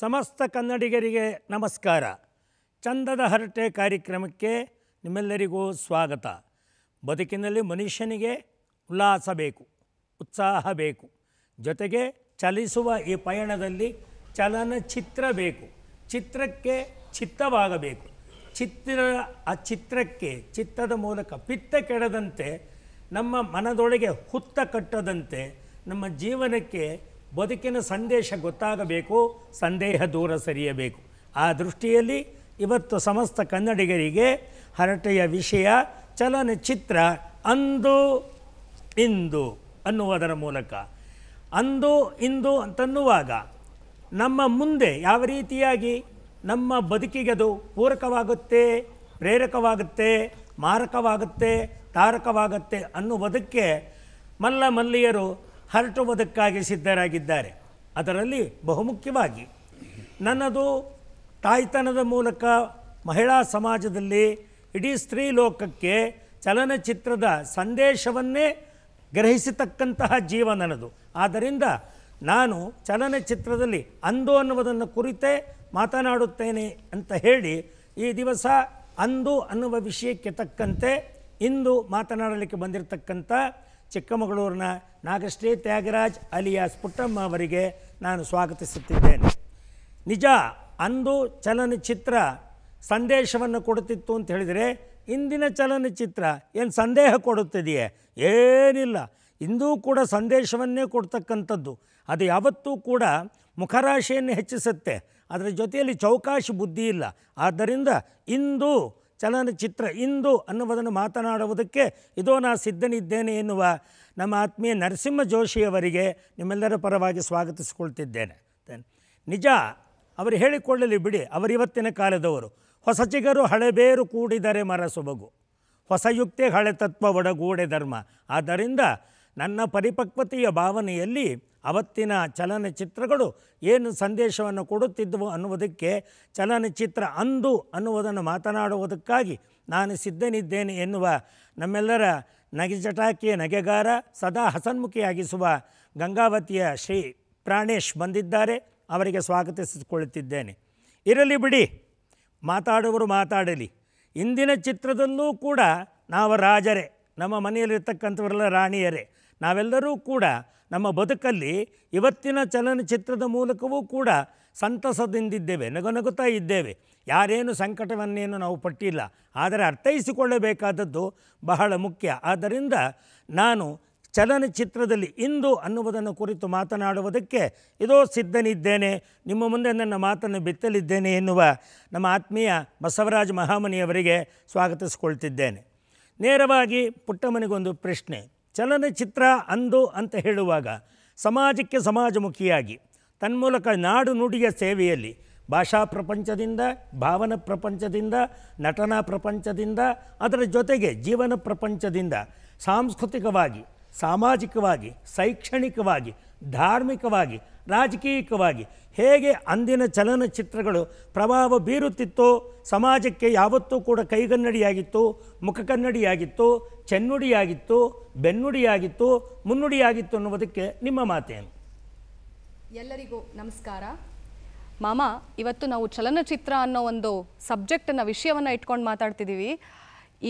ಸಮಸ್ತ ಕನ್ನಡಿಗರಿಗೆ ನಮಸ್ಕಾರ ಚಂದದ ಹರಟೆ ಕಾರ್ಯಕ್ರಮಕ್ಕೆ ನಿಮ್ಮೆಲ್ಲರಿಗೂ ಸ್ವಾಗತ ಬದುಕಿನಲ್ಲಿ ಮನುಷ್ಯನಿಗೆ ಉಲ್ಲಾಸ ಬೇಕು ಉತ್ಸಾಹ ಬೇಕು ಜೊತೆಗೆ ಚಲಿಸುವ ಈ ಪಯಣದಲ್ಲಿ ಚಲನಚಿತ್ರ ಬೇಕು ಚಿತ್ರಕ್ಕೆ ಚಿತ್ತವಾಗಬೇಕು ಚಿತ್ರ ಆ ಚಿತ್ರಕ್ಕೆ ಚಿತ್ತದ ಮೂಲಕ ಪಿತ್ತ ಕೆಡದಂತೆ ನಮ್ಮ ಮನದೊಳಗೆ ಹುತ್ತ ಕಟ್ಟದಂತೆ ನಮ್ಮ ಜೀವನಕ್ಕೆ ಬದುಕಿನ ಸಂದೇಶ ಗೊತ್ತಾಗಬೇಕು ಸಂದೇಹ ದೂರ ಸರಿಯಬೇಕು ಆ ದೃಷ್ಟಿಯಲ್ಲಿ ಇವತ್ತು ಸಮಸ್ತ ಕನ್ನಡಿಗರಿಗೆ ಹರಟೆಯ ವಿಷಯ ಚಲನಚಿತ್ರ ಅಂದು ಇಂದು ಅನ್ನುವುದರ ಮೂಲಕ ಅಂದು ಇಂದು ಅಂತನ್ನುವಾಗ ನಮ್ಮ ಮುಂದೆ ಯಾವ ರೀತಿಯಾಗಿ ನಮ್ಮ ಬದುಕಿಗೆ ಅದು ಪೂರಕವಾಗುತ್ತೆ ಪ್ರೇರಕವಾಗುತ್ತೆ ಮಾರಕವಾಗುತ್ತೆ ತಾರಕವಾಗುತ್ತೆ ಅನ್ನುವುದಕ್ಕೆ ಮಲ್ಲ ಮಲ್ಲಿಯರು ಹರಟುವುದಕ್ಕಾಗಿ ಸಿದ್ಧರಾಗಿದ್ದಾರೆ ಅದರಲ್ಲಿ ಬಹುಮುಖ್ಯವಾಗಿ ನನ್ನದು ತಾಯ್ತನದ ಮೂಲಕ ಮಹಿಳಾ ಸಮಾಜದಲ್ಲಿ ಇಡೀ ಸ್ತ್ರೀ ಲೋಕಕ್ಕೆ ಚಲನಚಿತ್ರದ ಸಂದೇಶವನ್ನೇ ಗ್ರಹಿಸತಕ್ಕಂತಹ ಜೀವ ನನ್ನದು ಆದ್ದರಿಂದ ನಾನು ಚಲನಚಿತ್ರದಲ್ಲಿ ಅಂದು ಅನ್ನುವುದನ್ನು ಕುರಿತೇ ಮಾತನಾಡುತ್ತೇನೆ ಅಂತ ಹೇಳಿ ಈ ದಿವಸ ಅಂದು ಅನ್ನುವ ವಿಷಯಕ್ಕೆ ತಕ್ಕಂತೆ ಇಂದು ಮಾತನಾಡಲಿಕ್ಕೆ ಬಂದಿರತಕ್ಕಂಥ ಚಿಕ್ಕಮಗಳೂರಿನ ನಾಗಶ್ರೀ ತ್ಯಾಗರಾಜ್ ಅಲಿಯಾಸ್ ಪುಟ್ಟಮ್ಮ ಅವರಿಗೆ ನಾನು ಸ್ವಾಗತಿಸುತ್ತಿದ್ದೇನೆ ನಿಜ ಅಂದು ಚಲನಚಿತ್ರ ಸಂದೇಶವನ್ನು ಕೊಡುತ್ತಿತ್ತು ಅಂತ ಹೇಳಿದರೆ ಇಂದಿನ ಚಲನಚಿತ್ರ ಏನು ಸಂದೇಹ ಕೊಡುತ್ತಿದೆಯೇ ಏನಿಲ್ಲ ಇಂದೂ ಕೂಡ ಸಂದೇಶವನ್ನೇ ಕೊಡ್ತಕ್ಕಂಥದ್ದು ಅದು ಯಾವತ್ತೂ ಕೂಡ ಮುಖರಾಶಿಯನ್ನು ಹೆಚ್ಚಿಸುತ್ತೆ ಅದರ ಜೊತೆಯಲ್ಲಿ ಚೌಕಾಶಿ ಬುದ್ಧಿ ಇಲ್ಲ ಆದ್ದರಿಂದ ಇಂದು ಚಲನಚಿತ್ರ ಇಂದು ಅನ್ನುವುದನ್ನು ಮಾತನಾಡುವುದಕ್ಕೆ ಇದೋ ನಾ ಸಿದ್ಧನಿದ್ದೇನೆ ಎನ್ನುವ ನಮ್ಮ ಆತ್ಮೀಯ ನರಸಿಂಹ ಜೋಶಿಯವರಿಗೆ ನಿಮ್ಮೆಲ್ಲರ ಪರವಾಗಿ ಸ್ವಾಗತಿಸಿಕೊಳ್ತಿದ್ದೇನೆ ನಿಜ ಅವರು ಹೇಳಿಕೊಳ್ಳಲಿ ಬಿಡಿ ಅವರಿವತ್ತಿನ ಕಾಲದವರು ಚಿಗರು ಹಳೆಬೇರು ಕೂಡಿದರೆ ಮರ ಸೊಬಗು ಯುಕ್ತಿ ಹಳೆ ತತ್ವ ಒಡಗೂಡೆ ಧರ್ಮ ಆದ್ದರಿಂದ ನನ್ನ ಪರಿಪಕ್ವತೆಯ ಭಾವನೆಯಲ್ಲಿ ಅವತ್ತಿನ ಚಲನಚಿತ್ರಗಳು ಏನು ಸಂದೇಶವನ್ನು ಕೊಡುತ್ತಿದ್ದವು ಅನ್ನುವುದಕ್ಕೆ ಚಲನಚಿತ್ರ ಅಂದು ಅನ್ನುವುದನ್ನು ಮಾತನಾಡುವುದಕ್ಕಾಗಿ ನಾನು ಸಿದ್ಧನಿದ್ದೇನೆ ಎನ್ನುವ ನಮ್ಮೆಲ್ಲರ ನಗೆ ಜಟಾಕಿಯ ನಗೆಗಾರ ಸದಾ ಹಸನ್ಮುಖಿಯಾಗಿಸುವ ಗಂಗಾವತಿಯ ಶ್ರೀ ಪ್ರಾಣೇಶ್ ಬಂದಿದ್ದಾರೆ ಅವರಿಗೆ ಸ್ವಾಗತಿಸಿಕೊಳ್ಳುತ್ತಿದ್ದೇನೆ ಇರಲಿ ಬಿಡಿ ಮಾತಾಡುವರು ಮಾತಾಡಲಿ ಇಂದಿನ ಚಿತ್ರದಲ್ಲೂ ಕೂಡ ನಾವು ರಾಜರೇ ನಮ್ಮ ಮನೆಯಲ್ಲಿರ್ತಕ್ಕಂಥವರೆಲ್ಲ ರಾಣಿಯರೇ ನಾವೆಲ್ಲರೂ ಕೂಡ ನಮ್ಮ ಬದುಕಲ್ಲಿ ಇವತ್ತಿನ ಚಲನಚಿತ್ರದ ಮೂಲಕವೂ ಕೂಡ ಸಂತಸದಿಂದಿದ್ದೇವೆ ನಗುನಗುತ್ತಾ ಇದ್ದೇವೆ ಯಾರೇನು ಸಂಕಟವನ್ನೇನು ನಾವು ಪಟ್ಟಿಲ್ಲ ಆದರೆ ಅರ್ಥೈಸಿಕೊಳ್ಳಬೇಕಾದದ್ದು ಬಹಳ ಮುಖ್ಯ ಆದ್ದರಿಂದ ನಾನು ಚಲನಚಿತ್ರದಲ್ಲಿ ಇಂದು ಅನ್ನುವುದನ್ನು ಕುರಿತು ಮಾತನಾಡುವುದಕ್ಕೆ ಇದೋ ಸಿದ್ಧನಿದ್ದೇನೆ ನಿಮ್ಮ ಮುಂದೆ ನನ್ನ ಮಾತನ್ನು ಬಿತ್ತಲಿದ್ದೇನೆ ಎನ್ನುವ ನಮ್ಮ ಆತ್ಮೀಯ ಬಸವರಾಜ ಮಹಾಮನಿಯವರಿಗೆ ಸ್ವಾಗತಿಸಿಕೊಳ್ತಿದ್ದೇನೆ ನೇರವಾಗಿ ಪುಟ್ಟಮನಿಗೊಂದು ಪ್ರಶ್ನೆ ಚಲನಚಿತ್ರ ಅಂದು ಅಂತ ಹೇಳುವಾಗ ಸಮಾಜಕ್ಕೆ ಸಮಾಜಮುಖಿಯಾಗಿ ತನ್ಮೂಲಕ ನಾಡು ನುಡಿಯ ಸೇವೆಯಲ್ಲಿ ಭಾಷಾ ಪ್ರಪಂಚದಿಂದ ಭಾವನ ಪ್ರಪಂಚದಿಂದ ನಟನಾ ಪ್ರಪಂಚದಿಂದ ಅದರ ಜೊತೆಗೆ ಜೀವನ ಪ್ರಪಂಚದಿಂದ ಸಾಂಸ್ಕೃತಿಕವಾಗಿ ಸಾಮಾಜಿಕವಾಗಿ ಶೈಕ್ಷಣಿಕವಾಗಿ ಧಾರ್ಮಿಕವಾಗಿ ರಾಜಕೀಯವಾಗಿ ಹೇಗೆ ಅಂದಿನ ಚಲನಚಿತ್ರಗಳು ಪ್ರಭಾವ ಬೀರುತ್ತಿತ್ತೋ ಸಮಾಜಕ್ಕೆ ಯಾವತ್ತೂ ಕೂಡ ಕೈಗನ್ನಡಿಯಾಗಿತ್ತು ಮುಖಕನ್ನಡಿಯಾಗಿತ್ತು ಚೆನ್ನುಡಿಯಾಗಿತ್ತು ಬೆನ್ನುಡಿಯಾಗಿತ್ತು ಮುನ್ನುಡಿಯಾಗಿತ್ತು ಅನ್ನುವುದಕ್ಕೆ ನಿಮ್ಮ ಮಾತೇನು ಎಲ್ಲರಿಗೂ ನಮಸ್ಕಾರ ಮಾಮ ಇವತ್ತು ನಾವು ಚಲನಚಿತ್ರ ಅನ್ನೋ ಒಂದು ಸಬ್ಜೆಕ್ಟನ್ನು ವಿಷಯವನ್ನು ಇಟ್ಕೊಂಡು ಮಾತಾಡ್ತಿದ್ದೀವಿ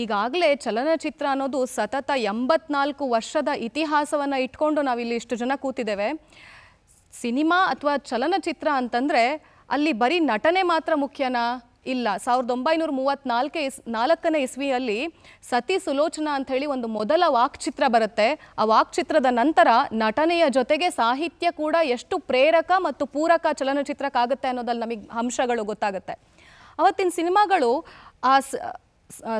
ಈಗಾಗಲೇ ಚಲನಚಿತ್ರ ಅನ್ನೋದು ಸತತ ಎಂಬತ್ನಾಲ್ಕು ವರ್ಷದ ಇತಿಹಾಸವನ್ನು ಇಟ್ಕೊಂಡು ನಾವಿಲ್ಲಿ ಇಷ್ಟು ಜನ ಕೂತಿದ್ದೇವೆ ಸಿನಿಮಾ ಅಥವಾ ಚಲನಚಿತ್ರ ಅಂತಂದರೆ ಅಲ್ಲಿ ಬರೀ ನಟನೆ ಮಾತ್ರ ಮುಖ್ಯನಾ ಇಲ್ಲ ಸಾವಿರದ ಒಂಬೈನೂರ ಮೂವತ್ತ್ನಾಲ್ಕೇ ಇಸ್ ನಾಲ್ಕನೇ ಇಸ್ವಿಯಲ್ಲಿ ಸತಿ ಸುಲೋಚನಾ ಅಂಥೇಳಿ ಒಂದು ಮೊದಲ ವಾಕ್ಚಿತ್ರ ಬರುತ್ತೆ ಆ ವಾಕ್ಚಿತ್ರದ ನಂತರ ನಟನೆಯ ಜೊತೆಗೆ ಸಾಹಿತ್ಯ ಕೂಡ ಎಷ್ಟು ಪ್ರೇರಕ ಮತ್ತು ಪೂರಕ ಚಲನಚಿತ್ರಕ್ಕಾಗುತ್ತೆ ಅನ್ನೋದಲ್ಲಿ ನಮಗೆ ಅಂಶಗಳು ಗೊತ್ತಾಗುತ್ತೆ ಅವತ್ತಿನ ಸಿನಿಮಾಗಳು ಆ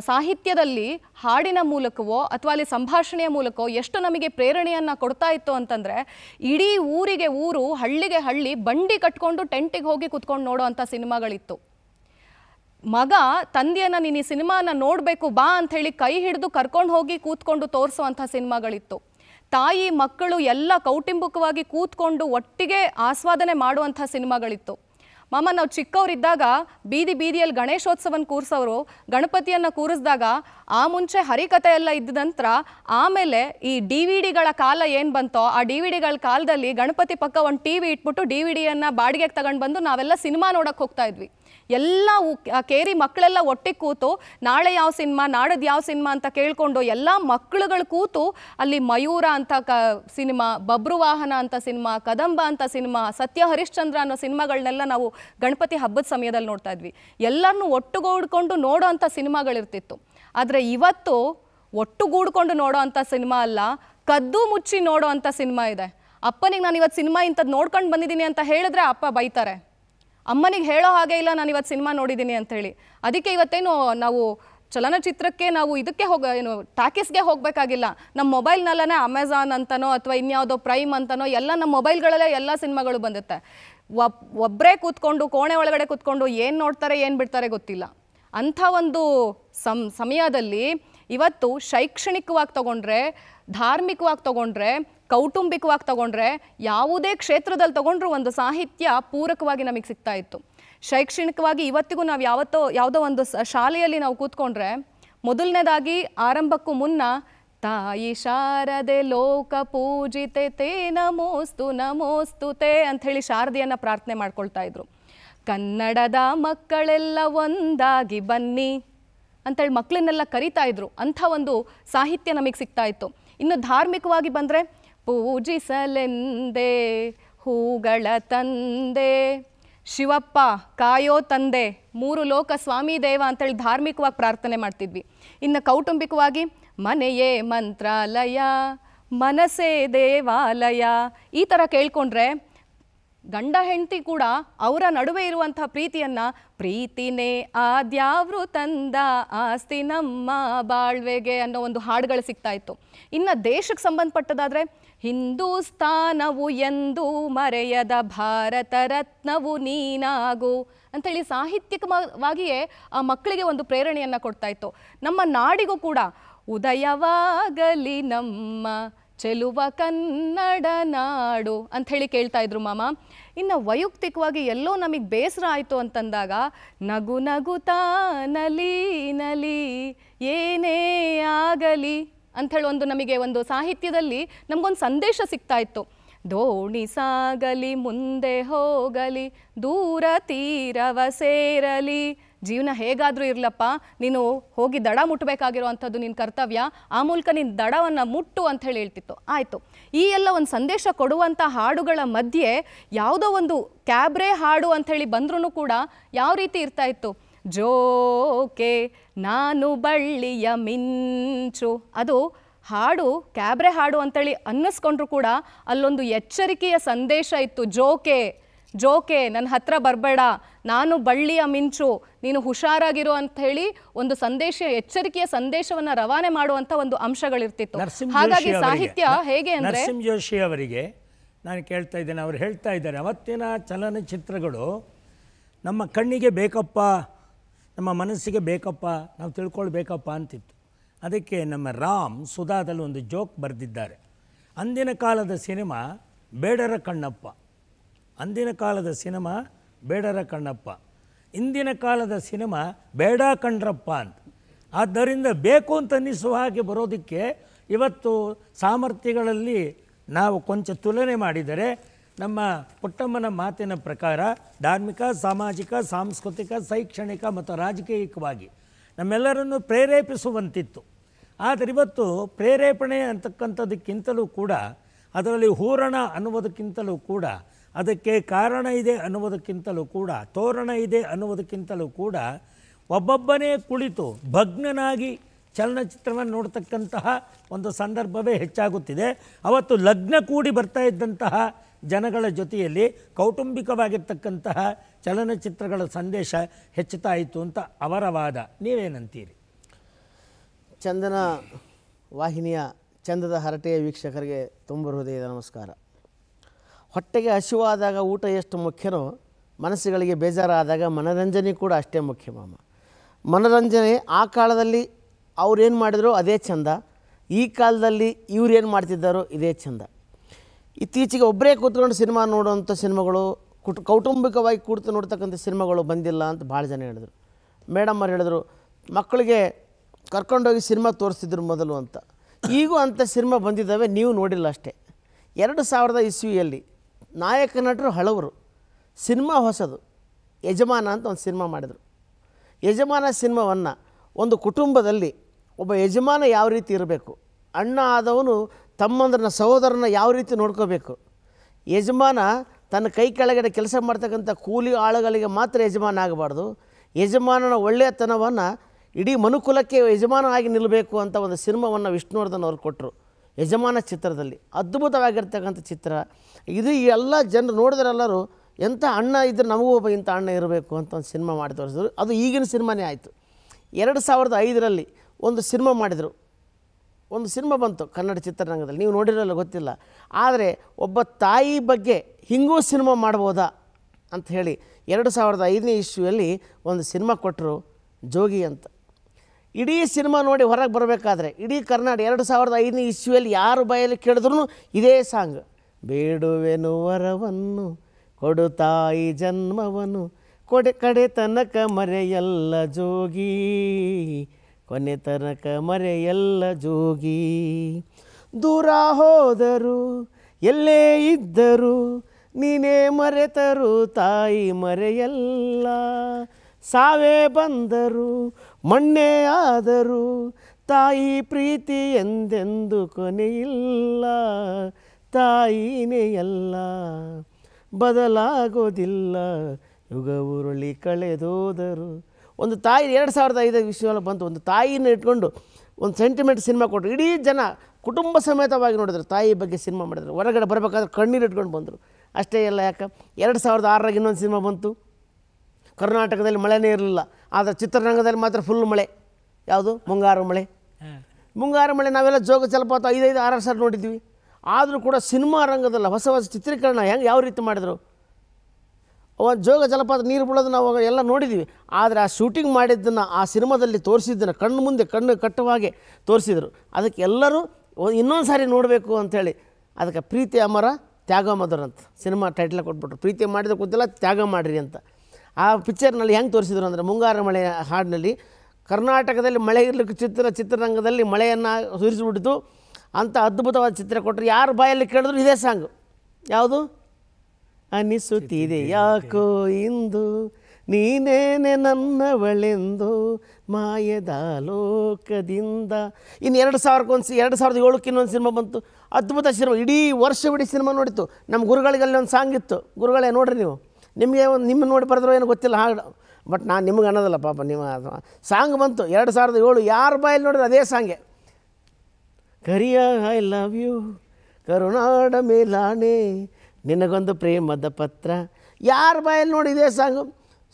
ಸಾಹಿತ್ಯದಲ್ಲಿ ಹಾಡಿನ ಮೂಲಕವೋ ಅಥವಾ ಅಲ್ಲಿ ಸಂಭಾಷಣೆಯ ಮೂಲಕವೋ ಎಷ್ಟು ನಮಗೆ ಪ್ರೇರಣೆಯನ್ನು ಕೊಡ್ತಾ ಇತ್ತು ಅಂತಂದರೆ ಇಡೀ ಊರಿಗೆ ಊರು ಹಳ್ಳಿಗೆ ಹಳ್ಳಿ ಬಂಡಿ ಕಟ್ಕೊಂಡು ಟೆಂಟಿಗೆ ಹೋಗಿ ಕುತ್ಕೊಂಡು ನೋಡೋ ಅಂಥ ಸಿನಿಮಾಗಳಿತ್ತು ಮಗ ತಂದೆಯನ್ನು ನೀನು ಈ ಸಿನಿಮಾನ ನೋಡಬೇಕು ಬಾ ಅಂಥೇಳಿ ಕೈ ಹಿಡಿದು ಕರ್ಕೊಂಡು ಹೋಗಿ ಕೂತ್ಕೊಂಡು ತೋರಿಸುವಂಥ ಸಿನಿಮಾಗಳಿತ್ತು ತಾಯಿ ಮಕ್ಕಳು ಎಲ್ಲ ಕೌಟುಂಬಿಕವಾಗಿ ಕೂತ್ಕೊಂಡು ಒಟ್ಟಿಗೆ ಆಸ್ವಾದನೆ ಮಾಡುವಂಥ ಸಿನಿಮಾಗಳಿತ್ತು ಮಾಮ ನಾವು ಚಿಕ್ಕವರಿದ್ದಾಗ ಬೀದಿ ಬೀದಿಯಲ್ಲಿ ಗಣೇಶೋತ್ಸವನ ಕೂರಿಸೋರು ಗಣಪತಿಯನ್ನು ಕೂರಿಸಿದಾಗ ಆ ಮುಂಚೆ ಹರಿಕಥೆ ಎಲ್ಲ ಇದ್ದ ನಂತರ ಆಮೇಲೆ ಈ ಡಿ ವಿ ಡಿಗಳ ಕಾಲ ಏನು ಬಂತೋ ಆ ಡಿ ವಿ ಡಿಗಳ ಕಾಲದಲ್ಲಿ ಗಣಪತಿ ಪಕ್ಕ ಒಂದು ಟಿ ವಿ ಇಟ್ಬಿಟ್ಟು ಡಿ ವಿ ಡಿಯನ್ನು ಬಾಡಿಗೆಗೆ ತಗೊಂಡು ಬಂದು ನಾವೆಲ್ಲ ಸಿನಿಮಾ ನೋಡೋಕ್ಕೆ ಹೋಗ್ತಾ ಇದ್ವಿ ಎಲ್ಲ ಕೇರಿ ಮಕ್ಕಳೆಲ್ಲ ಒಟ್ಟೆ ಕೂತು ನಾಳೆ ಯಾವ ಸಿನಿಮಾ ನಾಡದ ಯಾವ ಸಿನಿಮಾ ಅಂತ ಕೇಳ್ಕೊಂಡು ಎಲ್ಲ ಮಕ್ಕಳುಗಳು ಕೂತು ಅಲ್ಲಿ ಮಯೂರ ಅಂತ ಕ ಸಿನಿಮಾ ಬಬ್ರುವಾಹನ ಅಂತ ಸಿನಿಮಾ ಕದಂಬ ಅಂತ ಸಿನಿಮಾ ಸತ್ಯ ಹರಿಶ್ಚಂದ್ರ ಅನ್ನೋ ಸಿನಿಮಾಗಳನ್ನೆಲ್ಲ ನಾವು ಗಣಪತಿ ಹಬ್ಬದ ಸಮಯದಲ್ಲಿ ನೋಡ್ತಾ ಇದ್ವಿ ಎಲ್ಲರನ್ನೂ ಒಟ್ಟುಗೂಡ್ಕೊಂಡು ನೋಡೋ ಅಂಥ ಸಿನಿಮಾಗಳಿರ್ತಿತ್ತು ಆದರೆ ಇವತ್ತು ಒಟ್ಟುಗೂಡ್ಕೊಂಡು ನೋಡೋ ಅಂಥ ಸಿನಿಮಾ ಅಲ್ಲ ಕದ್ದು ಮುಚ್ಚಿ ನೋಡೋ ಅಂಥ ಸಿನಿಮಾ ಇದೆ ಅಪ್ಪನಿಗೆ ನಾನು ಇವತ್ತು ಸಿನಿಮಾ ಇಂಥದ್ದು ನೋಡ್ಕೊಂಡು ಬಂದಿದ್ದೀನಿ ಅಂತ ಹೇಳಿದ್ರೆ ಅಪ್ಪ ಬೈತಾರೆ ಅಮ್ಮನಿಗೆ ಹೇಳೋ ಹಾಗೆ ಇಲ್ಲ ನಾನು ಇವತ್ತು ಸಿನಿಮಾ ನೋಡಿದ್ದೀನಿ ಅಂತ ಹೇಳಿ ಅದಕ್ಕೆ ಇವತ್ತೇನು ನಾವು ಚಲನಚಿತ್ರಕ್ಕೆ ನಾವು ಇದಕ್ಕೆ ಹೋಗ ಏನು ಟಾಕೀಸ್ಗೆ ಹೋಗಬೇಕಾಗಿಲ್ಲ ನಮ್ಮ ಮೊಬೈಲ್ನಲ್ಲೇ ಅಮೆಝಾನ್ ಅಂತನೋ ಅಥವಾ ಇನ್ಯಾವುದೋ ಪ್ರೈಮ್ ಅಂತನೋ ಎಲ್ಲ ನಮ್ಮ ಮೊಬೈಲ್ಗಳಲ್ಲೇ ಎಲ್ಲ ಸಿನಿಮಾಗಳು ಬಂದುತ್ತೆ ಒಬ್ ಒಬ್ಬರೇ ಕೂತ್ಕೊಂಡು ಕೋಣೆ ಒಳಗಡೆ ಕೂತ್ಕೊಂಡು ಏನು ನೋಡ್ತಾರೆ ಏನು ಬಿಡ್ತಾರೆ ಗೊತ್ತಿಲ್ಲ ಅಂಥ ಒಂದು ಸಮ್ ಸಮಯದಲ್ಲಿ ಇವತ್ತು ಶೈಕ್ಷಣಿಕವಾಗಿ ತಗೊಂಡ್ರೆ ಧಾರ್ಮಿಕವಾಗಿ ತಗೊಂಡ್ರೆ ಕೌಟುಂಬಿಕವಾಗಿ ತಗೊಂಡ್ರೆ ಯಾವುದೇ ಕ್ಷೇತ್ರದಲ್ಲಿ ತಗೊಂಡ್ರೂ ಒಂದು ಸಾಹಿತ್ಯ ಪೂರಕವಾಗಿ ನಮಗೆ ಸಿಗ್ತಾ ಇತ್ತು ಶೈಕ್ಷಣಿಕವಾಗಿ ಇವತ್ತಿಗೂ ನಾವು ಯಾವತ್ತೋ ಯಾವುದೋ ಒಂದು ಶಾಲೆಯಲ್ಲಿ ನಾವು ಕೂತ್ಕೊಂಡ್ರೆ ಮೊದಲನೇದಾಗಿ ಆರಂಭಕ್ಕೂ ಮುನ್ನ ತಾಯಿ ಶಾರದೆ ಲೋಕ ಪೂಜಿತೆ ತೇ ನಮೋಸ್ತು ನಮೋಸ್ತು ತೇ ಅಂಥೇಳಿ ಶಾರದೆಯನ್ನು ಪ್ರಾರ್ಥನೆ ಮಾಡ್ಕೊಳ್ತಾ ಇದ್ರು ಕನ್ನಡದ ಮಕ್ಕಳೆಲ್ಲ ಒಂದಾಗಿ ಬನ್ನಿ ಅಂತೇಳಿ ಮಕ್ಕಳನ್ನೆಲ್ಲ ಕರಿತಾ ಇದ್ರು ಅಂಥ ಒಂದು ಸಾಹಿತ್ಯ ನಮಗೆ ಸಿಗ್ತಾ ಇತ್ತು ಇನ್ನು ಧಾರ್ಮಿಕವಾಗಿ ಬಂದರೆ ಪೂಜಿಸಲೆಂದೆ ಹೂಗಳ ತಂದೆ ಶಿವಪ್ಪ ಕಾಯೋ ತಂದೆ ಮೂರು ಲೋಕ ಸ್ವಾಮಿ ದೇವ ಅಂತೇಳಿ ಧಾರ್ಮಿಕವಾಗಿ ಪ್ರಾರ್ಥನೆ ಮಾಡ್ತಿದ್ವಿ ಇನ್ನು ಕೌಟುಂಬಿಕವಾಗಿ ಮನೆಯೇ ಮಂತ್ರಾಲಯ ಮನಸೇ ದೇವಾಲಯ ಈ ಥರ ಕೇಳ್ಕೊಂಡ್ರೆ ಗಂಡ ಹೆಂಡತಿ ಕೂಡ ಅವರ ನಡುವೆ ಇರುವಂತಹ ಪ್ರೀತಿಯನ್ನು ಪ್ರೀತಿನೇ ಆದ್ಯಾವ್ರು ತಂದ ಆಸ್ತಿ ನಮ್ಮ ಬಾಳ್ವೆಗೆ ಅನ್ನೋ ಒಂದು ಹಾಡುಗಳು ಸಿಗ್ತಾ ಇತ್ತು ಇನ್ನು ದೇಶಕ್ಕೆ ಸಂಬಂಧಪಟ್ಟದಾದರೆ ಹಿಂದೂಸ್ತಾನವು ಎಂದು ಮರೆಯದ ಭಾರತ ರತ್ನವು ನೀನಾಗು ಅಂಥೇಳಿ ಸಾಹಿತ್ಯಿಕವಾಗಿಯೇ ಆ ಮಕ್ಕಳಿಗೆ ಒಂದು ಪ್ರೇರಣೆಯನ್ನು ಕೊಡ್ತಾ ಇತ್ತು ನಮ್ಮ ನಾಡಿಗೂ ಕೂಡ ಉದಯವಾಗಲಿ ನಮ್ಮ ಚೆಲುವ ಕನ್ನಡ ನಾಡು ಅಂಥೇಳಿ ಕೇಳ್ತಾ ಇದ್ರು ಮಾಮ ಇನ್ನು ವೈಯಕ್ತಿಕವಾಗಿ ಎಲ್ಲೋ ನಮಗೆ ಬೇಸರ ಆಯಿತು ಅಂತಂದಾಗ ನಗು ನಗುತಾ ನಲಿ ನಲಿ ಏನೇ ಆಗಲಿ ಅಂಥೇಳಿ ಒಂದು ನಮಗೆ ಒಂದು ಸಾಹಿತ್ಯದಲ್ಲಿ ನಮಗೊಂದು ಸಂದೇಶ ಸಿಗ್ತಾ ಇತ್ತು ದೋಣಿ ಸಾಗಲಿ ಮುಂದೆ ಹೋಗಲಿ ದೂರ ತೀರವ ಸೇರಲಿ ಜೀವನ ಹೇಗಾದರೂ ಇರಲಪ್ಪ ನೀನು ಹೋಗಿ ದಡ ಮುಟ್ಟಬೇಕಾಗಿರುವಂಥದ್ದು ನಿನ್ನ ಕರ್ತವ್ಯ ಆ ಮೂಲಕ ನಿನ್ನ ದಡವನ್ನು ಮುಟ್ಟು ಅಂತ ಹೇಳಿ ಹೇಳ್ತಿತ್ತು ಆಯಿತು ಈ ಎಲ್ಲ ಒಂದು ಸಂದೇಶ ಕೊಡುವಂಥ ಹಾಡುಗಳ ಮಧ್ಯೆ ಯಾವುದೋ ಒಂದು ಕ್ಯಾಬ್ರೆ ಹಾಡು ಅಂಥೇಳಿ ಬಂದ್ರೂ ಕೂಡ ಯಾವ ರೀತಿ ಇರ್ತಾ ಇತ್ತು ಜೋಕೆ ನಾನು ಬಳ್ಳಿಯ ಮಿಂಚು ಅದು ಹಾಡು ಕ್ಯಾಬ್ರೆ ಹಾಡು ಅಂತೇಳಿ ಅನ್ನಿಸ್ಕೊಂಡ್ರು ಕೂಡ ಅಲ್ಲೊಂದು ಎಚ್ಚರಿಕೆಯ ಸಂದೇಶ ಇತ್ತು ಜೋಕೆ ಜೋಕೆ ನನ್ನ ಹತ್ರ ಬರಬೇಡ ನಾನು ಬಳ್ಳಿಯ ಮಿಂಚು ನೀನು ಹುಷಾರಾಗಿರು ಅಂತ ಹೇಳಿ ಒಂದು ಸಂದೇಶ ಎಚ್ಚರಿಕೆಯ ಸಂದೇಶವನ್ನು ರವಾನೆ ಮಾಡುವಂಥ ಒಂದು ಅಂಶಗಳಿರ್ತಿತ್ತು ಹಾಗಾಗಿ ಸಾಹಿತ್ಯ ಹೇಗೆ ಅಂದರೆ ಜೋಶಿ ಅವರಿಗೆ ನಾನು ಕೇಳ್ತಾ ಇದ್ದೇನೆ ಅವ್ರು ಹೇಳ್ತಾ ಇದ್ದಾರೆ ಅವತ್ತಿನ ಚಲನಚಿತ್ರಗಳು ನಮ್ಮ ಕಣ್ಣಿಗೆ ಬೇಕಪ್ಪ ನಮ್ಮ ಮನಸ್ಸಿಗೆ ಬೇಕಪ್ಪ ನಾವು ತಿಳ್ಕೊಳ್ಬೇಕಪ್ಪ ಅಂತಿತ್ತು ಅದಕ್ಕೆ ನಮ್ಮ ರಾಮ್ ಸುಧಾದಲ್ಲಿ ಒಂದು ಜೋಕ್ ಬರೆದಿದ್ದಾರೆ ಅಂದಿನ ಕಾಲದ ಸಿನಿಮಾ ಬೇಡರ ಕಣ್ಣಪ್ಪ ಅಂದಿನ ಕಾಲದ ಸಿನಿಮಾ ಬೇಡರ ಕಣ್ಣಪ್ಪ ಇಂದಿನ ಕಾಲದ ಸಿನಿಮಾ ಬೇಡ ಕಣ್ರಪ್ಪ ಅಂತ ಆದ್ದರಿಂದ ಬೇಕು ಅಂತ ಅನ್ನಿಸುವ ಹಾಗೆ ಬರೋದಕ್ಕೆ ಇವತ್ತು ಸಾಮರ್ಥ್ಯಗಳಲ್ಲಿ ನಾವು ಕೊಂಚ ತುಲನೆ ಮಾಡಿದರೆ ನಮ್ಮ ಪುಟ್ಟಮ್ಮನ ಮಾತಿನ ಪ್ರಕಾರ ಧಾರ್ಮಿಕ ಸಾಮಾಜಿಕ ಸಾಂಸ್ಕೃತಿಕ ಶೈಕ್ಷಣಿಕ ಮತ್ತು ರಾಜಕೀಯವಾಗಿ ನಮ್ಮೆಲ್ಲರನ್ನು ಪ್ರೇರೇಪಿಸುವಂತಿತ್ತು ಆದರೆ ಇವತ್ತು ಪ್ರೇರೇಪಣೆ ಅಂತಕ್ಕಂಥದ್ದಕ್ಕಿಂತಲೂ ಕೂಡ ಅದರಲ್ಲಿ ಹೂರಣ ಅನ್ನುವುದಕ್ಕಿಂತಲೂ ಕೂಡ ಅದಕ್ಕೆ ಕಾರಣ ಇದೆ ಅನ್ನುವುದಕ್ಕಿಂತಲೂ ಕೂಡ ತೋರಣ ಇದೆ ಅನ್ನುವುದಕ್ಕಿಂತಲೂ ಕೂಡ ಒಬ್ಬೊಬ್ಬನೇ ಕುಳಿತು ಭಗ್ನನಾಗಿ ಚಲನಚಿತ್ರವನ್ನು ನೋಡ್ತಕ್ಕಂತಹ ಒಂದು ಸಂದರ್ಭವೇ ಹೆಚ್ಚಾಗುತ್ತಿದೆ ಅವತ್ತು ಲಗ್ನ ಕೂಡಿ ಬರ್ತಾ ಇದ್ದಂತಹ ಜನಗಳ ಜೊತೆಯಲ್ಲಿ ಕೌಟುಂಬಿಕವಾಗಿರ್ತಕ್ಕಂತಹ ಚಲನಚಿತ್ರಗಳ ಸಂದೇಶ ಹೆಚ್ಚುತ್ತಾ ಇತ್ತು ಅಂತ ಅವರ ವಾದ ನೀವೇನಂತೀರಿ ಚಂದನ ವಾಹಿನಿಯ ಚಂದದ ಹರಟೆಯ ವೀಕ್ಷಕರಿಗೆ ತುಂಬ ಹೃದಯದ ನಮಸ್ಕಾರ ಹೊಟ್ಟೆಗೆ ಹಸಿವಾದಾಗ ಊಟ ಎಷ್ಟು ಮುಖ್ಯನೋ ಮನಸ್ಸುಗಳಿಗೆ ಬೇಜಾರಾದಾಗ ಮನರಂಜನೆ ಕೂಡ ಅಷ್ಟೇ ಮುಖ್ಯ ಮಾಮ ಮನರಂಜನೆ ಆ ಕಾಲದಲ್ಲಿ ಅವ್ರೇನು ಮಾಡಿದ್ರು ಅದೇ ಚಂದ ಈ ಕಾಲದಲ್ಲಿ ಇವ್ರೇನು ಮಾಡ್ತಿದ್ದಾರೋ ಇದೇ ಚಂದ ಇತ್ತೀಚೆಗೆ ಒಬ್ಬರೇ ಕೂತ್ಕೊಂಡು ಸಿನಿಮಾ ನೋಡುವಂಥ ಸಿನಿಮಾಗಳು ಕುಟ್ ಕೌಟುಂಬಿಕವಾಗಿ ಕೂತು ನೋಡ್ತಕ್ಕಂಥ ಸಿನಿಮಾಗಳು ಬಂದಿಲ್ಲ ಅಂತ ಭಾಳ ಜನ ಹೇಳಿದರು ಮೇಡಮ್ ಅವ್ರು ಹೇಳಿದರು ಮಕ್ಕಳಿಗೆ ಕರ್ಕೊಂಡೋಗಿ ಸಿನಿಮಾ ತೋರಿಸ್ತಿದ್ರು ಮೊದಲು ಅಂತ ಈಗೂ ಅಂಥ ಸಿನಿಮಾ ಬಂದಿದ್ದಾವೆ ನೀವು ನೋಡಿಲ್ಲ ಅಷ್ಟೇ ಎರಡು ಸಾವಿರದ ಇಸ್ವಿಯಲ್ಲಿ ನಾಯಕ ನಟರು ಹಳವರು ಸಿನಿಮಾ ಹೊಸದು ಯಜಮಾನ ಅಂತ ಒಂದು ಸಿನಿಮಾ ಮಾಡಿದರು ಯಜಮಾನ ಸಿನಿಮಾವನ್ನು ಒಂದು ಕುಟುಂಬದಲ್ಲಿ ಒಬ್ಬ ಯಜಮಾನ ಯಾವ ರೀತಿ ಇರಬೇಕು ಅಣ್ಣ ಆದವನು ತಮ್ಮಂದ್ರನ್ನ ಸಹೋದರನ ಯಾವ ರೀತಿ ನೋಡ್ಕೋಬೇಕು ಯಜಮಾನ ತನ್ನ ಕೈ ಕೆಳಗಡೆ ಕೆಲಸ ಮಾಡ್ತಕ್ಕಂಥ ಕೂಲಿ ಆಳುಗಳಿಗೆ ಮಾತ್ರ ಯಜಮಾನ ಆಗಬಾರ್ದು ಯಜಮಾನನ ಒಳ್ಳೆಯತನವನ್ನು ಇಡೀ ಮನುಕುಲಕ್ಕೆ ಯಜಮಾನ ಆಗಿ ನಿಲ್ಲಬೇಕು ಅಂತ ಒಂದು ಸಿನಿಮಾವನ್ನು ವಿಷ್ಣುವರ್ಧನ್ ಅವರು ಕೊಟ್ಟರು ಯಜಮಾನ ಚಿತ್ರದಲ್ಲಿ ಅದ್ಭುತವಾಗಿರ್ತಕ್ಕಂಥ ಚಿತ್ರ ಇದು ಈ ಎಲ್ಲ ಜನರು ನೋಡಿದ್ರೆಲ್ಲರೂ ಎಂಥ ಅಣ್ಣ ಇದ್ದರೆ ನಮಗೂ ಒಬ್ಬ ಇಂಥ ಅಣ್ಣ ಇರಬೇಕು ಅಂತ ಒಂದು ಸಿನಿಮಾ ಮಾಡಿ ತೋರಿಸಿದ್ರು ಅದು ಈಗಿನ ಸಿನಿಮಾನೇ ಆಯಿತು ಎರಡು ಸಾವಿರದ ಐದರಲ್ಲಿ ಒಂದು ಸಿನಿಮಾ ಮಾಡಿದರು ಒಂದು ಸಿನಿಮಾ ಬಂತು ಕನ್ನಡ ಚಿತ್ರರಂಗದಲ್ಲಿ ನೀವು ನೋಡಿರಲ್ಲ ಗೊತ್ತಿಲ್ಲ ಆದರೆ ಒಬ್ಬ ತಾಯಿ ಬಗ್ಗೆ ಹಿಂಗೂ ಸಿನಿಮಾ ಮಾಡ್ಬೋದಾ ಅಂತ ಹೇಳಿ ಎರಡು ಸಾವಿರದ ಐದನೇ ಇಶ್ಯೂಯಲ್ಲಿ ಒಂದು ಸಿನಿಮಾ ಕೊಟ್ಟರು ಜೋಗಿ ಅಂತ ಇಡೀ ಸಿನಿಮಾ ನೋಡಿ ಹೊರಗೆ ಬರಬೇಕಾದ್ರೆ ಇಡೀ ಕರ್ನಾಟಕ ಎರಡು ಸಾವಿರದ ಐದನೇ ಇಶ್ಯೂಯಲ್ಲಿ ಯಾರು ಬಯಲು ಕೇಳಿದ್ರೂ ಇದೇ ಸಾಂಗ್ ಬೇಡುವೆನು ವರವನ್ನು ಕೊಡು ತಾಯಿ ಜನ್ಮವನು ಕೊಡೆ ಕಡೆ ತನಕ ಮರೆಯಲ್ಲ ಜೋಗಿ ಕೊನೆ ತನಕ ಮರೆಯಲ್ಲ ಜೋಗಿ ದೂರ ಹೋದರು ಎಲ್ಲೇ ಇದ್ದರು ನೀನೇ ಮರೆತರು ತಾಯಿ ಮರೆಯಲ್ಲ ಸಾವೇ ಬಂದರು ಮಣ್ಣೇ ಆದರು ತಾಯಿ ಪ್ರೀತಿ ಎಂದೆಂದು ಕೊನೆಯಿಲ್ಲ ತಾಯಿನೇ ಎಲ್ಲ ಬದಲಾಗೋದಿಲ್ಲ ಉರುಳಿ ಕಳೆದೋದರು ಒಂದು ತಾಯಿ ಎರಡು ಸಾವಿರದ ಐದು ವಿಷಯ ಬಂತು ಒಂದು ತಾಯಿನ ಇಟ್ಕೊಂಡು ಒಂದು ಸೆಂಟಿಮೆಂಟ್ ಸಿನಿಮಾ ಕೊಟ್ಟರು ಇಡೀ ಜನ ಕುಟುಂಬ ಸಮೇತವಾಗಿ ನೋಡಿದ್ರು ತಾಯಿ ಬಗ್ಗೆ ಸಿನಿಮಾ ಮಾಡಿದ್ರು ಹೊರಗಡೆ ಬರಬೇಕಾದ್ರೆ ಕಣ್ಣೀರು ಇಟ್ಕೊಂಡು ಬಂದರು ಅಷ್ಟೇ ಇಲ್ಲ ಯಾಕೆ ಎರಡು ಸಾವಿರದ ಆರರಾಗ ಇನ್ನೊಂದು ಸಿನಿಮಾ ಬಂತು ಕರ್ನಾಟಕದಲ್ಲಿ ಮಳೆನೇ ಇರಲಿಲ್ಲ ಆದರೆ ಚಿತ್ರರಂಗದಲ್ಲಿ ಮಾತ್ರ ಫುಲ್ ಮಳೆ ಯಾವುದು ಮುಂಗಾರು ಮಳೆ ಮುಂಗಾರು ಮಳೆ ನಾವೆಲ್ಲ ಜೋಗ ಜಲಪಾತ ಐದೈದು ಆರು ಸಾವಿರ ಸಾರಿ ನೋಡಿದ್ವಿ ಆದರೂ ಕೂಡ ಸಿನಿಮಾ ರಂಗದಲ್ಲ ಹೊಸ ಹೊಸ ಚಿತ್ರೀಕರಣ ಹೆಂಗೆ ಯಾವ ರೀತಿ ಮಾಡಿದರು ಜೋಗ ಜಲಪಾತ ನೀರು ಬಿಡೋದು ನಾವು ಎಲ್ಲ ನೋಡಿದ್ದೀವಿ ಆದರೆ ಆ ಶೂಟಿಂಗ್ ಮಾಡಿದ್ದನ್ನು ಆ ಸಿನಿಮಾದಲ್ಲಿ ತೋರಿಸಿದ್ದನ್ನು ಕಣ್ಣು ಮುಂದೆ ಕಣ್ಣು ಕಟ್ಟುವಾಗೆ ತೋರಿಸಿದರು ಅದಕ್ಕೆ ಎಲ್ಲರೂ ಇನ್ನೊಂದು ಸಾರಿ ನೋಡಬೇಕು ಅಂಥೇಳಿ ಅದಕ್ಕೆ ಪ್ರೀತಿ ಅಮರ ತ್ಯಾಗ ಮಧುರ ಅಂತ ಸಿನಿಮಾ ಟೈಟ್ಲ ಕೊಟ್ಬಿಟ್ರು ಪ್ರೀತಿ ಮಾಡಿದ ಕೂತಿಲ್ಲ ತ್ಯಾಗ ಮಾಡಿರಿ ಅಂತ ಆ ಪಿಕ್ಚರ್ನಲ್ಲಿ ಹೆಂಗೆ ತೋರಿಸಿದ್ರು ಅಂದರೆ ಮುಂಗಾರು ಮಳೆ ಹಾಡಿನಲ್ಲಿ ಕರ್ನಾಟಕದಲ್ಲಿ ಮಳೆ ಇರಲಿಕ್ಕೆ ಚಿತ್ರ ಚಿತ್ರರಂಗದಲ್ಲಿ ಮಳೆಯನ್ನು ಸುರಿಸಿಬಿಡ್ತು ಅಂಥ ಅದ್ಭುತವಾದ ಚಿತ್ರ ಕೊಟ್ಟರು ಯಾರು ಬಾಯಲ್ಲಿ ಕೇಳಿದ್ರು ಇದೇ ಸಾಂಗು ಯಾವುದು ಅನಿಸುತ್ತಿದೆ ಯಾಕೋ ಇಂದು ನೀನೇನೆ ನನ್ನವಳೆಂದು ಮಾಯದ ಲೋಕದಿಂದ ಇನ್ನು ಎರಡು ಸಾವಿರಕ್ಕೊಂದು ಎರಡು ಸಾವಿರದ ಏಳಕ್ಕೆ ಇನ್ನೊಂದು ಸಿನಿಮಾ ಬಂತು ಅದ್ಭುತ ಸಿನಿಮಾ ಇಡೀ ವರ್ಷವಿಡೀ ಸಿನಿಮಾ ನೋಡಿತ್ತು ನಮ್ಮ ಗುರುಗಳಿಗಲ್ಲಿ ಒಂದು ಸಾಂಗ್ ಇತ್ತು ಗುರುಗಳೇ ನೋಡಿರಿ ನೀವು ನಿಮಗೆ ಒಂದು ನಿಮ್ಮನ್ನು ನೋಡಿ ಬರೆದ್ರೋ ಏನೋ ಗೊತ್ತಿಲ್ಲ ಹಾಡು ಬಟ್ ನಾನು ನಿಮಗೆ ಅನ್ನೋದಲ್ಲ ಪಾಪ ನಿಮ್ಮ ಸಾಂಗ್ ಬಂತು ಎರಡು ಸಾವಿರದ ಏಳು ಯಾರು ಬಾಯಲ್ಲಿ ನೋಡಿದ್ರೆ ಅದೇ ಸಾಂಗೆ ಕರಿಯ ಐ ಲವ್ ಯು ಕರುನಾಡ ಮೇಲಾಣೆ ನಿನಗೊಂದು ಪ್ರೇಮದ ಪತ್ರ ಯಾರ ಬಾಯಲ್ಲಿ ನೋಡಿ ಇದೇ ಸಾಂಗು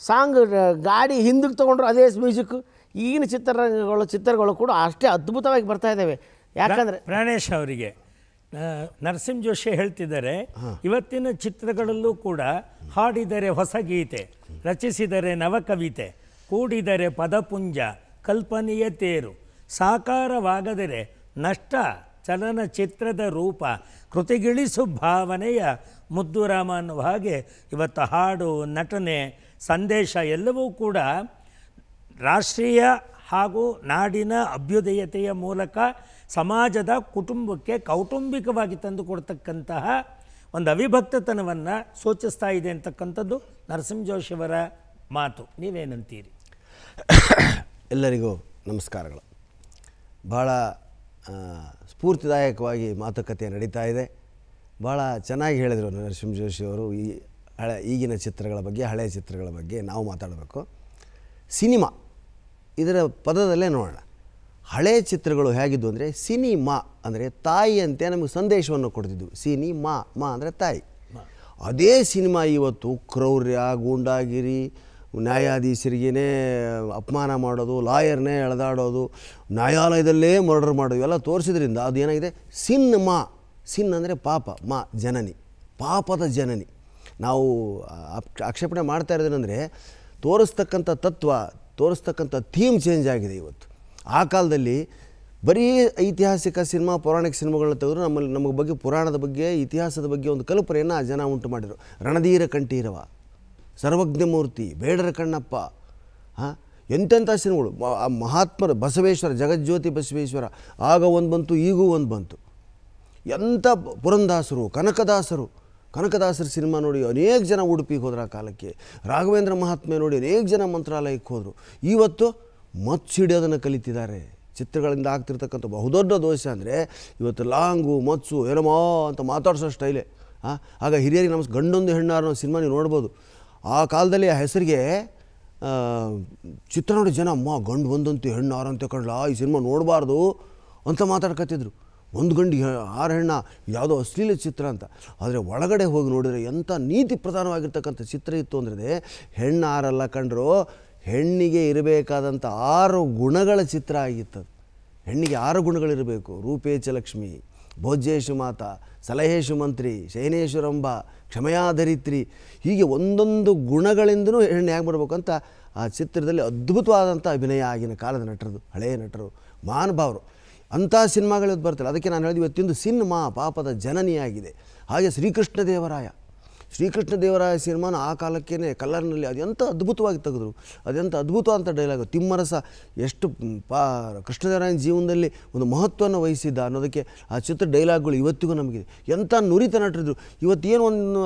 ಸಾಂಗ್ ಗಾಡಿ ಹಿಂದಕ್ಕೆ ತೊಗೊಂಡ್ರು ಅದೇ ಮ್ಯೂಸಿಕ್ ಈಗಿನ ಚಿತ್ರರಂಗಗಳು ಚಿತ್ರಗಳು ಕೂಡ ಅಷ್ಟೇ ಅದ್ಭುತವಾಗಿ ಬರ್ತಾ ಇದ್ದಾವೆ ಯಾಕಂದರೆ ಪ್ರಾಣೇಶ್ ಅವರಿಗೆ ನರಸಿಂಹ ಜೋಶಿ ಹೇಳ್ತಿದ್ದಾರೆ ಇವತ್ತಿನ ಚಿತ್ರಗಳಲ್ಲೂ ಕೂಡ ಹಾಡಿದರೆ ಹೊಸ ಗೀತೆ ರಚಿಸಿದರೆ ನವಕವಿತೆ ಕೂಡಿದರೆ ಪದಪುಂಜ ಕಲ್ಪನೆಯ ತೇರು ಸಾಕಾರವಾಗದರೆ ನಷ್ಟ ಚಲನಚಿತ್ರದ ರೂಪ ಕೃತಿಗಿಳಿಸು ಭಾವನೆಯ ಮುದ್ದುರಾಮ ಅನ್ನುವ ಹಾಗೆ ಇವತ್ತು ಹಾಡು ನಟನೆ ಸಂದೇಶ ಎಲ್ಲವೂ ಕೂಡ ರಾಷ್ಟ್ರೀಯ ಹಾಗೂ ನಾಡಿನ ಅಭ್ಯುದಯತೆಯ ಮೂಲಕ ಸಮಾಜದ ಕುಟುಂಬಕ್ಕೆ ಕೌಟುಂಬಿಕವಾಗಿ ತಂದು ಒಂದು ಅವಿಭಕ್ತತನವನ್ನು ಸೂಚಿಸ್ತಾ ಇದೆ ಅಂತಕ್ಕಂಥದ್ದು ನರಸಿಂಹ ಜೋಶಿಯವರ ಮಾತು ನೀವೇನಂತೀರಿ ಎಲ್ಲರಿಗೂ ನಮಸ್ಕಾರಗಳು ಬಹಳ ಸ್ಫೂರ್ತಿದಾಯಕವಾಗಿ ಮಾತುಕತೆ ನಡೀತಾ ಇದೆ ಭಾಳ ಚೆನ್ನಾಗಿ ಹೇಳಿದರು ನರಸಿಂಹ ಜೋಶಿ ಅವರು ಈ ಹಳೆ ಈಗಿನ ಚಿತ್ರಗಳ ಬಗ್ಗೆ ಹಳೆಯ ಚಿತ್ರಗಳ ಬಗ್ಗೆ ನಾವು ಮಾತಾಡಬೇಕು ಸಿನಿಮಾ ಇದರ ಪದದಲ್ಲೇ ನೋಡೋಣ ಹಳೆಯ ಚಿತ್ರಗಳು ಹೇಗಿದ್ದು ಅಂದರೆ ಸಿನಿಮಾ ಅಂದರೆ ತಾಯಿಯಂತೆ ನಮಗೆ ಸಂದೇಶವನ್ನು ಕೊಡ್ತಿದ್ವು ಸಿನಿಮಾ ಮಾ ಅಂದರೆ ತಾಯಿ ಅದೇ ಸಿನಿಮಾ ಇವತ್ತು ಕ್ರೌರ್ಯ ಗೂಂಡಾಗಿರಿ ನ್ಯಾಯಾಧೀಶರಿಗೇ ಅಪಮಾನ ಮಾಡೋದು ಲಾಯರ್ನೇ ಎಳೆದಾಡೋದು ನ್ಯಾಯಾಲಯದಲ್ಲೇ ಮರ್ಡರ್ ಮಾಡೋದು ಇವೆಲ್ಲ ತೋರಿಸಿದ್ರಿಂದ ಅದು ಏನಾಗಿದೆ ಸಿನಿಮಾ ಸಿನ್ ಅಂದರೆ ಪಾಪ ಮಾ ಜನನಿ ಪಾಪದ ಜನನಿ ನಾವು ಆಕ್ಷೇಪಣೆ ಮಾಡ್ತಾ ಇರೋದೇನೆಂದರೆ ತೋರಿಸ್ತಕ್ಕಂಥ ತತ್ವ ತೋರಿಸ್ತಕ್ಕಂಥ ಥೀಮ್ ಚೇಂಜ್ ಆಗಿದೆ ಇವತ್ತು ಆ ಕಾಲದಲ್ಲಿ ಬರೀ ಐತಿಹಾಸಿಕ ಸಿನಿಮಾ ಪೌರಾಣಿಕ ಸಿನಿಮಾಗಳನ್ನ ತೆಗೆದ್ರು ನಮ್ಮಲ್ಲಿ ನಮಗೆ ಬಗ್ಗೆ ಪುರಾಣದ ಬಗ್ಗೆ ಇತಿಹಾಸದ ಬಗ್ಗೆ ಒಂದು ಕಲ್ಪನೆಯನ್ನು ಆ ಜನ ಉಂಟು ಮಾಡಿದರು ರಣಧೀರ ಕಂಠೀರವ ಸರ್ವಜ್ಞಮೂರ್ತಿ ಬೇಡರ ಕಣ್ಣಪ್ಪ ಹಾಂ ಎಂತೆಂಥ ಸಿನಿಮಾಗಳು ಮಹಾತ್ಮರು ಬಸವೇಶ್ವರ ಜಗಜ್ಯೋತಿ ಬಸವೇಶ್ವರ ಆಗ ಒಂದು ಬಂತು ಈಗೂ ಒಂದು ಬಂತು ಎಂಥ ಪುರಂದಾಸರು ಕನಕದಾಸರು ಕನಕದಾಸರ ಸಿನಿಮಾ ನೋಡಿ ಅನೇಕ ಜನ ಉಡುಪಿಗೆ ಆ ಕಾಲಕ್ಕೆ ರಾಘವೇಂದ್ರ ಮಹಾತ್ಮೆ ನೋಡಿ ಅನೇಕ ಜನ ಮಂತ್ರಾಲಯಕ್ಕೆ ಹೋದರು ಇವತ್ತು ಹಿಡಿಯೋದನ್ನು ಕಲಿತಿದ್ದಾರೆ ಚಿತ್ರಗಳಿಂದ ಆಗ್ತಿರ್ತಕ್ಕಂಥ ಬಹುದೊಡ್ಡ ದೋಷ ಅಂದರೆ ಇವತ್ತು ಲಾಂಗು ಮತ್ಸು ಏನಮೋ ಅಂತ ಮಾತಾಡಿಸೋ ಸ್ಟೈಲೇ ಆಗ ಹಿರಿಯರಿಗೆ ನಮಸ್ ಗಂಡೊಂದು ಹೆಣ್ಣಾರು ಅನ್ನೋ ಸಿನಿಮಾ ನೀವು ನೋಡ್ಬೋದು ಆ ಕಾಲದಲ್ಲಿ ಆ ಹೆಸರಿಗೆ ಚಿತ್ರ ನೋಡಿ ಜನ ಅಮ್ಮ ಗಂಡು ಬಂದಂತೆ ಹೆಣ್ಣು ಆರಂತೆ ಕಂಡ್ಲ ಈ ಸಿನಿಮಾ ನೋಡಬಾರ್ದು ಅಂತ ಮಾತಾಡ್ಕತ್ತಿದ್ರು ಒಂದು ಗಂಡು ಆರು ಯಾವುದೋ ಅಶ್ಲೀಲ ಚಿತ್ರ ಅಂತ ಆದರೆ ಒಳಗಡೆ ಹೋಗಿ ನೋಡಿದರೆ ಎಂಥ ನೀತಿ ಪ್ರಧಾನವಾಗಿರ್ತಕ್ಕಂಥ ಚಿತ್ರ ಇತ್ತು ಅಂದರೆ ಹೆಣ್ಣು ಆರಲ್ಲ ಕಂಡ್ರು ಹೆಣ್ಣಿಗೆ ಇರಬೇಕಾದಂಥ ಆರು ಗುಣಗಳ ಚಿತ್ರ ಆಗಿತ್ತು ಹೆಣ್ಣಿಗೆ ಆರು ಗುಣಗಳಿರಬೇಕು ರೂಪೇಚ ಲಕ್ಷ್ಮಿ ಭೋಜ್ಯೇಶು ಮಾತ ಸಲಹೇಶು ಮಂತ್ರಿ ಶಯನೇಶ್ವರಂಬ ಕ್ಷಮಯಾಧರಿತ್ರಿ ಹೀಗೆ ಒಂದೊಂದು ಗುಣಗಳಿಂದನೂ ಹೆಣ್ಣು ಹೇಗೆ ಬರಬೇಕು ಅಂತ ಆ ಚಿತ್ರದಲ್ಲಿ ಅದ್ಭುತವಾದಂಥ ಅಭಿನಯ ಆಗಿನ ಕಾಲದ ನಟರದು ಹಳೆಯ ನಟರು ಮಹಾನುಭಾವರು ಅಂಥ ಸಿನಿಮಾಗಳು ಬರ್ತಾರೆ ಅದಕ್ಕೆ ನಾನು ಹೇಳಿದ್ವಿ ಇವತ್ತಿಂದು ಸಿನಿಮಾ ಪಾಪದ ಜನನಿಯಾಗಿದೆ ಹಾಗೆ ಶ್ರೀಕೃಷ್ಣ ದೇವರಾಯ ಶ್ರೀಕೃಷ್ಣ ದೇವರಾಯ ಸಿನಿಮಾನ ಆ ಕಾಲಕ್ಕೇ ಕಲರ್ನಲ್ಲಿ ಅದೆಂತ ಅದ್ಭುತವಾಗಿ ತೆಗೆದ್ರು ಅದೆಂಥ ಅದ್ಭುತ ಅಂತ ಡೈಲಾಗು ತಿಮ್ಮರಸ ಎಷ್ಟು ಪಾ ಕೃಷ್ಣದೇವರಾಯನ ಜೀವನದಲ್ಲಿ ಒಂದು ಮಹತ್ವವನ್ನು ವಹಿಸಿದ್ದ ಅನ್ನೋದಕ್ಕೆ ಆ ಚಿತ್ರ ಡೈಲಾಗ್ಗಳು ಇವತ್ತಿಗೂ ನಮಗಿದೆ ಎಂಥ ನುರಿತ ನಟರಿದ್ರು ಇವತ್ತೇನು ಒಂದು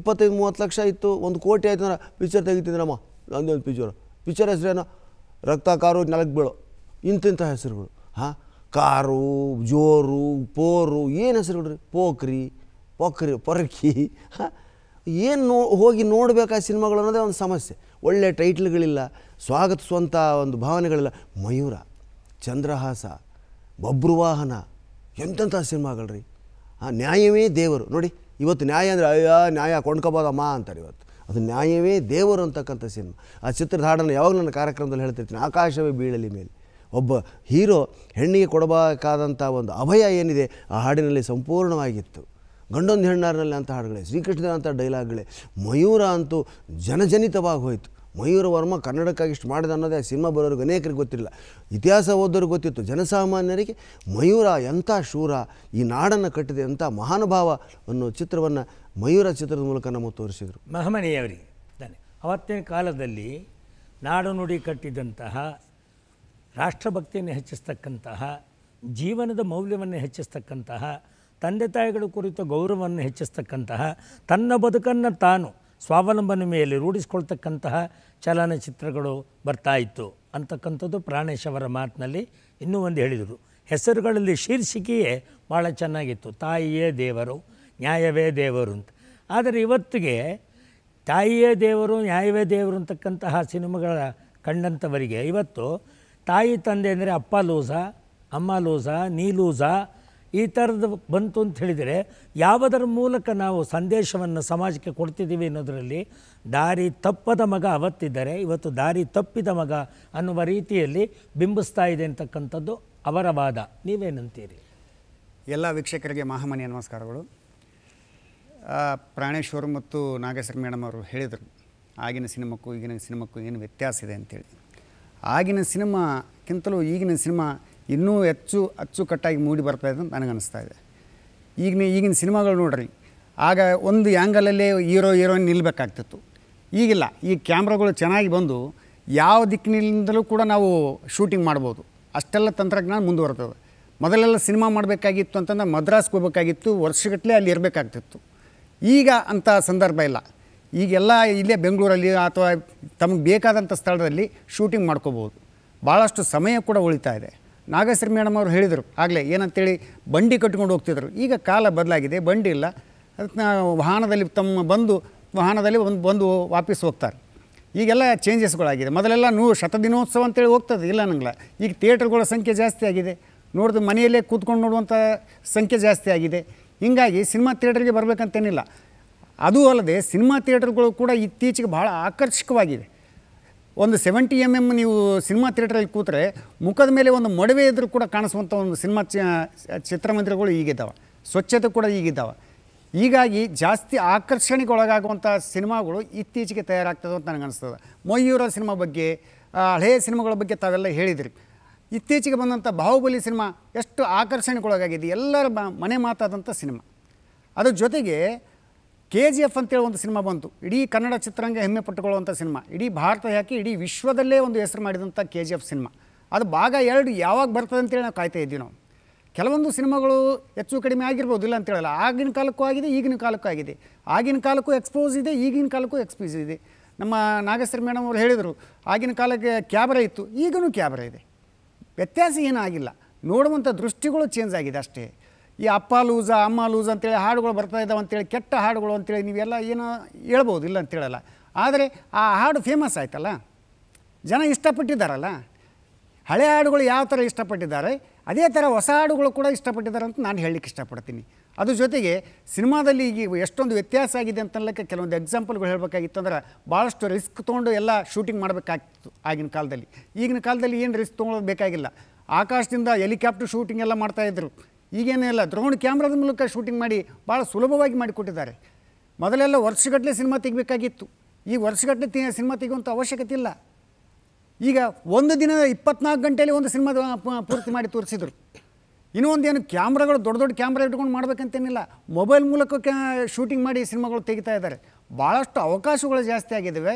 ಇಪ್ಪತ್ತೈದು ಮೂವತ್ತು ಲಕ್ಷ ಇತ್ತು ಒಂದು ಕೋಟಿ ಆಯ್ತು ಅಂದ್ರೆ ಪಿಕ್ಚರ್ ತೆಗಿತಿದ್ರಮ್ಮ ಅಂದೊಂದು ಪಿಕ್ಚರ್ ಪಿಚ್ಚರ್ ಹೆಸರೇನೋ ರಕ್ತ ಕಾರು ನಾಲ್ಕು ಇಂತಿಂಥ ಹೆಸರುಗಳು ಹಾಂ ಕಾರು ಜೋರು ಪೋರು ಏನು ಹೆಸರುಗಳ್ರಿ ಪೋಕ್ರಿ ಪೊಕ್ರಿ ಪೊರಕಿ ಏನು ನೋ ಹೋಗಿ ನೋಡಬೇಕಾದ ಸಿನಿಮಾಗಳು ಅನ್ನೋದೇ ಒಂದು ಸಮಸ್ಯೆ ಒಳ್ಳೆ ಟೈಟ್ಲ್ಗಳಿಲ್ಲ ಸ್ವಾಗತಿಸುವಂಥ ಒಂದು ಭಾವನೆಗಳಿಲ್ಲ ಮಯೂರ ಚಂದ್ರಹಾಸ ಬಬ್ರುವಾಹನ ಎಂತೆಂಥ ಸಿನಿಮಾಗಳ್ರಿ ಆ ನ್ಯಾಯವೇ ದೇವರು ನೋಡಿ ಇವತ್ತು ನ್ಯಾಯ ಅಂದರೆ ಅಯ್ಯ ನ್ಯಾಯ ಕೊಂಡ್ಕೋಬೋದಮ್ಮ ಅಂತಾರೆ ಇವತ್ತು ಅದು ನ್ಯಾಯವೇ ದೇವರು ಅಂತಕ್ಕಂಥ ಸಿನಿಮಾ ಆ ಚಿತ್ರದ ಹಾಡನ್ನು ಯಾವಾಗ ನನ್ನ ಕಾರ್ಯಕ್ರಮದಲ್ಲಿ ಹೇಳ್ತಿರ್ತೀನಿ ಆಕಾಶವೇ ಬೀಳಲಿ ಮೇಲೆ ಒಬ್ಬ ಹೀರೋ ಹೆಣ್ಣಿಗೆ ಕೊಡಬೇಕಾದಂಥ ಒಂದು ಅಭಯ ಏನಿದೆ ಆ ಹಾಡಿನಲ್ಲಿ ಸಂಪೂರ್ಣವಾಗಿತ್ತು ಗಂಡೊಂದು ಹೆಣ್ಣಾರಿನಲ್ಲಿ ಅಂತ ಹಾಡುಗಳೇ ಶ್ರೀಕೃಷ್ಣನ ಅಂಥ ಡೈಲಾಗ್ಗಳೇ ಮಯೂರ ಅಂತೂ ಜನಜನಿತವಾಗಿ ಹೋಯಿತು ಮಯೂರ ವರ್ಮ ಕನ್ನಡಕ್ಕಾಗಿ ಇಷ್ಟು ಮಾಡಿದ ಅನ್ನೋದೇ ಆ ಸಿನಿಮಾ ಬರೋರಿಗೆ ಅನೇಕರಿಗೆ ಗೊತ್ತಿಲ್ಲ ಇತಿಹಾಸ ಓದೋರಿಗೆ ಗೊತ್ತಿತ್ತು ಜನಸಾಮಾನ್ಯರಿಗೆ ಮಯೂರ ಎಂಥ ಶೂರ ಈ ನಾಡನ್ನು ಕಟ್ಟಿದೆ ಎಂಥ ಮಹಾನುಭಾವ ಅನ್ನೋ ಚಿತ್ರವನ್ನು ಮಯೂರ ಚಿತ್ರದ ಮೂಲಕ ನಮಗೆ ತೋರಿಸಿದರು ಮಹಮನೆಯವರಿಗೆ ಅವತ್ತಿನ ಕಾಲದಲ್ಲಿ ನಾಡು ನುಡಿ ಕಟ್ಟಿದಂತಹ ರಾಷ್ಟ್ರಭಕ್ತಿಯನ್ನು ಹೆಚ್ಚಿಸ್ತಕ್ಕಂತಹ ಜೀವನದ ಮೌಲ್ಯವನ್ನು ಹೆಚ್ಚಿಸ್ತಕ್ಕಂತಹ ತಂದೆ ತಾಯಿಗಳ ಕುರಿತ ಗೌರವವನ್ನು ಹೆಚ್ಚಿಸ್ತಕ್ಕಂತಹ ತನ್ನ ಬದುಕನ್ನು ತಾನು ಸ್ವಾವಲಂಬನ ಮೇಲೆ ರೂಢಿಸ್ಕೊಳ್ತಕ್ಕಂತಹ ಚಲನಚಿತ್ರಗಳು ಇತ್ತು ಅಂತಕ್ಕಂಥದ್ದು ಪ್ರಾಣೇಶ್ ಅವರ ಮಾತಿನಲ್ಲಿ ಇನ್ನೂ ಒಂದು ಹೇಳಿದರು ಹೆಸರುಗಳಲ್ಲಿ ಶೀರ್ಷಿಕೆಯೇ ಭಾಳ ಚೆನ್ನಾಗಿತ್ತು ತಾಯಿಯೇ ದೇವರು ನ್ಯಾಯವೇ ದೇವರು ಅಂತ ಆದರೆ ಇವತ್ತಿಗೆ ತಾಯಿಯೇ ದೇವರು ನ್ಯಾಯವೇ ದೇವರು ಅಂತಕ್ಕಂತಹ ಸಿನಿಮಾಗಳ ಕಂಡಂಥವರಿಗೆ ಇವತ್ತು ತಾಯಿ ತಂದೆ ಅಂದರೆ ಅಪ್ಪ ಲೂಸ ಅಮ್ಮ ಲೂಸ ನೀ ಲೂಸ ಈ ಥರದ್ದು ಬಂತು ಅಂತ ಹೇಳಿದರೆ ಯಾವುದರ ಮೂಲಕ ನಾವು ಸಂದೇಶವನ್ನು ಸಮಾಜಕ್ಕೆ ಕೊಡ್ತಿದ್ದೀವಿ ಅನ್ನೋದರಲ್ಲಿ ದಾರಿ ತಪ್ಪದ ಮಗ ಅವತ್ತಿದ್ದರೆ ಇವತ್ತು ದಾರಿ ತಪ್ಪಿದ ಮಗ ಅನ್ನುವ ರೀತಿಯಲ್ಲಿ ಬಿಂಬಿಸ್ತಾ ಇದೆ ಅಂತಕ್ಕಂಥದ್ದು ಅವರ ವಾದ ನೀವೇನಂತೀರಿ ಎಲ್ಲ ವೀಕ್ಷಕರಿಗೆ ಮಹಾಮನಿ ನಮಸ್ಕಾರಗಳು ಪ್ರಾಣೇಶ್ವರ್ ಮತ್ತು ನಾಗೇಶ್ವರ ಮೇಡಮ್ ಅವರು ಹೇಳಿದರು ಆಗಿನ ಸಿನಿಮಾಕ್ಕೂ ಈಗಿನ ಸಿನಿಮಾಕ್ಕೂ ಏನು ವ್ಯತ್ಯಾಸ ಇದೆ ಅಂತೇಳಿ ಆಗಿನ ಸಿನಿಮಾಕ್ಕಿಂತಲೂ ಈಗಿನ ಸಿನಿಮಾ ಇನ್ನೂ ಹೆಚ್ಚು ಅಚ್ಚುಕಟ್ಟಾಗಿ ಮೂಡಿ ಬರ್ತಾ ಇದೆ ಅಂತ ನನಗನ್ನಿಸ್ತಾ ಇದೆ ಈಗಿನ ಈಗಿನ ಸಿನಿಮಾಗಳು ನೋಡ್ರಿ ಆಗ ಒಂದು ಆ್ಯಂಗಲಲ್ಲೇ ಹೀರೋ ಹೀರೋಯಿನ್ ನಿಲ್ಲಬೇಕಾಗ್ತಿತ್ತು ಈಗಿಲ್ಲ ಈ ಕ್ಯಾಮ್ರಾಗಳು ಚೆನ್ನಾಗಿ ಬಂದು ಯಾವ ದಿಕ್ಕಿನಿಂದಲೂ ಕೂಡ ನಾವು ಶೂಟಿಂಗ್ ಮಾಡ್ಬೋದು ಅಷ್ಟೆಲ್ಲ ತಂತ್ರಜ್ಞಾನ ಮುಂದುವರ್ತದೆ ಮೊದಲೆಲ್ಲ ಸಿನಿಮಾ ಮಾಡಬೇಕಾಗಿತ್ತು ಅಂತಂದ್ರೆ ಮದ್ರಾಸ್ಗೆ ಹೋಗ್ಬೇಕಾಗಿತ್ತು ವರ್ಷಗಟ್ಟಲೆ ಅಲ್ಲಿ ಇರಬೇಕಾಗ್ತಿತ್ತು ಈಗ ಅಂಥ ಸಂದರ್ಭ ಇಲ್ಲ ಈಗೆಲ್ಲ ಇಲ್ಲೇ ಬೆಂಗಳೂರಲ್ಲಿ ಅಥವಾ ತಮಗೆ ಬೇಕಾದಂಥ ಸ್ಥಳದಲ್ಲಿ ಶೂಟಿಂಗ್ ಮಾಡ್ಕೋಬೋದು ಭಾಳಷ್ಟು ಸಮಯ ಕೂಡ ಉಳಿತಾ ಇದೆ ನಾಗಶ್ರೀ ಮೇಡಮ್ ಅವರು ಹೇಳಿದರು ಆಗಲೇ ಏನಂತೇಳಿ ಬಂಡಿ ಕಟ್ಕೊಂಡು ಹೋಗ್ತಿದ್ರು ಈಗ ಕಾಲ ಬದಲಾಗಿದೆ ಬಂಡಿ ಇಲ್ಲ ಅದನ್ನ ವಾಹನದಲ್ಲಿ ತಮ್ಮ ಬಂದು ವಾಹನದಲ್ಲಿ ಒಂದು ಬಂದು ವಾಪಸ್ ಹೋಗ್ತಾರೆ ಈಗೆಲ್ಲ ಚೇಂಜಸ್ಗಳಾಗಿದೆ ಮೊದಲೆಲ್ಲ ನೂ ಶತದಿನೋತ್ಸವ ಅಂತೇಳಿ ಹೋಗ್ತದೆ ಇಲ್ಲ ನಂಗಲ್ಲ ಈಗ ಥಿಯೇಟ್ರ್ಗಳ ಸಂಖ್ಯೆ ಜಾಸ್ತಿ ಆಗಿದೆ ನೋಡಿದ್ರೆ ಮನೆಯಲ್ಲೇ ಕೂತ್ಕೊಂಡು ನೋಡುವಂಥ ಸಂಖ್ಯೆ ಜಾಸ್ತಿ ಆಗಿದೆ ಹೀಗಾಗಿ ಸಿನಿಮಾ ಥಿಯೇಟ್ರಿಗೆ ಬರಬೇಕಂತೇನಿಲ್ಲ ಅದು ಅಲ್ಲದೆ ಸಿನಿಮಾ ಥಿಯೇಟರ್ಗಳು ಕೂಡ ಇತ್ತೀಚೆಗೆ ಬಹಳ ಆಕರ್ಷಕವಾಗಿದೆ ಒಂದು ಸೆವೆಂಟಿ ಎಮ್ ಎಮ್ ನೀವು ಸಿನಿಮಾ ಥಿಯೇಟ್ರಲ್ಲಿ ಕೂತ್ರೆ ಮುಖದ ಮೇಲೆ ಒಂದು ಮೊಡವೆ ಎದುರು ಕೂಡ ಕಾಣಿಸುವಂಥ ಒಂದು ಸಿನಿಮಾ ಚಿತ್ರಮಂದಿರಗಳು ಈಗಿದ್ದಾವೆ ಸ್ವಚ್ಛತೆ ಕೂಡ ಈಗಿದ್ದಾವೆ ಹೀಗಾಗಿ ಜಾಸ್ತಿ ಒಳಗಾಗುವಂಥ ಸಿನಿಮಾಗಳು ಇತ್ತೀಚೆಗೆ ತಯಾರಾಗ್ತದೆ ಅಂತ ಅನಿಸ್ತದೆ ಮೊಯ್ಯೂರ ಸಿನಿಮಾ ಬಗ್ಗೆ ಹಳೆಯ ಸಿನಿಮಾಗಳ ಬಗ್ಗೆ ತಾವೆಲ್ಲ ಹೇಳಿದಿರಿ ಇತ್ತೀಚೆಗೆ ಬಂದಂಥ ಬಾಹುಬಲಿ ಸಿನಿಮಾ ಎಷ್ಟು ಆಕರ್ಷಣೆಗೊಳಗಾಗಿದೆ ಎಲ್ಲರ ಮನೆ ಮಾತಾದಂಥ ಸಿನಿಮಾ ಅದರ ಜೊತೆಗೆ ಕೆ ಜಿ ಎಫ್ ಅಂತೇಳಿ ಒಂದು ಸಿನಿಮಾ ಬಂತು ಇಡೀ ಕನ್ನಡ ಚಿತ್ರರಂಗ ಹೆಮ್ಮೆ ಪಟ್ಟುಕೊಳ್ಳುವಂಥ ಸಿನಿಮಾ ಇಡೀ ಭಾರತ ಯಾಕೆ ಇಡೀ ವಿಶ್ವದಲ್ಲೇ ಒಂದು ಹೆಸರು ಮಾಡಿದಂಥ ಕೆ ಜಿ ಎಫ್ ಸಿನಿಮಾ ಅದು ಭಾಗ ಎರಡು ಯಾವಾಗ ಬರ್ತದೆ ಅಂತೇಳಿ ನಾವು ಕಾಯ್ತಾ ಇದ್ದೀವಿ ನಾವು ಕೆಲವೊಂದು ಸಿನಿಮಾಗಳು ಹೆಚ್ಚು ಕಡಿಮೆ ಆಗಿರ್ಬೋದು ಇಲ್ಲ ಅಂತೇಳಲ್ಲ ಆಗಿನ ಕಾಲಕ್ಕೂ ಆಗಿದೆ ಈಗಿನ ಕಾಲಕ್ಕೂ ಆಗಿದೆ ಆಗಿನ ಕಾಲಕ್ಕೂ ಎಕ್ಸ್ಪೋಸ್ ಇದೆ ಈಗಿನ ಕಾಲಕ್ಕೂ ಎಕ್ಸ್ಪೋಸ್ ಇದೆ ನಮ್ಮ ನಾಗೇಶ್ವರ ಮೇಡಮ್ ಅವರು ಹೇಳಿದರು ಆಗಿನ ಕಾಲಕ್ಕೆ ಕ್ಯಾಮರಾ ಇತ್ತು ಈಗಲೂ ಕ್ಯಾಮರಾ ಇದೆ ವ್ಯತ್ಯಾಸ ಏನಾಗಿಲ್ಲ ನೋಡುವಂಥ ದೃಷ್ಟಿಗಳು ಚೇಂಜ್ ಆಗಿದೆ ಅಷ್ಟೇ ಈ ಅಪ್ಪ ಲೂಸ ಅಮ್ಮ ಲೂಸ್ ಅಂತೇಳಿ ಹಾಡುಗಳು ಬರ್ತಾ ಇದ್ದಾವೆ ಅಂತೇಳಿ ಕೆಟ್ಟ ಹಾಡುಗಳು ಅಂತೇಳಿ ನೀವೆಲ್ಲ ಏನೋ ಹೇಳ್ಬೋದು ಇಲ್ಲ ಅಂತೇಳಲ್ಲ ಆದರೆ ಆ ಹಾಡು ಫೇಮಸ್ ಆಯ್ತಲ್ಲ ಜನ ಇಷ್ಟಪಟ್ಟಿದ್ದಾರಲ್ಲ ಹಳೆ ಹಾಡುಗಳು ಯಾವ ಥರ ಇಷ್ಟಪಟ್ಟಿದ್ದಾರೆ ಅದೇ ಥರ ಹೊಸ ಹಾಡುಗಳು ಕೂಡ ಇಷ್ಟಪಟ್ಟಿದ್ದಾರೆ ಅಂತ ನಾನು ಹೇಳಲಿಕ್ಕೆ ಇಷ್ಟಪಡ್ತೀನಿ ಅದ್ರ ಜೊತೆಗೆ ಸಿನಿಮಾದಲ್ಲಿ ಈಗ ಎಷ್ಟೊಂದು ವ್ಯತ್ಯಾಸ ಆಗಿದೆ ಅಂತಲ್ಲಕ್ಕೆ ಕೆಲವೊಂದು ಎಕ್ಸಾಂಪಲ್ಗಳು ಹೇಳಬೇಕಾಗಿತ್ತು ಅಂದ್ರೆ ಭಾಳಷ್ಟು ರಿಸ್ಕ್ ತೊಗೊಂಡು ಎಲ್ಲ ಶೂಟಿಂಗ್ ಮಾಡಬೇಕಾಗಿತ್ತು ಆಗಿನ ಕಾಲದಲ್ಲಿ ಈಗಿನ ಕಾಲದಲ್ಲಿ ಏನು ರಿಸ್ಕ್ ತೊಗೊಳ್ಳೋದು ಬೇಕಾಗಿಲ್ಲ ಆಕಾಶದಿಂದ ಹೆಲಿಕಾಪ್ಟರ್ ಶೂಟಿಂಗ್ ಎಲ್ಲ ಮಾಡ್ತಾಯಿದ್ರು ಈಗೇನಿಲ್ಲ ದ್ರೋಣ್ ಕ್ಯಾಮ್ರಾದ ಮೂಲಕ ಶೂಟಿಂಗ್ ಮಾಡಿ ಭಾಳ ಸುಲಭವಾಗಿ ಮಾಡಿಕೊಟ್ಟಿದ್ದಾರೆ ಮೊದಲೆಲ್ಲ ವರ್ಷಗಟ್ಟಲೆ ಸಿನಿಮಾ ತೆಗಿಬೇಕಾಗಿತ್ತು ಈ ವರ್ಷಗಟ್ಟಲೆ ತಿ ಸಿನಿಮಾ ತೆಗೆಯುವಂಥ ಅವಶ್ಯಕತೆ ಇಲ್ಲ ಈಗ ಒಂದು ದಿನ ಇಪ್ಪತ್ನಾಲ್ಕು ಗಂಟೆಯಲ್ಲಿ ಒಂದು ಸಿನಿಮಾ ಪೂರ್ತಿ ಮಾಡಿ ತೋರಿಸಿದ್ರು ಏನು ಕ್ಯಾಮ್ರಾಗಳು ದೊಡ್ಡ ದೊಡ್ಡ ಕ್ಯಾಮ್ರಾ ಇಟ್ಕೊಂಡು ಮಾಡಬೇಕಂತೇನಿಲ್ಲ ಮೊಬೈಲ್ ಮೂಲಕ ಕ್ಯಾ ಶೂಟಿಂಗ್ ಮಾಡಿ ಸಿನಿಮಾಗಳು ತೆಗಿತಾ ಇದ್ದಾರೆ ಭಾಳಷ್ಟು ಅವಕಾಶಗಳು ಜಾಸ್ತಿ ಆಗಿದ್ದಾವೆ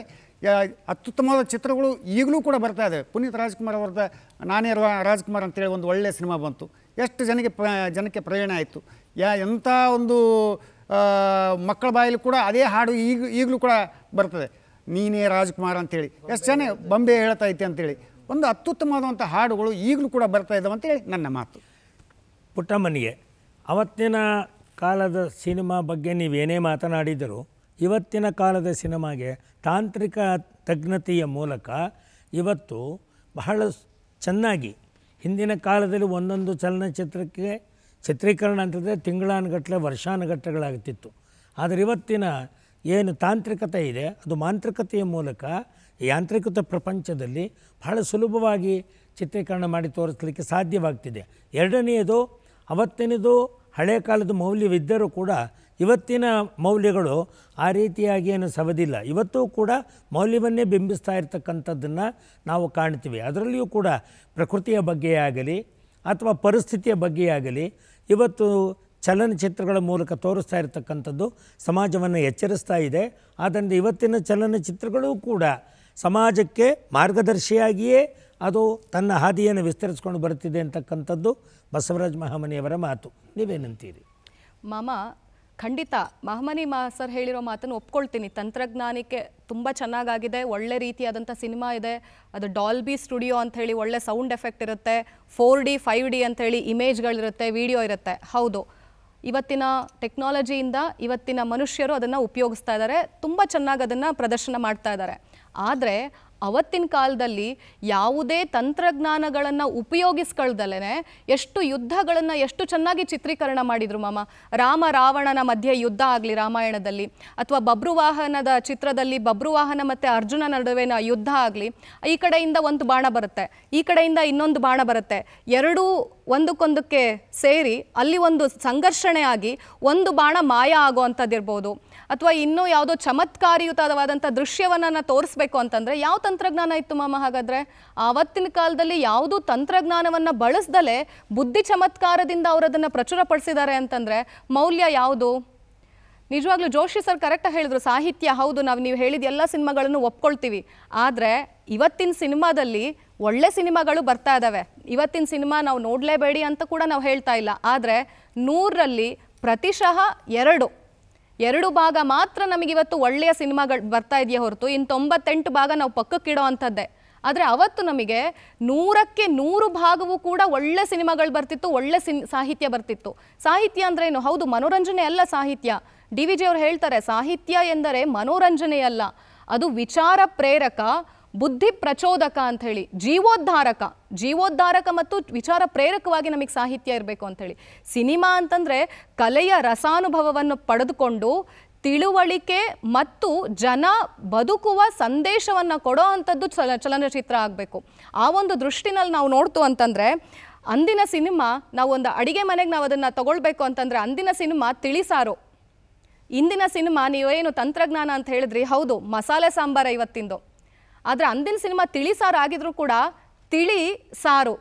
ಅತ್ಯುತ್ತಮವಾದ ಚಿತ್ರಗಳು ಈಗಲೂ ಕೂಡ ಬರ್ತಾ ಇದೆ ಪುನೀತ್ ರಾಜ್ಕುಮಾರ್ ಅವ್ರದ ನಾನೇ ರಾಜ್ಕುಮಾರ್ ಅಂತೇಳಿ ಒಂದು ಒಳ್ಳೆಯ ಸಿನಿಮಾ ಬಂತು ಎಷ್ಟು ಜನಕ್ಕೆ ಜನಕ್ಕೆ ಪ್ರೇರಣೆ ಆಯಿತು ಯಾ ಎಂಥ ಒಂದು ಮಕ್ಕಳ ಬಾಯಲ್ಲಿ ಕೂಡ ಅದೇ ಹಾಡು ಈಗ ಈಗಲೂ ಕೂಡ ಬರ್ತದೆ ನೀನೇ ರಾಜ್ಕುಮಾರ್ ಅಂತೇಳಿ ಎಷ್ಟು ಜನ ಬೊಂಬೆ ಹೇಳ್ತಾ ಐತೆ ಅಂತೇಳಿ ಒಂದು ಅತ್ಯುತ್ತಮವಾದಂಥ ಹಾಡುಗಳು ಈಗಲೂ ಕೂಡ ಬರ್ತಾ ಇದ್ದಾವೆ ಅಂತೇಳಿ ನನ್ನ ಮಾತು ಪುಟ್ಟಮ್ಮನಿಗೆ ಅವತ್ತಿನ ಕಾಲದ ಸಿನಿಮಾ ಬಗ್ಗೆ ನೀವೇನೇ ಮಾತನಾಡಿದರೂ ಇವತ್ತಿನ ಕಾಲದ ಸಿನಿಮಾಗೆ ತಾಂತ್ರಿಕ ತಜ್ಞತೆಯ ಮೂಲಕ ಇವತ್ತು ಬಹಳ ಚೆನ್ನಾಗಿ ಹಿಂದಿನ ಕಾಲದಲ್ಲಿ ಒಂದೊಂದು ಚಲನಚಿತ್ರಕ್ಕೆ ಚಿತ್ರೀಕರಣ ಅಂತಂದರೆ ತಿಂಗಳಾನುಗಟ್ಟಲೆ ವರ್ಷಾನುಗಟ್ಟಲೆಗಳಾಗ್ತಿತ್ತು ಆದರೆ ಇವತ್ತಿನ ಏನು ತಾಂತ್ರಿಕತೆ ಇದೆ ಅದು ಮಾಂತ್ರಿಕತೆಯ ಮೂಲಕ ಯಾಂತ್ರಿಕೃತ ಪ್ರಪಂಚದಲ್ಲಿ ಬಹಳ ಸುಲಭವಾಗಿ ಚಿತ್ರೀಕರಣ ಮಾಡಿ ತೋರಿಸಲಿಕ್ಕೆ ಸಾಧ್ಯವಾಗ್ತಿದೆ ಎರಡನೆಯದು ಅವತ್ತಿನದು ಹಳೆ ಕಾಲದ ಮೌಲ್ಯವಿದ್ದರೂ ಕೂಡ ಇವತ್ತಿನ ಮೌಲ್ಯಗಳು ಆ ರೀತಿಯಾಗಿ ಏನು ಸವದಿಲ್ಲ ಇವತ್ತೂ ಕೂಡ ಮೌಲ್ಯವನ್ನೇ ಬಿಂಬಿಸ್ತಾ ಇರತಕ್ಕಂಥದ್ದನ್ನು ನಾವು ಕಾಣ್ತೀವಿ ಅದರಲ್ಲಿಯೂ ಕೂಡ ಪ್ರಕೃತಿಯ ಬಗ್ಗೆ ಆಗಲಿ ಅಥವಾ ಪರಿಸ್ಥಿತಿಯ ಬಗ್ಗೆ ಆಗಲಿ ಇವತ್ತು ಚಲನಚಿತ್ರಗಳ ಮೂಲಕ ತೋರಿಸ್ತಾ ಇರತಕ್ಕಂಥದ್ದು ಸಮಾಜವನ್ನು ಎಚ್ಚರಿಸ್ತಾ ಇದೆ ಆದ್ದರಿಂದ ಇವತ್ತಿನ ಚಲನಚಿತ್ರಗಳೂ ಕೂಡ ಸಮಾಜಕ್ಕೆ ಮಾರ್ಗದರ್ಶಿಯಾಗಿಯೇ ಅದು ತನ್ನ ಹಾದಿಯನ್ನು ವಿಸ್ತರಿಸ್ಕೊಂಡು ಬರುತ್ತಿದೆ ಅಂತಕ್ಕಂಥದ್ದು ಬಸವರಾಜ ಮಹಾಮನಿಯವರ ಮಾತು ನೀವೇನಂತೀರಿ ಮಾಮ ಖಂಡಿತ ಮಹಮನಿ ಮಾ ಸರ್ ಹೇಳಿರೋ ಮಾತನ್ನು ಒಪ್ಕೊಳ್ತೀನಿ ತಂತ್ರಜ್ಞಾನಕ್ಕೆ ತುಂಬ ಚೆನ್ನಾಗಾಗಿದೆ ಒಳ್ಳೆ ರೀತಿಯಾದಂಥ ಸಿನಿಮಾ ಇದೆ ಅದು ಡಾಲ್ಬಿ ಸ್ಟುಡಿಯೋ ಅಂಥೇಳಿ ಒಳ್ಳೆ ಸೌಂಡ್ ಎಫೆಕ್ಟ್ ಇರುತ್ತೆ ಫೋರ್ ಡಿ ಫೈವ್ ಡಿ ಅಂಥೇಳಿ ಇಮೇಜ್ಗಳಿರುತ್ತೆ ವಿಡಿಯೋ ಇರುತ್ತೆ ಹೌದು ಇವತ್ತಿನ ಟೆಕ್ನಾಲಜಿಯಿಂದ ಇವತ್ತಿನ ಮನುಷ್ಯರು ಅದನ್ನು ಉಪಯೋಗಿಸ್ತಾ ಇದ್ದಾರೆ ತುಂಬ ಚೆನ್ನಾಗಿ ಅದನ್ನು ಪ್ರದರ್ಶನ ಮಾಡ್ತಾ ಇದ್ದಾರೆ ಆದರೆ ಅವತ್ತಿನ ಕಾಲದಲ್ಲಿ ಯಾವುದೇ ತಂತ್ರಜ್ಞಾನಗಳನ್ನು ಉಪಯೋಗಿಸ್ಕೊಳ್ದಲೇ ಎಷ್ಟು ಯುದ್ಧಗಳನ್ನು ಎಷ್ಟು ಚೆನ್ನಾಗಿ ಚಿತ್ರೀಕರಣ ಮಾಡಿದರು ಮಾಮ ರಾಮ ರಾವಣನ ಮಧ್ಯೆ ಯುದ್ಧ ಆಗಲಿ ರಾಮಾಯಣದಲ್ಲಿ ಅಥವಾ ಬಬ್ರುವಾಹನದ ಚಿತ್ರದಲ್ಲಿ ಬಬ್ರುವಾಹನ ಮತ್ತು ಅರ್ಜುನ ನಡುವಿನ ಯುದ್ಧ ಆಗಲಿ ಈ ಕಡೆಯಿಂದ ಒಂದು ಬಾಣ ಬರುತ್ತೆ ಈ ಕಡೆಯಿಂದ ಇನ್ನೊಂದು ಬಾಣ ಬರುತ್ತೆ ಎರಡೂ ಒಂದಕ್ಕೊಂದಕ್ಕೆ ಸೇರಿ ಅಲ್ಲಿ ಒಂದು ಸಂಘರ್ಷಣೆ ಆಗಿ ಒಂದು ಬಾಣ ಮಾಯ ಆಗೋ ಅಂಥದ್ದಿರ್ಬೋದು ಅಥವಾ ಇನ್ನೂ ಯಾವುದೋ ಚಮತ್ಕಾರಿಯುತವಾದಂಥ ದೃಶ್ಯವನ್ನು ತೋರಿಸ್ಬೇಕು ಅಂತಂದರೆ ಯಾವ ತಂತ್ರಜ್ಞಾನ ಇತ್ತು ಮಾಮ ಹಾಗಾದರೆ ಆವತ್ತಿನ ಕಾಲದಲ್ಲಿ ಯಾವುದೂ ತಂತ್ರಜ್ಞಾನವನ್ನು ಬಳಸ್ದಲೇ ಬುದ್ಧಿ ಚಮತ್ಕಾರದಿಂದ ಅದನ್ನು ಪ್ರಚುರಪಡಿಸಿದ್ದಾರೆ ಅಂತಂದರೆ ಮೌಲ್ಯ ಯಾವುದು ನಿಜವಾಗ್ಲೂ ಜೋಶಿ ಸರ್ ಕರೆಕ್ಟಾಗಿ ಹೇಳಿದ್ರು ಸಾಹಿತ್ಯ ಹೌದು ನಾವು ನೀವು ಹೇಳಿದ ಎಲ್ಲ ಸಿನಿಮಾಗಳನ್ನು ಒಪ್ಕೊಳ್ತೀವಿ ಆದರೆ ಇವತ್ತಿನ ಸಿನಿಮಾದಲ್ಲಿ ಒಳ್ಳೆ ಸಿನಿಮಾಗಳು ಬರ್ತಾ ಇದ್ದಾವೆ ಇವತ್ತಿನ ಸಿನಿಮಾ ನಾವು ನೋಡಲೇಬೇಡಿ ಅಂತ ಕೂಡ ನಾವು ಹೇಳ್ತಾ ಇಲ್ಲ ಆದರೆ ನೂರರಲ್ಲಿ ಪ್ರತಿಶಃ ಎರಡು ಎರಡು ಭಾಗ ಮಾತ್ರ ನಮಗಿವತ್ತು ಒಳ್ಳೆಯ ಸಿನಿಮಾಗಳು ಬರ್ತಾ ಇದೆಯಾ ಹೊರತು ಇನ್ನು ತೊಂಬತ್ತೆಂಟು ಭಾಗ ನಾವು ಪಕ್ಕಕ್ಕಿಡೋ ಅಂಥದ್ದೇ ಆದರೆ ಅವತ್ತು ನಮಗೆ ನೂರಕ್ಕೆ ನೂರು ಭಾಗವೂ ಕೂಡ ಒಳ್ಳೆ ಸಿನಿಮಾಗಳು ಬರ್ತಿತ್ತು ಒಳ್ಳೆ ಸಿನ್ ಸಾಹಿತ್ಯ ಬರ್ತಿತ್ತು ಸಾಹಿತ್ಯ ಅಂದರೆ ಏನು ಹೌದು ಮನೋರಂಜನೆ ಅಲ್ಲ ಸಾಹಿತ್ಯ ಡಿ ವಿ ಜಿ ಅವ್ರು ಹೇಳ್ತಾರೆ ಸಾಹಿತ್ಯ ಎಂದರೆ ಮನೋರಂಜನೆಯಲ್ಲ ಅದು ವಿಚಾರ ಪ್ರೇರಕ ಬುದ್ಧಿ ಪ್ರಚೋದಕ ಅಂತ ಹೇಳಿ ಜೀವೋದ್ಧಾರಕ ಜೀವೋದ್ಧಾರಕ ಮತ್ತು ವಿಚಾರ ಪ್ರೇರಕವಾಗಿ ನಮಗೆ ಸಾಹಿತ್ಯ ಇರಬೇಕು ಅಂಥೇಳಿ ಸಿನಿಮಾ ಅಂತಂದರೆ ಕಲೆಯ ರಸಾನುಭವವನ್ನು ಪಡೆದುಕೊಂಡು ತಿಳುವಳಿಕೆ ಮತ್ತು ಜನ ಬದುಕುವ ಸಂದೇಶವನ್ನು ಕೊಡೋ ಅಂಥದ್ದು ಚಲ ಚಲನಚಿತ್ರ ಆಗಬೇಕು ಆ ಒಂದು ದೃಷ್ಟಿನಲ್ಲಿ ನಾವು ನೋಡ್ತು ಅಂತಂದರೆ ಅಂದಿನ ಸಿನಿಮಾ ನಾವು ಒಂದು ಅಡಿಗೆ ಮನೆಗೆ ನಾವು ಅದನ್ನು ತಗೊಳ್ಬೇಕು ಅಂತಂದರೆ ಅಂದಿನ ಸಿನಿಮಾ ತಿಳಿಸಾರು ಇಂದಿನ ಸಿನಿಮಾ ನೀವೇನು ತಂತ್ರಜ್ಞಾನ ಅಂತ ಹೇಳಿದ್ರಿ ಹೌದು ಮಸಾಲೆ ಸಾಂಬಾರು ಇವತ್ತಿಂದು ಆದರೆ ಅಂದಿನ ಸಿನಿಮಾ ತಿಳಿ ಸಾರು ಆಗಿದ್ರೂ ಕೂಡ ತಿಳಿ ಸಾರು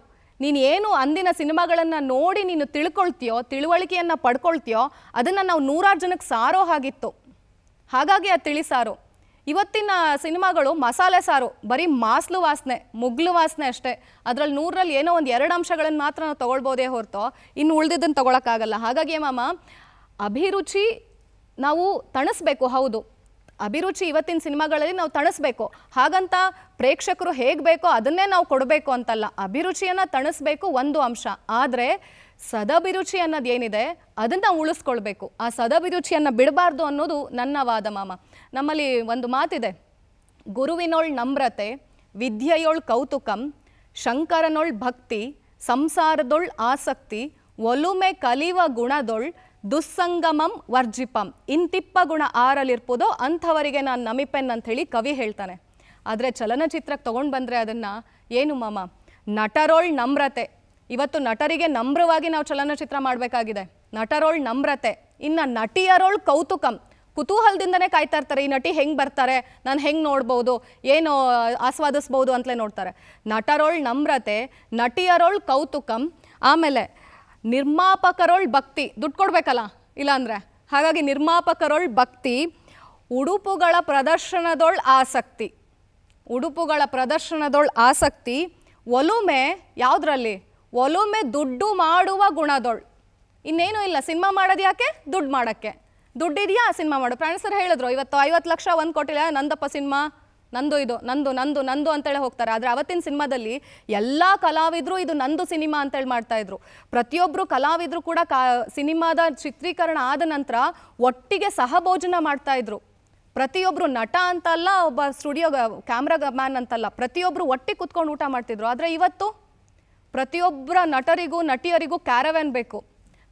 ನೀನು ಏನು ಅಂದಿನ ಸಿನಿಮಾಗಳನ್ನು ನೋಡಿ ನೀನು ತಿಳ್ಕೊಳ್ತೀಯೋ ತಿಳುವಳಿಕೆಯನ್ನು ಪಡ್ಕೊಳ್ತೀಯೋ ಅದನ್ನು ನಾವು ನೂರಾರು ಜನಕ್ಕೆ ಸಾರೋ ಆಗಿತ್ತು ಹಾಗಾಗಿ ಆ ತಿಳಿ ಸಾರು ಇವತ್ತಿನ ಸಿನಿಮಾಗಳು ಮಸಾಲೆ ಸಾರು ಬರೀ ಮಾಸ್ಲು ವಾಸನೆ ಮುಗ್ಲು ವಾಸನೆ ಅಷ್ಟೇ ಅದರಲ್ಲಿ ನೂರಲ್ಲಿ ಏನೋ ಒಂದು ಎರಡು ಅಂಶಗಳನ್ನು ಮಾತ್ರ ನಾವು ತೊಗೊಳ್ಬೋದೇ ಹೊರತು ಇನ್ನು ಉಳಿದಿದ್ದನ್ನು ತೊಗೊಳಕ್ಕಾಗಲ್ಲ ಹಾಗಾಗಿ ಮಾಮ ಅಭಿರುಚಿ ನಾವು ತಣಿಸ್ಬೇಕು ಹೌದು ಅಭಿರುಚಿ ಇವತ್ತಿನ ಸಿನಿಮಾಗಳಲ್ಲಿ ನಾವು ತಣಿಸ್ಬೇಕು ಹಾಗಂತ ಪ್ರೇಕ್ಷಕರು ಹೇಗೆ ಬೇಕೋ ಅದನ್ನೇ ನಾವು ಕೊಡಬೇಕು ಅಂತಲ್ಲ ಅಭಿರುಚಿಯನ್ನು ತಣಿಸ್ಬೇಕು ಒಂದು ಅಂಶ ಆದರೆ ಸದಭಿರುಚಿ ಅನ್ನೋದು ಏನಿದೆ ಅದನ್ನು ಉಳಿಸ್ಕೊಳ್ಬೇಕು ಆ ಸದಭಿರುಚಿಯನ್ನು ಬಿಡಬಾರ್ದು ಅನ್ನೋದು ನನ್ನ ವಾದ ಮಾಮ ನಮ್ಮಲ್ಲಿ ಒಂದು ಮಾತಿದೆ ಗುರುವಿನೋಳ್ ನಮ್ರತೆ ವಿದ್ಯೆಯೋಳ್ ಕೌತುಕಂ ಶಂಕರನೊಳ್ ಭಕ್ತಿ ಸಂಸಾರದೊಳ್ ಆಸಕ್ತಿ ಒಲುಮೆ ಕಲಿವ ಗುಣದೊಳ್ ದುಸ್ಸಂಗಮಂ ವರ್ಜಿಪಂ ಇಂತಿಪ್ಪ ಗುಣ ಆರಲ್ಲಿರ್ಬೋದೋ ಅಂಥವರಿಗೆ ನಾನು ನಮಿಪೆನ್ ಅಂಥೇಳಿ ಕವಿ ಹೇಳ್ತಾನೆ ಆದರೆ ಚಲನಚಿತ್ರಕ್ಕೆ ತೊಗೊಂಡು ಬಂದರೆ ಅದನ್ನು ಏನು ಮಾಮ ನಟರೋಳ್ ನಮ್ರತೆ ಇವತ್ತು ನಟರಿಗೆ ನಮ್ರವಾಗಿ ನಾವು ಚಲನಚಿತ್ರ ಮಾಡಬೇಕಾಗಿದೆ ನಟರೋಳ್ ನಮ್ರತೆ ಇನ್ನು ನಟಿಯರೋಳ್ ಕೌತುಕಂ ಕುತೂಹಲದಿಂದನೇ ಕಾಯ್ತಾ ಇರ್ತಾರೆ ಈ ನಟಿ ಹೆಂಗೆ ಬರ್ತಾರೆ ನಾನು ಹೆಂಗೆ ನೋಡ್ಬೋದು ಏನು ಆಸ್ವಾದಿಸ್ಬೋದು ಅಂತಲೇ ನೋಡ್ತಾರೆ ನಟರೋಳ್ ನಮ್ರತೆ ನಟಿಯರೋಳ್ ಕೌತುಕಂ ಆಮೇಲೆ ನಿರ್ಮಾಪಕರೊಳ್ ಭಕ್ತಿ ದುಡ್ಡು ಕೊಡಬೇಕಲ್ಲ ಇಲ್ಲಾಂದರೆ ಹಾಗಾಗಿ ನಿರ್ಮಾಪಕರೊಳ್ ಭಕ್ತಿ ಉಡುಪುಗಳ ಪ್ರದರ್ಶನದೊಳ್ ಆಸಕ್ತಿ ಉಡುಪುಗಳ ಪ್ರದರ್ಶನದೊಳ್ ಆಸಕ್ತಿ ಒಲುಮೆ ಯಾವುದರಲ್ಲಿ ಒಲುಮೆ ದುಡ್ಡು ಮಾಡುವ ಗುಣದೊಳ್ ಇನ್ನೇನು ಇಲ್ಲ ಸಿನಿಮಾ ಮಾಡೋದು ಯಾಕೆ ದುಡ್ಡು ಮಾಡೋಕ್ಕೆ ದುಡ್ಡಿದೆಯಾ ಸಿನಿಮಾ ಮಾಡು ಪ್ರಾಣ ಹೇಳಿದ್ರು ಇವತ್ತು ಐವತ್ತು ಲಕ್ಷ ಒಂದು ಕೊಟ್ಟಿಲ್ಲ ನಂದಪ್ಪ ಸಿನಿಮಾ ನಂದು ಇದು ನಂದು ನಂದು ನಂದು ಅಂತೇಳಿ ಹೋಗ್ತಾರೆ ಆದರೆ ಅವತ್ತಿನ ಸಿನಿಮಾದಲ್ಲಿ ಎಲ್ಲ ಕಲಾವಿದರು ಇದು ನಂದು ಸಿನಿಮಾ ಅಂತೇಳಿ ಮಾಡ್ತಾ ಇದ್ರು ಪ್ರತಿಯೊಬ್ಬರು ಕಲಾವಿದರು ಕೂಡ ಕಾ ಸಿನಿಮಾದ ಚಿತ್ರೀಕರಣ ಆದ ನಂತರ ಒಟ್ಟಿಗೆ ಸಹಭೋಜನ ಮಾಡ್ತಾ ಇದ್ರು ಪ್ರತಿಯೊಬ್ಬರು ನಟ ಅಂತಲ್ಲ ಒಬ್ಬ ಸ್ಟುಡಿಯೋ ಕ್ಯಾಮ್ರಾ ಮ್ಯಾನ್ ಅಂತಲ್ಲ ಪ್ರತಿಯೊಬ್ಬರು ಒಟ್ಟಿಗೆ ಕುತ್ಕೊಂಡು ಊಟ ಮಾಡ್ತಿದ್ರು ಆದರೆ ಇವತ್ತು ಪ್ರತಿಯೊಬ್ಬರ ನಟರಿಗೂ ನಟಿಯರಿಗೂ ಕ್ಯಾರವ್ಯಾನ್ ಬೇಕು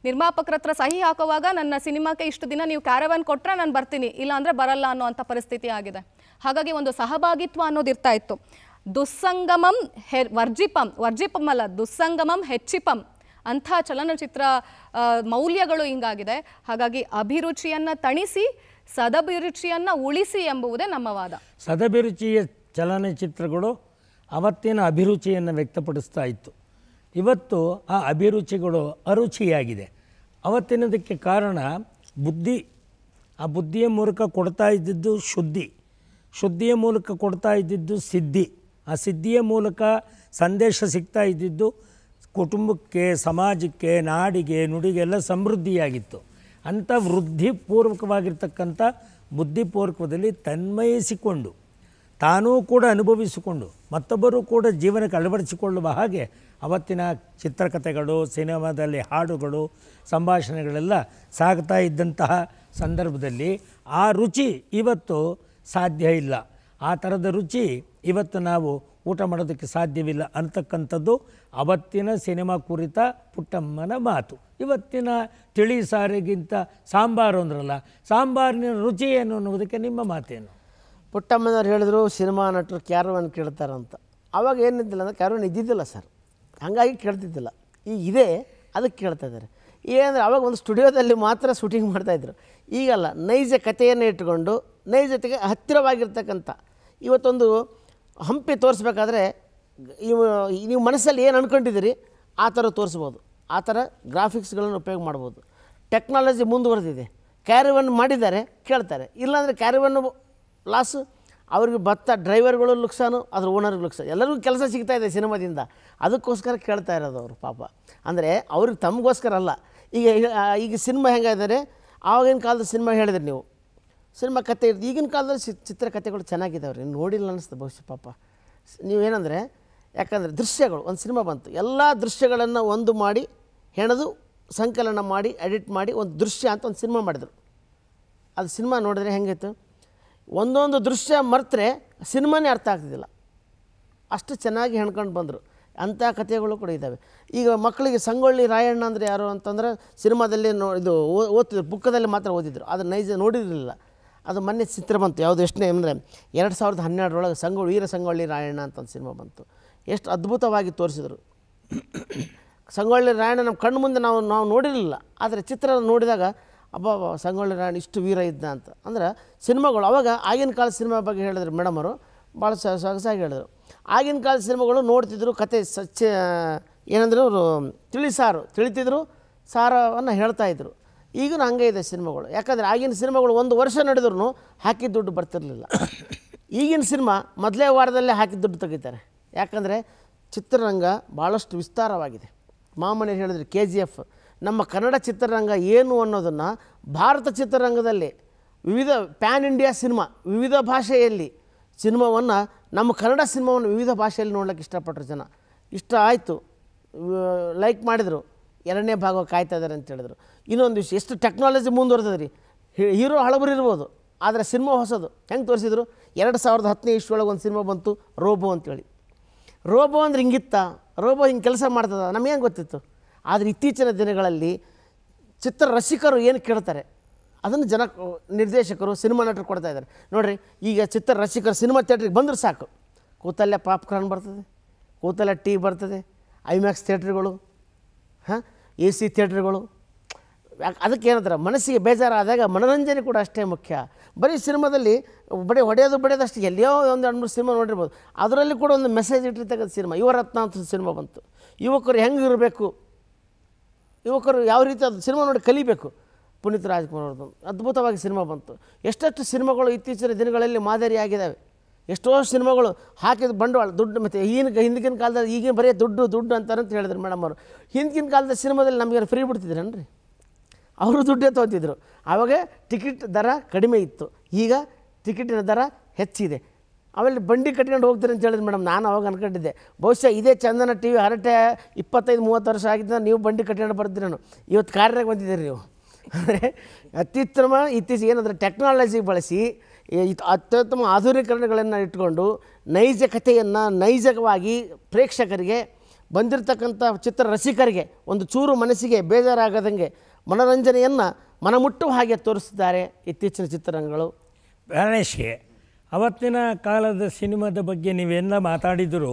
ನಿರ್ಮಾಪಕರ ಹತ್ರ ಸಹಿ ಹಾಕುವಾಗ ನನ್ನ ಸಿನಿಮಾಕ್ಕೆ ಇಷ್ಟು ದಿನ ನೀವು ಕ್ಯಾರವ್ಯಾನ್ ಕೊಟ್ಟರೆ ನಾನು ಬರ್ತೀನಿ ಇಲ್ಲಾಂದರೆ ಬರಲ್ಲ ಅನ್ನೋ ಅಂಥ ಪರಿಸ್ಥಿತಿ ಆಗಿದೆ ಹಾಗಾಗಿ ಒಂದು ಸಹಭಾಗಿತ್ವ ಅನ್ನೋದು ಇರ್ತಾ ಇತ್ತು ದುಸ್ಸಂಗಮಂ ಹೆ ವರ್ಜಿಪಂ ವರ್ಜಿಪಂ ಅಲ್ಲ ದುಸ್ಸಂಗಮಂ ಹೆಚ್ಚಿಪಂ ಅಂಥ ಚಲನಚಿತ್ರ ಮೌಲ್ಯಗಳು ಹಿಂಗಾಗಿದೆ ಹಾಗಾಗಿ ಅಭಿರುಚಿಯನ್ನು ತಣಿಸಿ ಸದಭಿರುಚಿಯನ್ನು ಉಳಿಸಿ ಎಂಬುವುದೇ ನಮ್ಮ ವಾದ ಸದಭಿರುಚಿಯ ಚಲನಚಿತ್ರಗಳು ಅವತ್ತಿನ ಅಭಿರುಚಿಯನ್ನು ವ್ಯಕ್ತಪಡಿಸ್ತಾ ಇತ್ತು ಇವತ್ತು ಆ ಅಭಿರುಚಿಗಳು ಅರುಚಿಯಾಗಿದೆ ಅವತ್ತಿನದಕ್ಕೆ ಕಾರಣ ಬುದ್ಧಿ ಆ ಬುದ್ಧಿಯ ಮೂಲಕ ಕೊಡ್ತಾ ಇದ್ದಿದ್ದು ಶುದ್ಧಿ ಶುದ್ಧಿಯ ಮೂಲಕ ಕೊಡ್ತಾ ಇದ್ದಿದ್ದು ಸಿದ್ಧಿ ಆ ಸಿದ್ಧಿಯ ಮೂಲಕ ಸಂದೇಶ ಸಿಗ್ತಾ ಇದ್ದಿದ್ದು ಕುಟುಂಬಕ್ಕೆ ಸಮಾಜಕ್ಕೆ ನಾಡಿಗೆ ನುಡಿಗೆಲ್ಲ ಸಮೃದ್ಧಿಯಾಗಿತ್ತು ಅಂಥ ವೃದ್ಧಿಪೂರ್ವಕವಾಗಿರ್ತಕ್ಕಂಥ ಬುದ್ಧಿಪೂರ್ವಕದಲ್ಲಿ ತನ್ಮಯಿಸಿಕೊಂಡು ತಾನೂ ಕೂಡ ಅನುಭವಿಸಿಕೊಂಡು ಮತ್ತೊಬ್ಬರು ಕೂಡ ಜೀವನಕ್ಕೆ ಅಳವಡಿಸಿಕೊಳ್ಳುವ ಹಾಗೆ ಅವತ್ತಿನ ಚಿತ್ರಕಥೆಗಳು ಸಿನಿಮಾದಲ್ಲಿ ಹಾಡುಗಳು ಸಂಭಾಷಣೆಗಳೆಲ್ಲ ಸಾಗ್ತಾ ಇದ್ದಂತಹ ಸಂದರ್ಭದಲ್ಲಿ ಆ ರುಚಿ ಇವತ್ತು ಸಾಧ್ಯ ಇಲ್ಲ ಆ ಥರದ ರುಚಿ ಇವತ್ತು ನಾವು ಊಟ ಮಾಡೋದಕ್ಕೆ ಸಾಧ್ಯವಿಲ್ಲ ಅಂತಕ್ಕಂಥದ್ದು ಅವತ್ತಿನ ಸಿನಿಮಾ ಕುರಿತ ಪುಟ್ಟಮ್ಮನ ಮಾತು ಇವತ್ತಿನ ತಿಳಿ ಸಾರಿಗಿಂತ ಸಾಂಬಾರು ಅಂದ್ರಲ್ಲ ಸಾಂಬಾರಿನ ರುಚಿ ಏನು ಅನ್ನೋದಕ್ಕೆ ನಿಮ್ಮ ಮಾತೇನು ಪುಟ್ಟಮ್ಮನವ್ರು ಹೇಳಿದ್ರು ಸಿನಿಮಾ ನಟರು ಕ್ಯಾರವನ್ನು ಕೇಳ್ತಾರಂತ ಆವಾಗ ಏನಿದ್ದಿಲ್ಲ ಅಂದರೆ ಕ್ಯಾರವನ್ ಇದ್ದಿದ್ದಿಲ್ಲ ಸರ್ ಹಾಗಾಗಿ ಕೇಳ್ತಿದ್ದಿಲ್ಲ ಈಗ ಇದೆ ಅದಕ್ಕೆ ಕೇಳ್ತಾ ಇದ್ದಾರೆ ಏನಂದರೆ ಅವಾಗ ಒಂದು ಸ್ಟುಡಿಯೋದಲ್ಲಿ ಮಾತ್ರ ಶೂಟಿಂಗ್ ಮಾಡ್ತಾಯಿದ್ರು ಈಗಲ್ಲ ನೈಜ ಕಥೆಯನ್ನು ಇಟ್ಕೊಂಡು ನೈಜತೆಗೆ ಹತ್ತಿರವಾಗಿರ್ತಕ್ಕಂಥ ಇವತ್ತೊಂದು ಹಂಪಿ ತೋರಿಸ್ಬೇಕಾದ್ರೆ ಇವು ನೀವು ಮನಸ್ಸಲ್ಲಿ ಏನು ಅಂದ್ಕೊಂಡಿದ್ದೀರಿ ಆ ಥರ ತೋರಿಸ್ಬೋದು ಆ ಥರ ಗ್ರಾಫಿಕ್ಸ್ಗಳನ್ನು ಉಪಯೋಗ ಮಾಡ್ಬೋದು ಟೆಕ್ನಾಲಜಿ ಮುಂದುವರೆದಿದೆ ಕ್ಯಾರಿವನ್ನು ಮಾಡಿದ್ದಾರೆ ಕೇಳ್ತಾರೆ ಇಲ್ಲಾಂದರೆ ಕ್ಯಾರಿವನ್ನು ಲಾಸು ಅವ್ರಿಗೆ ಭತ್ತ ಡ್ರೈವರ್ಗಳು ಲುಕ್ಸಾನು ಅದ್ರ ಓನರ್ಗೆ ಲುಕ್ಸಾನು ಎಲ್ಲರಿಗೂ ಕೆಲಸ ಸಿಗ್ತಾ ಇದೆ ಸಿನಿಮಾದಿಂದ ಅದಕ್ಕೋಸ್ಕರ ಕೇಳ್ತಾ ಇರೋದು ಅವರು ಪಾಪ ಅಂದರೆ ಅವ್ರಿಗೆ ತಮಗೋಸ್ಕರ ಅಲ್ಲ ಈಗ ಈಗ ಸಿನಿಮಾ ಹೆಂಗಾದರೆ ಆವಾಗಿನ ಕಾಲದ ಸಿನಿಮಾ ಹೇಳಿದ್ರಿ ನೀವು ಸಿನಿಮಾ ಕತೆ ಇರ್ತದೆ ಈಗಿನ ಕಾಲದಲ್ಲಿ ಚಿತ್ರಕಥೆಗಳು ಚೆನ್ನಾಗಿದ್ದಾವೆ ರೀ ನೋಡಿಲ್ಲ ಅನ್ನಿಸ್ತು ಬಹುಶಃ ಪಾಪ ನೀವೇನಂದರೆ ಯಾಕಂದರೆ ದೃಶ್ಯಗಳು ಒಂದು ಸಿನಿಮಾ ಬಂತು ಎಲ್ಲ ದೃಶ್ಯಗಳನ್ನು ಒಂದು ಮಾಡಿ ಹೆಣೆದು ಸಂಕಲನ ಮಾಡಿ ಎಡಿಟ್ ಮಾಡಿ ಒಂದು ದೃಶ್ಯ ಅಂತ ಒಂದು ಸಿನಿಮಾ ಮಾಡಿದರು ಅದು ಸಿನಿಮಾ ನೋಡಿದ್ರೆ ಹೆಂಗಿತ್ತು ಒಂದೊಂದು ದೃಶ್ಯ ಮರೆತರೆ ಸಿನಿಮಾನೇ ಅರ್ಥ ಆಗ್ತಿದ್ದಿಲ್ಲ ಅಷ್ಟು ಚೆನ್ನಾಗಿ ಹೆಣ್ಕೊಂಡು ಬಂದರು ಅಂಥ ಕಥೆಗಳು ಕೂಡ ಇದ್ದಾವೆ ಈಗ ಮಕ್ಕಳಿಗೆ ಸಂಗೊಳ್ಳಿ ರಾಯಣ್ಣ ಅಂದರೆ ಯಾರು ಅಂತಂದ್ರೆ ಸಿನಿಮಾದಲ್ಲಿ ನೋ ಇದು ಓದ್ತಿದ್ರು ಬುಕ್ಕದಲ್ಲಿ ಮಾತ್ರ ಓದಿದ್ರು ಅದು ನೈಜ ನೋಡಿರಲಿಲ್ಲ ಅದು ಮೊನ್ನೆ ಚಿತ್ರ ಬಂತು ಯಾವುದು ಎಷ್ಟನೇ ಅಂದರೆ ಎರಡು ಸಾವಿರದ ಹನ್ನೆರಡರೊಳಗೆ ಸಂಗೊ ವೀರ ಸಂಗೊಳ್ಳಿ ರಾಯಣ್ಣ ಅಂತ ಒಂದು ಸಿನಿಮಾ ಬಂತು ಎಷ್ಟು ಅದ್ಭುತವಾಗಿ ತೋರಿಸಿದರು ಸಂಗೊಳ್ಳಿ ರಾಯಣ್ಣ ನಮ್ಮ ಕಣ್ಣು ಮುಂದೆ ನಾವು ನಾವು ನೋಡಿರಲಿಲ್ಲ ಆದರೆ ಚಿತ್ರ ನೋಡಿದಾಗ ಅಬ್ಬ ಸಂಗೊಳ್ಳಿ ರಾಯಣ್ಣ ಇಷ್ಟು ವೀರ ಇದ್ದ ಅಂತ ಅಂದರೆ ಸಿನಿಮಾಗಳು ಅವಾಗ ಆಗಿನ ಕಾಲದ ಸಿನಿಮಾ ಬಗ್ಗೆ ಹೇಳಿದ್ರು ಮೇಡಮ್ ಅವರು ಭಾಳ ಸೊಗಸಾಗಿ ಹೇಳಿದರು ಆಗಿನ ಕಾಲದ ಸಿನಿಮಾಗಳು ನೋಡ್ತಿದ್ರು ಕತೆ ಸಚ್ಚ ಏನಂದ್ರೆ ಅವರು ತಿಳಿಸಾರು ತಿಳಿತಿದ್ರು ಸಾರವನ್ನು ಹೇಳ್ತಾಯಿದ್ರು ಈಗ ಹಂಗೆ ಇದೆ ಸಿನಿಮಾಗಳು ಯಾಕಂದರೆ ಆಗಿನ ಸಿನಿಮಾಗಳು ಒಂದು ವರ್ಷ ನಡೆದ್ರೂ ಹಾಕಿದ ದುಡ್ಡು ಬರ್ತಿರಲಿಲ್ಲ ಈಗಿನ ಸಿನಿಮಾ ಮೊದಲೇ ವಾರದಲ್ಲೇ ಹಾಕಿದ ದುಡ್ಡು ತೆಗಿತಾರೆ ಯಾಕಂದರೆ ಚಿತ್ರರಂಗ ಭಾಳಷ್ಟು ವಿಸ್ತಾರವಾಗಿದೆ ಮಾಮನಿಯರು ಹೇಳಿದ್ರು ಕೆ ಜಿ ಎಫ್ ನಮ್ಮ ಕನ್ನಡ ಚಿತ್ರರಂಗ ಏನು ಅನ್ನೋದನ್ನು ಭಾರತ ಚಿತ್ರರಂಗದಲ್ಲಿ ವಿವಿಧ ಪ್ಯಾನ್ ಇಂಡಿಯಾ ಸಿನಿಮಾ ವಿವಿಧ ಭಾಷೆಯಲ್ಲಿ ಸಿನಿಮಾವನ್ನು ನಮ್ಮ ಕನ್ನಡ ಸಿನಿಮಾವನ್ನು ವಿವಿಧ ಭಾಷೆಯಲ್ಲಿ ನೋಡ್ಲಿಕ್ಕೆ ಇಷ್ಟಪಟ್ಟರು ಜನ ಇಷ್ಟ ಆಯಿತು ಲೈಕ್ ಮಾಡಿದರು ಎರಡನೇ ಭಾಗ ಕಾಯ್ತಾ ಇದ್ದಾರೆ ಅಂತ ಹೇಳಿದರು ಇನ್ನೊಂದು ವಿಷಯ ಎಷ್ಟು ಟೆಕ್ನಾಲಜಿ ಮುಂದುವರೆದದ ರೀ ಹೀರೋ ಹಳಬರು ಇರ್ಬೋದು ಆದರೆ ಸಿನಿಮಾ ಹೊಸದು ಹೆಂಗೆ ತೋರಿಸಿದ್ರು ಎರಡು ಸಾವಿರದ ಹತ್ತನೇ ಇಷ್ಟೊಳಗೆ ಒಂದು ಸಿನಿಮಾ ಬಂತು ರೋಬೋ ಅಂತೇಳಿ ರೋಬೋ ಅಂದ್ರೆ ಹಿಂಗಿತ್ತ ರೋಬೋ ಹಿಂಗೆ ಕೆಲಸ ಮಾಡ್ತದ ನಮಗೇನು ಗೊತ್ತಿತ್ತು ಆದರೆ ಇತ್ತೀಚಿನ ದಿನಗಳಲ್ಲಿ ಚಿತ್ರ ರಸಿಕರು ಏನು ಕೇಳ್ತಾರೆ ಅದನ್ನು ಜನ ನಿರ್ದೇಶಕರು ಸಿನಿಮಾ ನಟರು ಕೊಡ್ತಾ ಇದ್ದಾರೆ ನೋಡಿರಿ ಈಗ ಚಿತ್ರ ರಸಿಕರು ಸಿನಿಮಾ ಥಿಯೇಟ್ರಿಗೆ ಬಂದರೂ ಸಾಕು ಕೂತಲ್ಲೇ ಪಾಪ್ಕಾರ್ನ್ ಬರ್ತದೆ ಕೂತಲ್ಲೇ ಟಿ ಬರ್ತದೆ ಐಮ್ಯಾಕ್ಸ್ ಥಿಯೇಟ್ರ್ಗಳು ಹಾಂ ಎ ಸಿ ಥಿಯೇಟ್ರ್ಗಳು ಅದಕ್ಕೆ ಏನಂತಾರೆ ಮನಸ್ಸಿಗೆ ಬೇಜಾರಾದಾಗ ಮನೋರಂಜನೆ ಕೂಡ ಅಷ್ಟೇ ಮುಖ್ಯ ಬರೀ ಸಿನಿಮಾದಲ್ಲಿ ಬರೀ ಹೊಡೆಯೋದು ಬಡಿಯೋದಷ್ಟು ಎಲ್ಲಿಯೋ ಒಂದು ಎರಡು ಮೂರು ಸಿನಿಮಾ ನೋಡಿರ್ಬೋದು ಅದರಲ್ಲಿ ಕೂಡ ಒಂದು ಮೆಸೇಜ್ ಇಟ್ಟಿರ್ತಕ್ಕಂಥ ಸಿನಿಮಾ ಯುವರತ್ನ ಅಂತ ಸಿನಿಮಾ ಬಂತು ಯುವಕರು ಹೆಂಗೆ ಇರಬೇಕು ಯುವಕರು ಯಾವ ರೀತಿ ಅದು ಸಿನಿಮಾ ನೋಡಿ ಕಲಿಬೇಕು ಪುನೀತ್ ರಾಜ್ಕುಮಾರ್ ಅವ್ರದ್ದು ಅದ್ಭುತವಾಗಿ ಸಿನಿಮಾ ಬಂತು ಎಷ್ಟೆಷ್ಟು ಸಿನಿಮಾಗಳು ಇತ್ತೀಚಿನ ದಿನಗಳಲ್ಲಿ ಮಾದರಿಯಾಗಿದ್ದಾವೆ ಎಷ್ಟೋ ಸಿನಿಮಾಗಳು ಹಾಕಿದ ಬಂಡವಾಳ ದುಡ್ಡು ಮತ್ತು ಈಗಿನ ಹಿಂದಿನ ಕಾಲದಲ್ಲಿ ಈಗಿನ ಬರೀ ದುಡ್ಡು ದುಡ್ಡು ಅಂತಾರಂತ ಹೇಳಿದ್ರು ಮೇಡಮ್ ಅವರು ಹಿಂದಿನ ಕಾಲದ ಸಿನಿಮಾದಲ್ಲಿ ನಮಗೇನು ಫ್ರೀ ಬಿಡ್ತಿದ್ರೇನು ರೀ ಅವರು ದುಡ್ಡೇ ತೊಗೊತಿದ್ರು ಆವಾಗ ಟಿಕೆಟ್ ದರ ಕಡಿಮೆ ಇತ್ತು ಈಗ ಟಿಕೆಟಿನ ದರ ಹೆಚ್ಚಿದೆ ಆಮೇಲೆ ಬಂಡಿ ಕಟ್ಕೊಂಡು ಹೋಗ್ತೀರಿ ಅಂತ ಹೇಳಿದ್ರು ಮೇಡಮ್ ನಾನು ಅವಾಗ ಅಂದ್ಕೊಂಡಿದ್ದೆ ಬಹುಶಃ ಇದೇ ಚಂದನ ಟಿ ವಿ ಹರಟೆ ಇಪ್ಪತ್ತೈದು ಮೂವತ್ತು ವರ್ಷ ಆಗಿದ್ದ ನೀವು ಬಂಡಿ ಕಟ್ಕೊಂಡು ಬರ್ತೀರಿ ನಾನು ಇವತ್ತು ಕಾರ್ಯಾಗ ಬಂದಿದ್ದೀರಿ ನೀವು ಅಂದರೆ ಅತ್ಯುತ್ತಮ ಇತ್ತೀಚೆಗೆ ಏನಂದರೆ ಟೆಕ್ನಾಲಜಿ ಬಳಸಿ ಅತ್ಯುತ್ತಮ ಆಧುನೀಕರಣಗಳನ್ನು ಇಟ್ಕೊಂಡು ನೈಜ ಕಥೆಯನ್ನು ನೈಜವಾಗಿ ಪ್ರೇಕ್ಷಕರಿಗೆ ಬಂದಿರತಕ್ಕಂಥ ಚಿತ್ರ ರಸಿಕರಿಗೆ ಒಂದು ಚೂರು ಮನಸ್ಸಿಗೆ ಬೇಜಾರಾಗದಂಗೆ ಮನೋರಂಜನೆಯನ್ನು ಮನಮುಟ್ಟುವ ಹಾಗೆ ತೋರಿಸಿದ್ದಾರೆ ಇತ್ತೀಚಿನ ಚಿತ್ರರಂಗಗಳು ಗಣೇಶ್ಗೆ ಅವತ್ತಿನ ಕಾಲದ ಸಿನಿಮಾದ ಬಗ್ಗೆ ನೀವೆಲ್ಲ ಮಾತಾಡಿದರೂ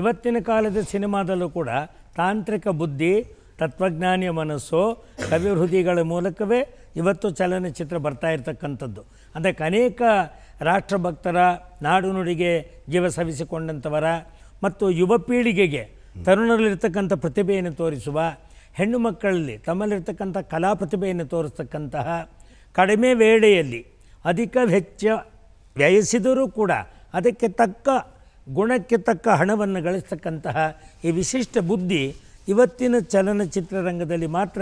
ಇವತ್ತಿನ ಕಾಲದ ಸಿನಿಮಾದಲ್ಲೂ ಕೂಡ ತಾಂತ್ರಿಕ ಬುದ್ಧಿ ತತ್ವಜ್ಞಾನಿಯ ಮನಸ್ಸು ಕವಿ ಹೃದಯಗಳ ಮೂಲಕವೇ ಇವತ್ತು ಚಲನಚಿತ್ರ ಬರ್ತಾ ಇರತಕ್ಕಂಥದ್ದು ಅದಕ್ಕೆ ಅನೇಕ ರಾಷ್ಟ್ರಭಕ್ತರ ನಾಡು ನುಡಿಗೆ ಜೀವ ಸವಿಸಿಕೊಂಡಂಥವರ ಮತ್ತು ಯುವ ಪೀಳಿಗೆಗೆ ತರುಣರಲ್ಲಿರ್ತಕ್ಕಂಥ ಪ್ರತಿಭೆಯನ್ನು ತೋರಿಸುವ ಹೆಣ್ಣು ಮಕ್ಕಳಲ್ಲಿ ತಮ್ಮಲ್ಲಿರ್ತಕ್ಕಂಥ ಕಲಾ ಪ್ರತಿಭೆಯನ್ನು ತೋರಿಸ್ತಕ್ಕಂತಹ ಕಡಿಮೆ ವೇಳೆಯಲ್ಲಿ ಅಧಿಕ ವೆಚ್ಚ ವ್ಯಯಿಸಿದರೂ ಕೂಡ ಅದಕ್ಕೆ ತಕ್ಕ ಗುಣಕ್ಕೆ ತಕ್ಕ ಹಣವನ್ನು ಗಳಿಸ್ತಕ್ಕಂತಹ ಈ ವಿಶಿಷ್ಟ ಬುದ್ಧಿ ಇವತ್ತಿನ ಚಲನಚಿತ್ರರಂಗದಲ್ಲಿ ಮಾತ್ರ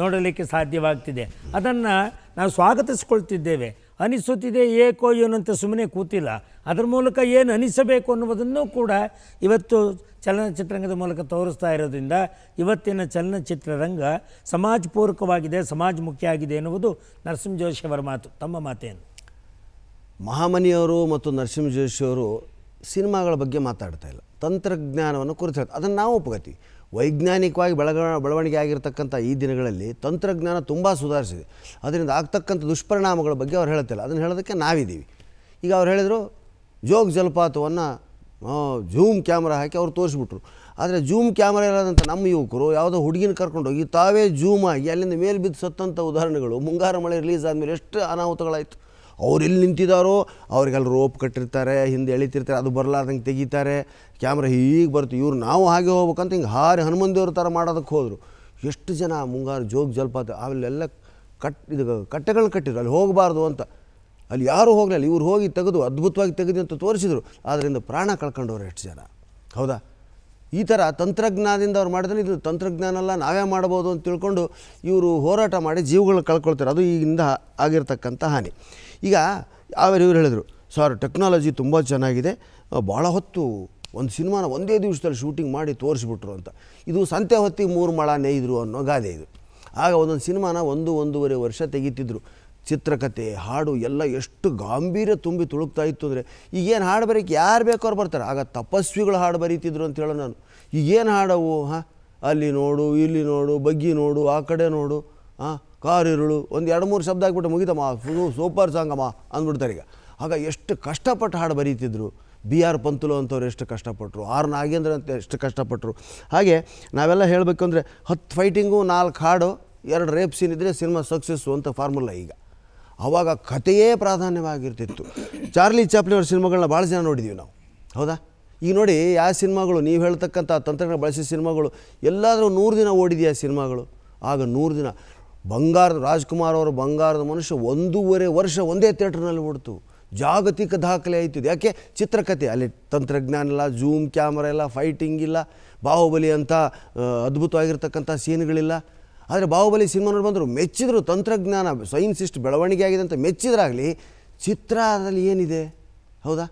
ನೋಡಲಿಕ್ಕೆ ಸಾಧ್ಯವಾಗ್ತಿದೆ ಅದನ್ನು ನಾವು ಸ್ವಾಗತಿಸ್ಕೊಳ್ತಿದ್ದೇವೆ ಅನಿಸುತ್ತಿದೆ ಏಕೋ ಏನಂತ ಸುಮ್ಮನೆ ಕೂತಿಲ್ಲ ಅದರ ಮೂಲಕ ಏನು ಅನಿಸಬೇಕು ಅನ್ನುವುದನ್ನು ಕೂಡ ಇವತ್ತು ಚಲನಚಿತ್ರರಂಗದ ಮೂಲಕ ತೋರಿಸ್ತಾ ಇರೋದ್ರಿಂದ ಇವತ್ತಿನ ಚಲನಚಿತ್ರರಂಗ ಸಮಾಜಪೂರ್ವಕವಾಗಿದೆ ಸಮಾಜಮುಖಿಯಾಗಿದೆ ಎನ್ನುವುದು ನರಸಿಂಹ ಜೋಶಿ ಅವರ ಮಾತು ತಮ್ಮ ಮಾತೇನು ಮಹಾಮನಿಯವರು ಮತ್ತು ನರಸಿಂಹ ಜೋಶಿಯವರು ಸಿನಿಮಾಗಳ ಬಗ್ಗೆ ಮಾತಾಡ್ತಾ ಇಲ್ಲ ತಂತ್ರಜ್ಞಾನವನ್ನು ಕುರಿತು ಹೇಳ್ತಾರೆ ಅದನ್ನು ನಾವು ಉಪಗತಿ ವೈಜ್ಞಾನಿಕವಾಗಿ ಬೆಳಗ ಬೆಳವಣಿಗೆ ಆಗಿರತಕ್ಕಂಥ ಈ ದಿನಗಳಲ್ಲಿ ತಂತ್ರಜ್ಞಾನ ತುಂಬ ಸುಧಾರಿಸಿದೆ ಅದರಿಂದ ಆಗ್ತಕ್ಕಂಥ ದುಷ್ಪರಿಣಾಮಗಳ ಬಗ್ಗೆ ಅವ್ರು ಇಲ್ಲ ಅದನ್ನು ಹೇಳೋದಕ್ಕೆ ನಾವಿದ್ದೀವಿ ಈಗ ಅವ್ರು ಹೇಳಿದರು ಜೋಗ ಜಲಪಾತವನ್ನು ಜೂಮ್ ಕ್ಯಾಮ್ರಾ ಹಾಕಿ ಅವ್ರು ತೋರಿಸ್ಬಿಟ್ರು ಆದರೆ ಜೂಮ್ ಕ್ಯಾಮ್ರಾ ಇರೋದಂಥ ನಮ್ಮ ಯುವಕರು ಯಾವುದೋ ಹುಡುಗಿನ ಕರ್ಕೊಂಡೋಗಿ ತಾವೇ ಜೂಮ್ ಆಗಿ ಅಲ್ಲಿಂದ ಮೇಲೆ ಬಿದ್ದು ಸತ್ತಂಥ ಉದಾಹರಣೆಗಳು ಮುಂಗಾರು ಮಳೆ ರಿಲೀಸ್ ಆದಮೇಲೆ ಎಷ್ಟು ಅನಾಹುತಗಳಾಯಿತು ಅವ್ರು ಎಲ್ಲಿ ನಿಂತಿದ್ದಾರೋ ಅವ್ರಿಗೆಲ್ಲ ರೋಪ್ ಕಟ್ಟಿರ್ತಾರೆ ಹಿಂದೆ ಎಳಿತಿರ್ತಾರೆ ಅದು ಬರಲಾರ್ದಂಗೆ ತೆಗಿತಾರೆ ಕ್ಯಾಮ್ರಾ ಹೀಗೆ ಬರ್ತು ಇವ್ರು ನಾವು ಹಾಗೆ ಹೋಗ್ಬೇಕಂತ ಹಿಂಗೆ ಹಾರಿ ದೇವ್ರ ಥರ ಮಾಡೋದಕ್ಕೆ ಹೋದರು ಎಷ್ಟು ಜನ ಮುಂಗಾರು ಜೋಗ ಜಲಪಾತ ಅಲ್ಲೆಲ್ಲ ಕಟ್ ಇದು ಕಟ್ಟೆಗಳನ್ನ ಕಟ್ಟಿದ್ರು ಅಲ್ಲಿ ಹೋಗಬಾರ್ದು ಅಂತ ಅಲ್ಲಿ ಯಾರೂ ಹೋಗಲಿಲ್ಲ ಇವ್ರು ಹೋಗಿ ತೆಗೆದು ಅದ್ಭುತವಾಗಿ ತೆಗೆದು ಅಂತ ತೋರಿಸಿದರು ಆದ್ದರಿಂದ ಪ್ರಾಣ ಕಳ್ಕೊಂಡವ್ರು ಎಷ್ಟು ಜನ ಹೌದಾ ಈ ಥರ ತಂತ್ರಜ್ಞಾನದಿಂದ ಅವ್ರು ಮಾಡಿದ್ರೆ ಇದು ತಂತ್ರಜ್ಞಾನ ಎಲ್ಲ ನಾವೇ ಮಾಡ್ಬೋದು ಅಂತ ತಿಳ್ಕೊಂಡು ಇವರು ಹೋರಾಟ ಮಾಡಿ ಜೀವಗಳು ಕಳ್ಕೊಳ್ತಾರೆ ಅದು ಈಗಿಂದ ಆಗಿರ್ತಕ್ಕಂಥ ಹಾನಿ ಈಗ ಯಾವ್ಯಾರು ಇವ್ರು ಹೇಳಿದರು ಸರ್ ಟೆಕ್ನಾಲಜಿ ತುಂಬ ಚೆನ್ನಾಗಿದೆ ಭಾಳ ಹೊತ್ತು ಒಂದು ಸಿನಿಮಾನ ಒಂದೇ ದಿವಸದಲ್ಲಿ ಶೂಟಿಂಗ್ ಮಾಡಿ ತೋರಿಸ್ಬಿಟ್ರು ಅಂತ ಇದು ಸಂತೆ ಹೊತ್ತಿಗೆ ಮೂರು ಮಳ ನೇಯ್ದರು ಅನ್ನೋ ಗಾದೆ ಇದು ಆಗ ಒಂದೊಂದು ಸಿನಿಮಾನ ಒಂದು ಒಂದೂವರೆ ವರ್ಷ ತೆಗೀತಿದ್ರು ಚಿತ್ರಕತೆ ಹಾಡು ಎಲ್ಲ ಎಷ್ಟು ಗಾಂಭೀರ್ಯ ತುಂಬಿ ತುಳುಕ್ತಾ ಇತ್ತು ಅಂದರೆ ಈಗೇನು ಹಾಡು ಬರೀಕೆ ಯಾರು ಬೇಕೋ ಬರ್ತಾರೆ ಆಗ ತಪಸ್ವಿಗಳು ಹಾಡು ಬರೀತಿದ್ರು ಅಂತ ಹೇಳೋ ನಾನು ಈಗೇನು ಹಾಡವು ಹಾಂ ಅಲ್ಲಿ ನೋಡು ಇಲ್ಲಿ ನೋಡು ಬಗ್ಗಿ ನೋಡು ಆ ಕಡೆ ನೋಡು ಹಾಂ ಕಾರಿರುಳು ಒಂದು ಎರಡು ಮೂರು ಶಬ್ದ ಆಗಿಬಿಟ್ಟು ಮುಗಿತಮ್ಮ ಸೂಪರ್ ಸಾಂಗಮ್ಮ ಅಂದ್ಬಿಡ್ತಾರೆ ಈಗ ಆಗ ಎಷ್ಟು ಕಷ್ಟಪಟ್ಟು ಹಾಡು ಬರೀತಿದ್ರು ಬಿ ಆರ್ ಪಂತುಲು ಅಂತವ್ರು ಎಷ್ಟು ಕಷ್ಟಪಟ್ಟರು ಆರ್ ನಾಗೇಂದ್ರ ಅಂತ ಎಷ್ಟು ಕಷ್ಟಪಟ್ಟರು ಹಾಗೆ ನಾವೆಲ್ಲ ಹೇಳಬೇಕು ಹತ್ತು ಫೈಟಿಂಗು ನಾಲ್ಕು ಹಾಡು ಎರಡು ರೇಪ್ ಸೀನ್ ಇದ್ದರೆ ಸಿನಿಮಾ ಸಕ್ಸಸ್ಸು ಅಂತ ಫಾರ್ಮುಲಾ ಈಗ ಆವಾಗ ಕಥೆಯೇ ಪ್ರಾಧಾನ್ಯವಾಗಿರ್ತಿತ್ತು ಚಾರ್ಲಿ ಚಾಪ್ಲಿ ಅವ್ರ ಸಿನಿಮಾಗಳನ್ನ ಭಾಳ ಜನ ನೋಡಿದ್ದೀವಿ ನಾವು ಹೌದಾ ಈಗ ನೋಡಿ ಯಾವ ಸಿನಿಮಾಗಳು ನೀವು ಹೇಳ್ತಕ್ಕಂಥ ತಂತ್ರಜ್ಞಾನ ಬಳಸಿದ ಸಿನಿಮಾಗಳು ಎಲ್ಲಾದರೂ ನೂರು ದಿನ ಓಡಿದೆಯಾ ಸಿನಿಮಾಗಳು ಆಗ ನೂರು ದಿನ ಬಂಗಾರದ ರಾಜ್ಕುಮಾರ್ ಅವರು ಬಂಗಾರದ ಮನುಷ್ಯ ಒಂದೂವರೆ ವರ್ಷ ಒಂದೇ ಥಿಯೇಟ್ರ್ನಲ್ಲಿ ಓಡ್ತು ಜಾಗತಿಕ ದಾಖಲೆ ಆಯ್ತು ಯಾಕೆ ಚಿತ್ರಕಥೆ ಅಲ್ಲಿ ತಂತ್ರಜ್ಞಾನ ಇಲ್ಲ ಜೂಮ್ ಕ್ಯಾಮ್ರಾ ಇಲ್ಲ ಫೈಟಿಂಗ್ ಇಲ್ಲ ಬಾಹುಬಲಿ ಅಂತ ಅದ್ಭುತವಾಗಿರ್ತಕ್ಕಂಥ ಸೀನ್ಗಳಿಲ್ಲ ಆದರೆ ಬಾಹುಬಲಿ ಸಿನಿಮಾ ನೋಡಿ ಬಂದರು ಮೆಚ್ಚಿದ್ರು ತಂತ್ರಜ್ಞಾನ ಸೈನ್ಸ್ ಇಷ್ಟು ಬೆಳವಣಿಗೆ ಆಗಿದೆ ಅಂತ ಮೆಚ್ಚಿದ್ರಾಗಲಿ ಚಿತ್ರ ಅದರಲ್ಲಿ ಏನಿದೆ ಹೌದಾ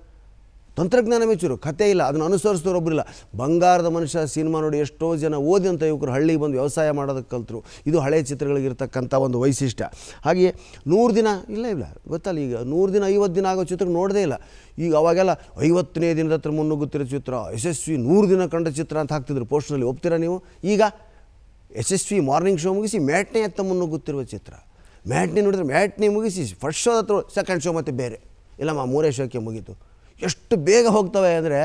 ತಂತ್ರಜ್ಞಾನ ಮೆಚ್ಚರು ಕತೆ ಇಲ್ಲ ಅದನ್ನು ಅನುಸರಿಸಿದವರು ಒಬ್ಬರಿಲ್ಲ ಬಂಗಾರದ ಮನುಷ್ಯ ಸಿನಿಮಾ ನೋಡಿ ಎಷ್ಟೋ ಜನ ಓದಿದಂಥ ಯುವಕರು ಹಳ್ಳಿಗೆ ಬಂದು ವ್ಯವಸಾಯ ಮಾಡೋದಕ್ಕೆ ಕಲ್ತರು ಇದು ಹಳೆಯ ಚಿತ್ರಗಳಿಗಿರ್ತಕ್ಕಂಥ ಒಂದು ವೈಶಿಷ್ಟ್ಯ ಹಾಗೆಯೇ ನೂರು ದಿನ ಇಲ್ಲ ಇಲ್ಲ ಗೊತ್ತಲ್ಲ ಈಗ ನೂರು ದಿನ ಐವತ್ತು ದಿನ ಆಗೋ ಚಿತ್ರ ನೋಡದೇ ಇಲ್ಲ ಈಗ ಅವಾಗೆಲ್ಲ ಐವತ್ತನೇ ದಿನದ ಹತ್ರ ಮುನ್ನುಗ್ಗುತ್ತಿರೋ ಚಿತ್ರ ಯಶಸ್ವಿ ನೂರು ದಿನ ಕಂಡ ಚಿತ್ರ ಅಂತ ಹಾಕ್ತಿದ್ರು ಪೋಸ್ಟ್ನಲ್ಲಿ ಒಪ್ತೀರಾ ನೀವು ಈಗ ಯಶಸ್ವಿ ಮಾರ್ನಿಂಗ್ ಶೋ ಮುಗಿಸಿ ಮ್ಯಾಟ್ನೇ ಮುನ್ನ ಗೊತ್ತಿರುವ ಚಿತ್ರ ಮ್ಯಾಟ್ನೇ ನೋಡಿದ್ರೆ ಮ್ಯಾಟ್ನೇ ಮುಗಿಸಿ ಫಸ್ಟ್ ಶೋ ಹತ್ರ ಸೆಕೆಂಡ್ ಶೋ ಮತ್ತು ಬೇರೆ ಇಲ್ಲಮ್ಮ ಮೂರೇ ಶೋಕ್ಕೆ ಮುಗೀತು ಎಷ್ಟು ಬೇಗ ಹೋಗ್ತವೆ ಅಂದರೆ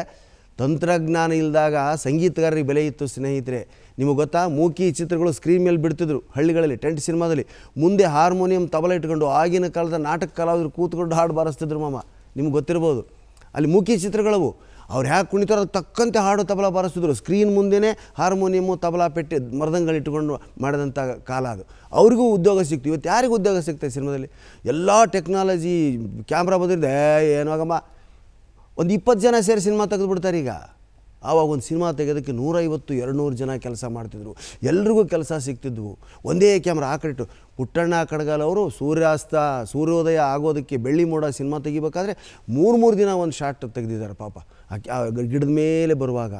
ತಂತ್ರಜ್ಞಾನ ಇಲ್ಲದಾಗ ಸಂಗೀತಗಾರರಿಗೆ ಬೆಲೆ ಇತ್ತು ಸ್ನೇಹಿತರೆ ನಿಮಗೆ ಗೊತ್ತಾ ಮೂಕಿ ಚಿತ್ರಗಳು ಸ್ಕ್ರೀನ್ ಮೇಲೆ ಬಿಡ್ತಿದ್ರು ಹಳ್ಳಿಗಳಲ್ಲಿ ಟೆಂಟ್ ಸಿನಿಮಾದಲ್ಲಿ ಮುಂದೆ ಹಾರ್ಮೋನಿಯಂ ತಬಲ ಇಟ್ಕೊಂಡು ಆಗಿನ ಕಾಲದ ನಾಟಕ ಕಲಾವಿದರು ಕೂತ್ಕೊಂಡು ಹಾಡು ಬಾರಿಸ್ತಿದ್ರು ಮಾಮ ನಿಮ್ಗೆ ಗೊತ್ತಿರ್ಬೋದು ಅಲ್ಲಿ ಮೂಕಿ ಚಿತ್ರಗಳವು ಅವ್ರು ಹೇಗೆ ಕುಣಿತಾರ ತಕ್ಕಂತೆ ಹಾಡು ತಬಲ ಬಾರಿಸಿದ್ರು ಸ್ಕ್ರೀನ್ ಮುಂದೆನೇ ಹಾರ್ಮೋನಿಯಮು ತಬಲಾ ಪೆಟ್ಟಿ ಇಟ್ಟುಕೊಂಡು ಮಾಡಿದಂಥ ಕಾಲ ಅದು ಅವ್ರಿಗೂ ಉದ್ಯೋಗ ಸಿಕ್ತು ಇವತ್ತು ಯಾರಿಗೂ ಉದ್ಯೋಗ ಸಿಗ್ತದೆ ಸಿನಿಮಾದಲ್ಲಿ ಎಲ್ಲ ಟೆಕ್ನಾಲಜಿ ಕ್ಯಾಮ್ರಾ ಬಂದಿದೆ ಏನಾಗಮ್ಮ ಒಂದು ಇಪ್ಪತ್ತು ಜನ ಸೇರಿ ಸಿನಿಮಾ ತೆಗೆದುಬಿಡ್ತಾರೆ ಈಗ ಆವಾಗ ಒಂದು ಸಿನಿಮಾ ತೆಗೆಯೋದಕ್ಕೆ ನೂರೈವತ್ತು ಎರಡುನೂರು ಜನ ಕೆಲಸ ಮಾಡ್ತಿದ್ರು ಎಲ್ರಿಗೂ ಕೆಲಸ ಸಿಗ್ತಿದ್ವು ಒಂದೇ ಕ್ಯಾಮ್ರಾ ಹಾಕಿಟ್ಟು ಪುಟ್ಟಣ್ಣ ಕಡಗಾಲ್ ಅವರು ಸೂರ್ಯಾಸ್ತ ಸೂರ್ಯೋದಯ ಆಗೋದಕ್ಕೆ ಬೆಳ್ಳಿ ಮೋಡ ಸಿನಿಮಾ ತೆಗಿಬೇಕಾದ್ರೆ ಮೂರು ಮೂರು ದಿನ ಒಂದು ಶಾಟ್ ತೆಗೆದಿದ್ದಾರೆ ಪಾಪ ಆ ಗಿಡದ ಮೇಲೆ ಬರುವಾಗ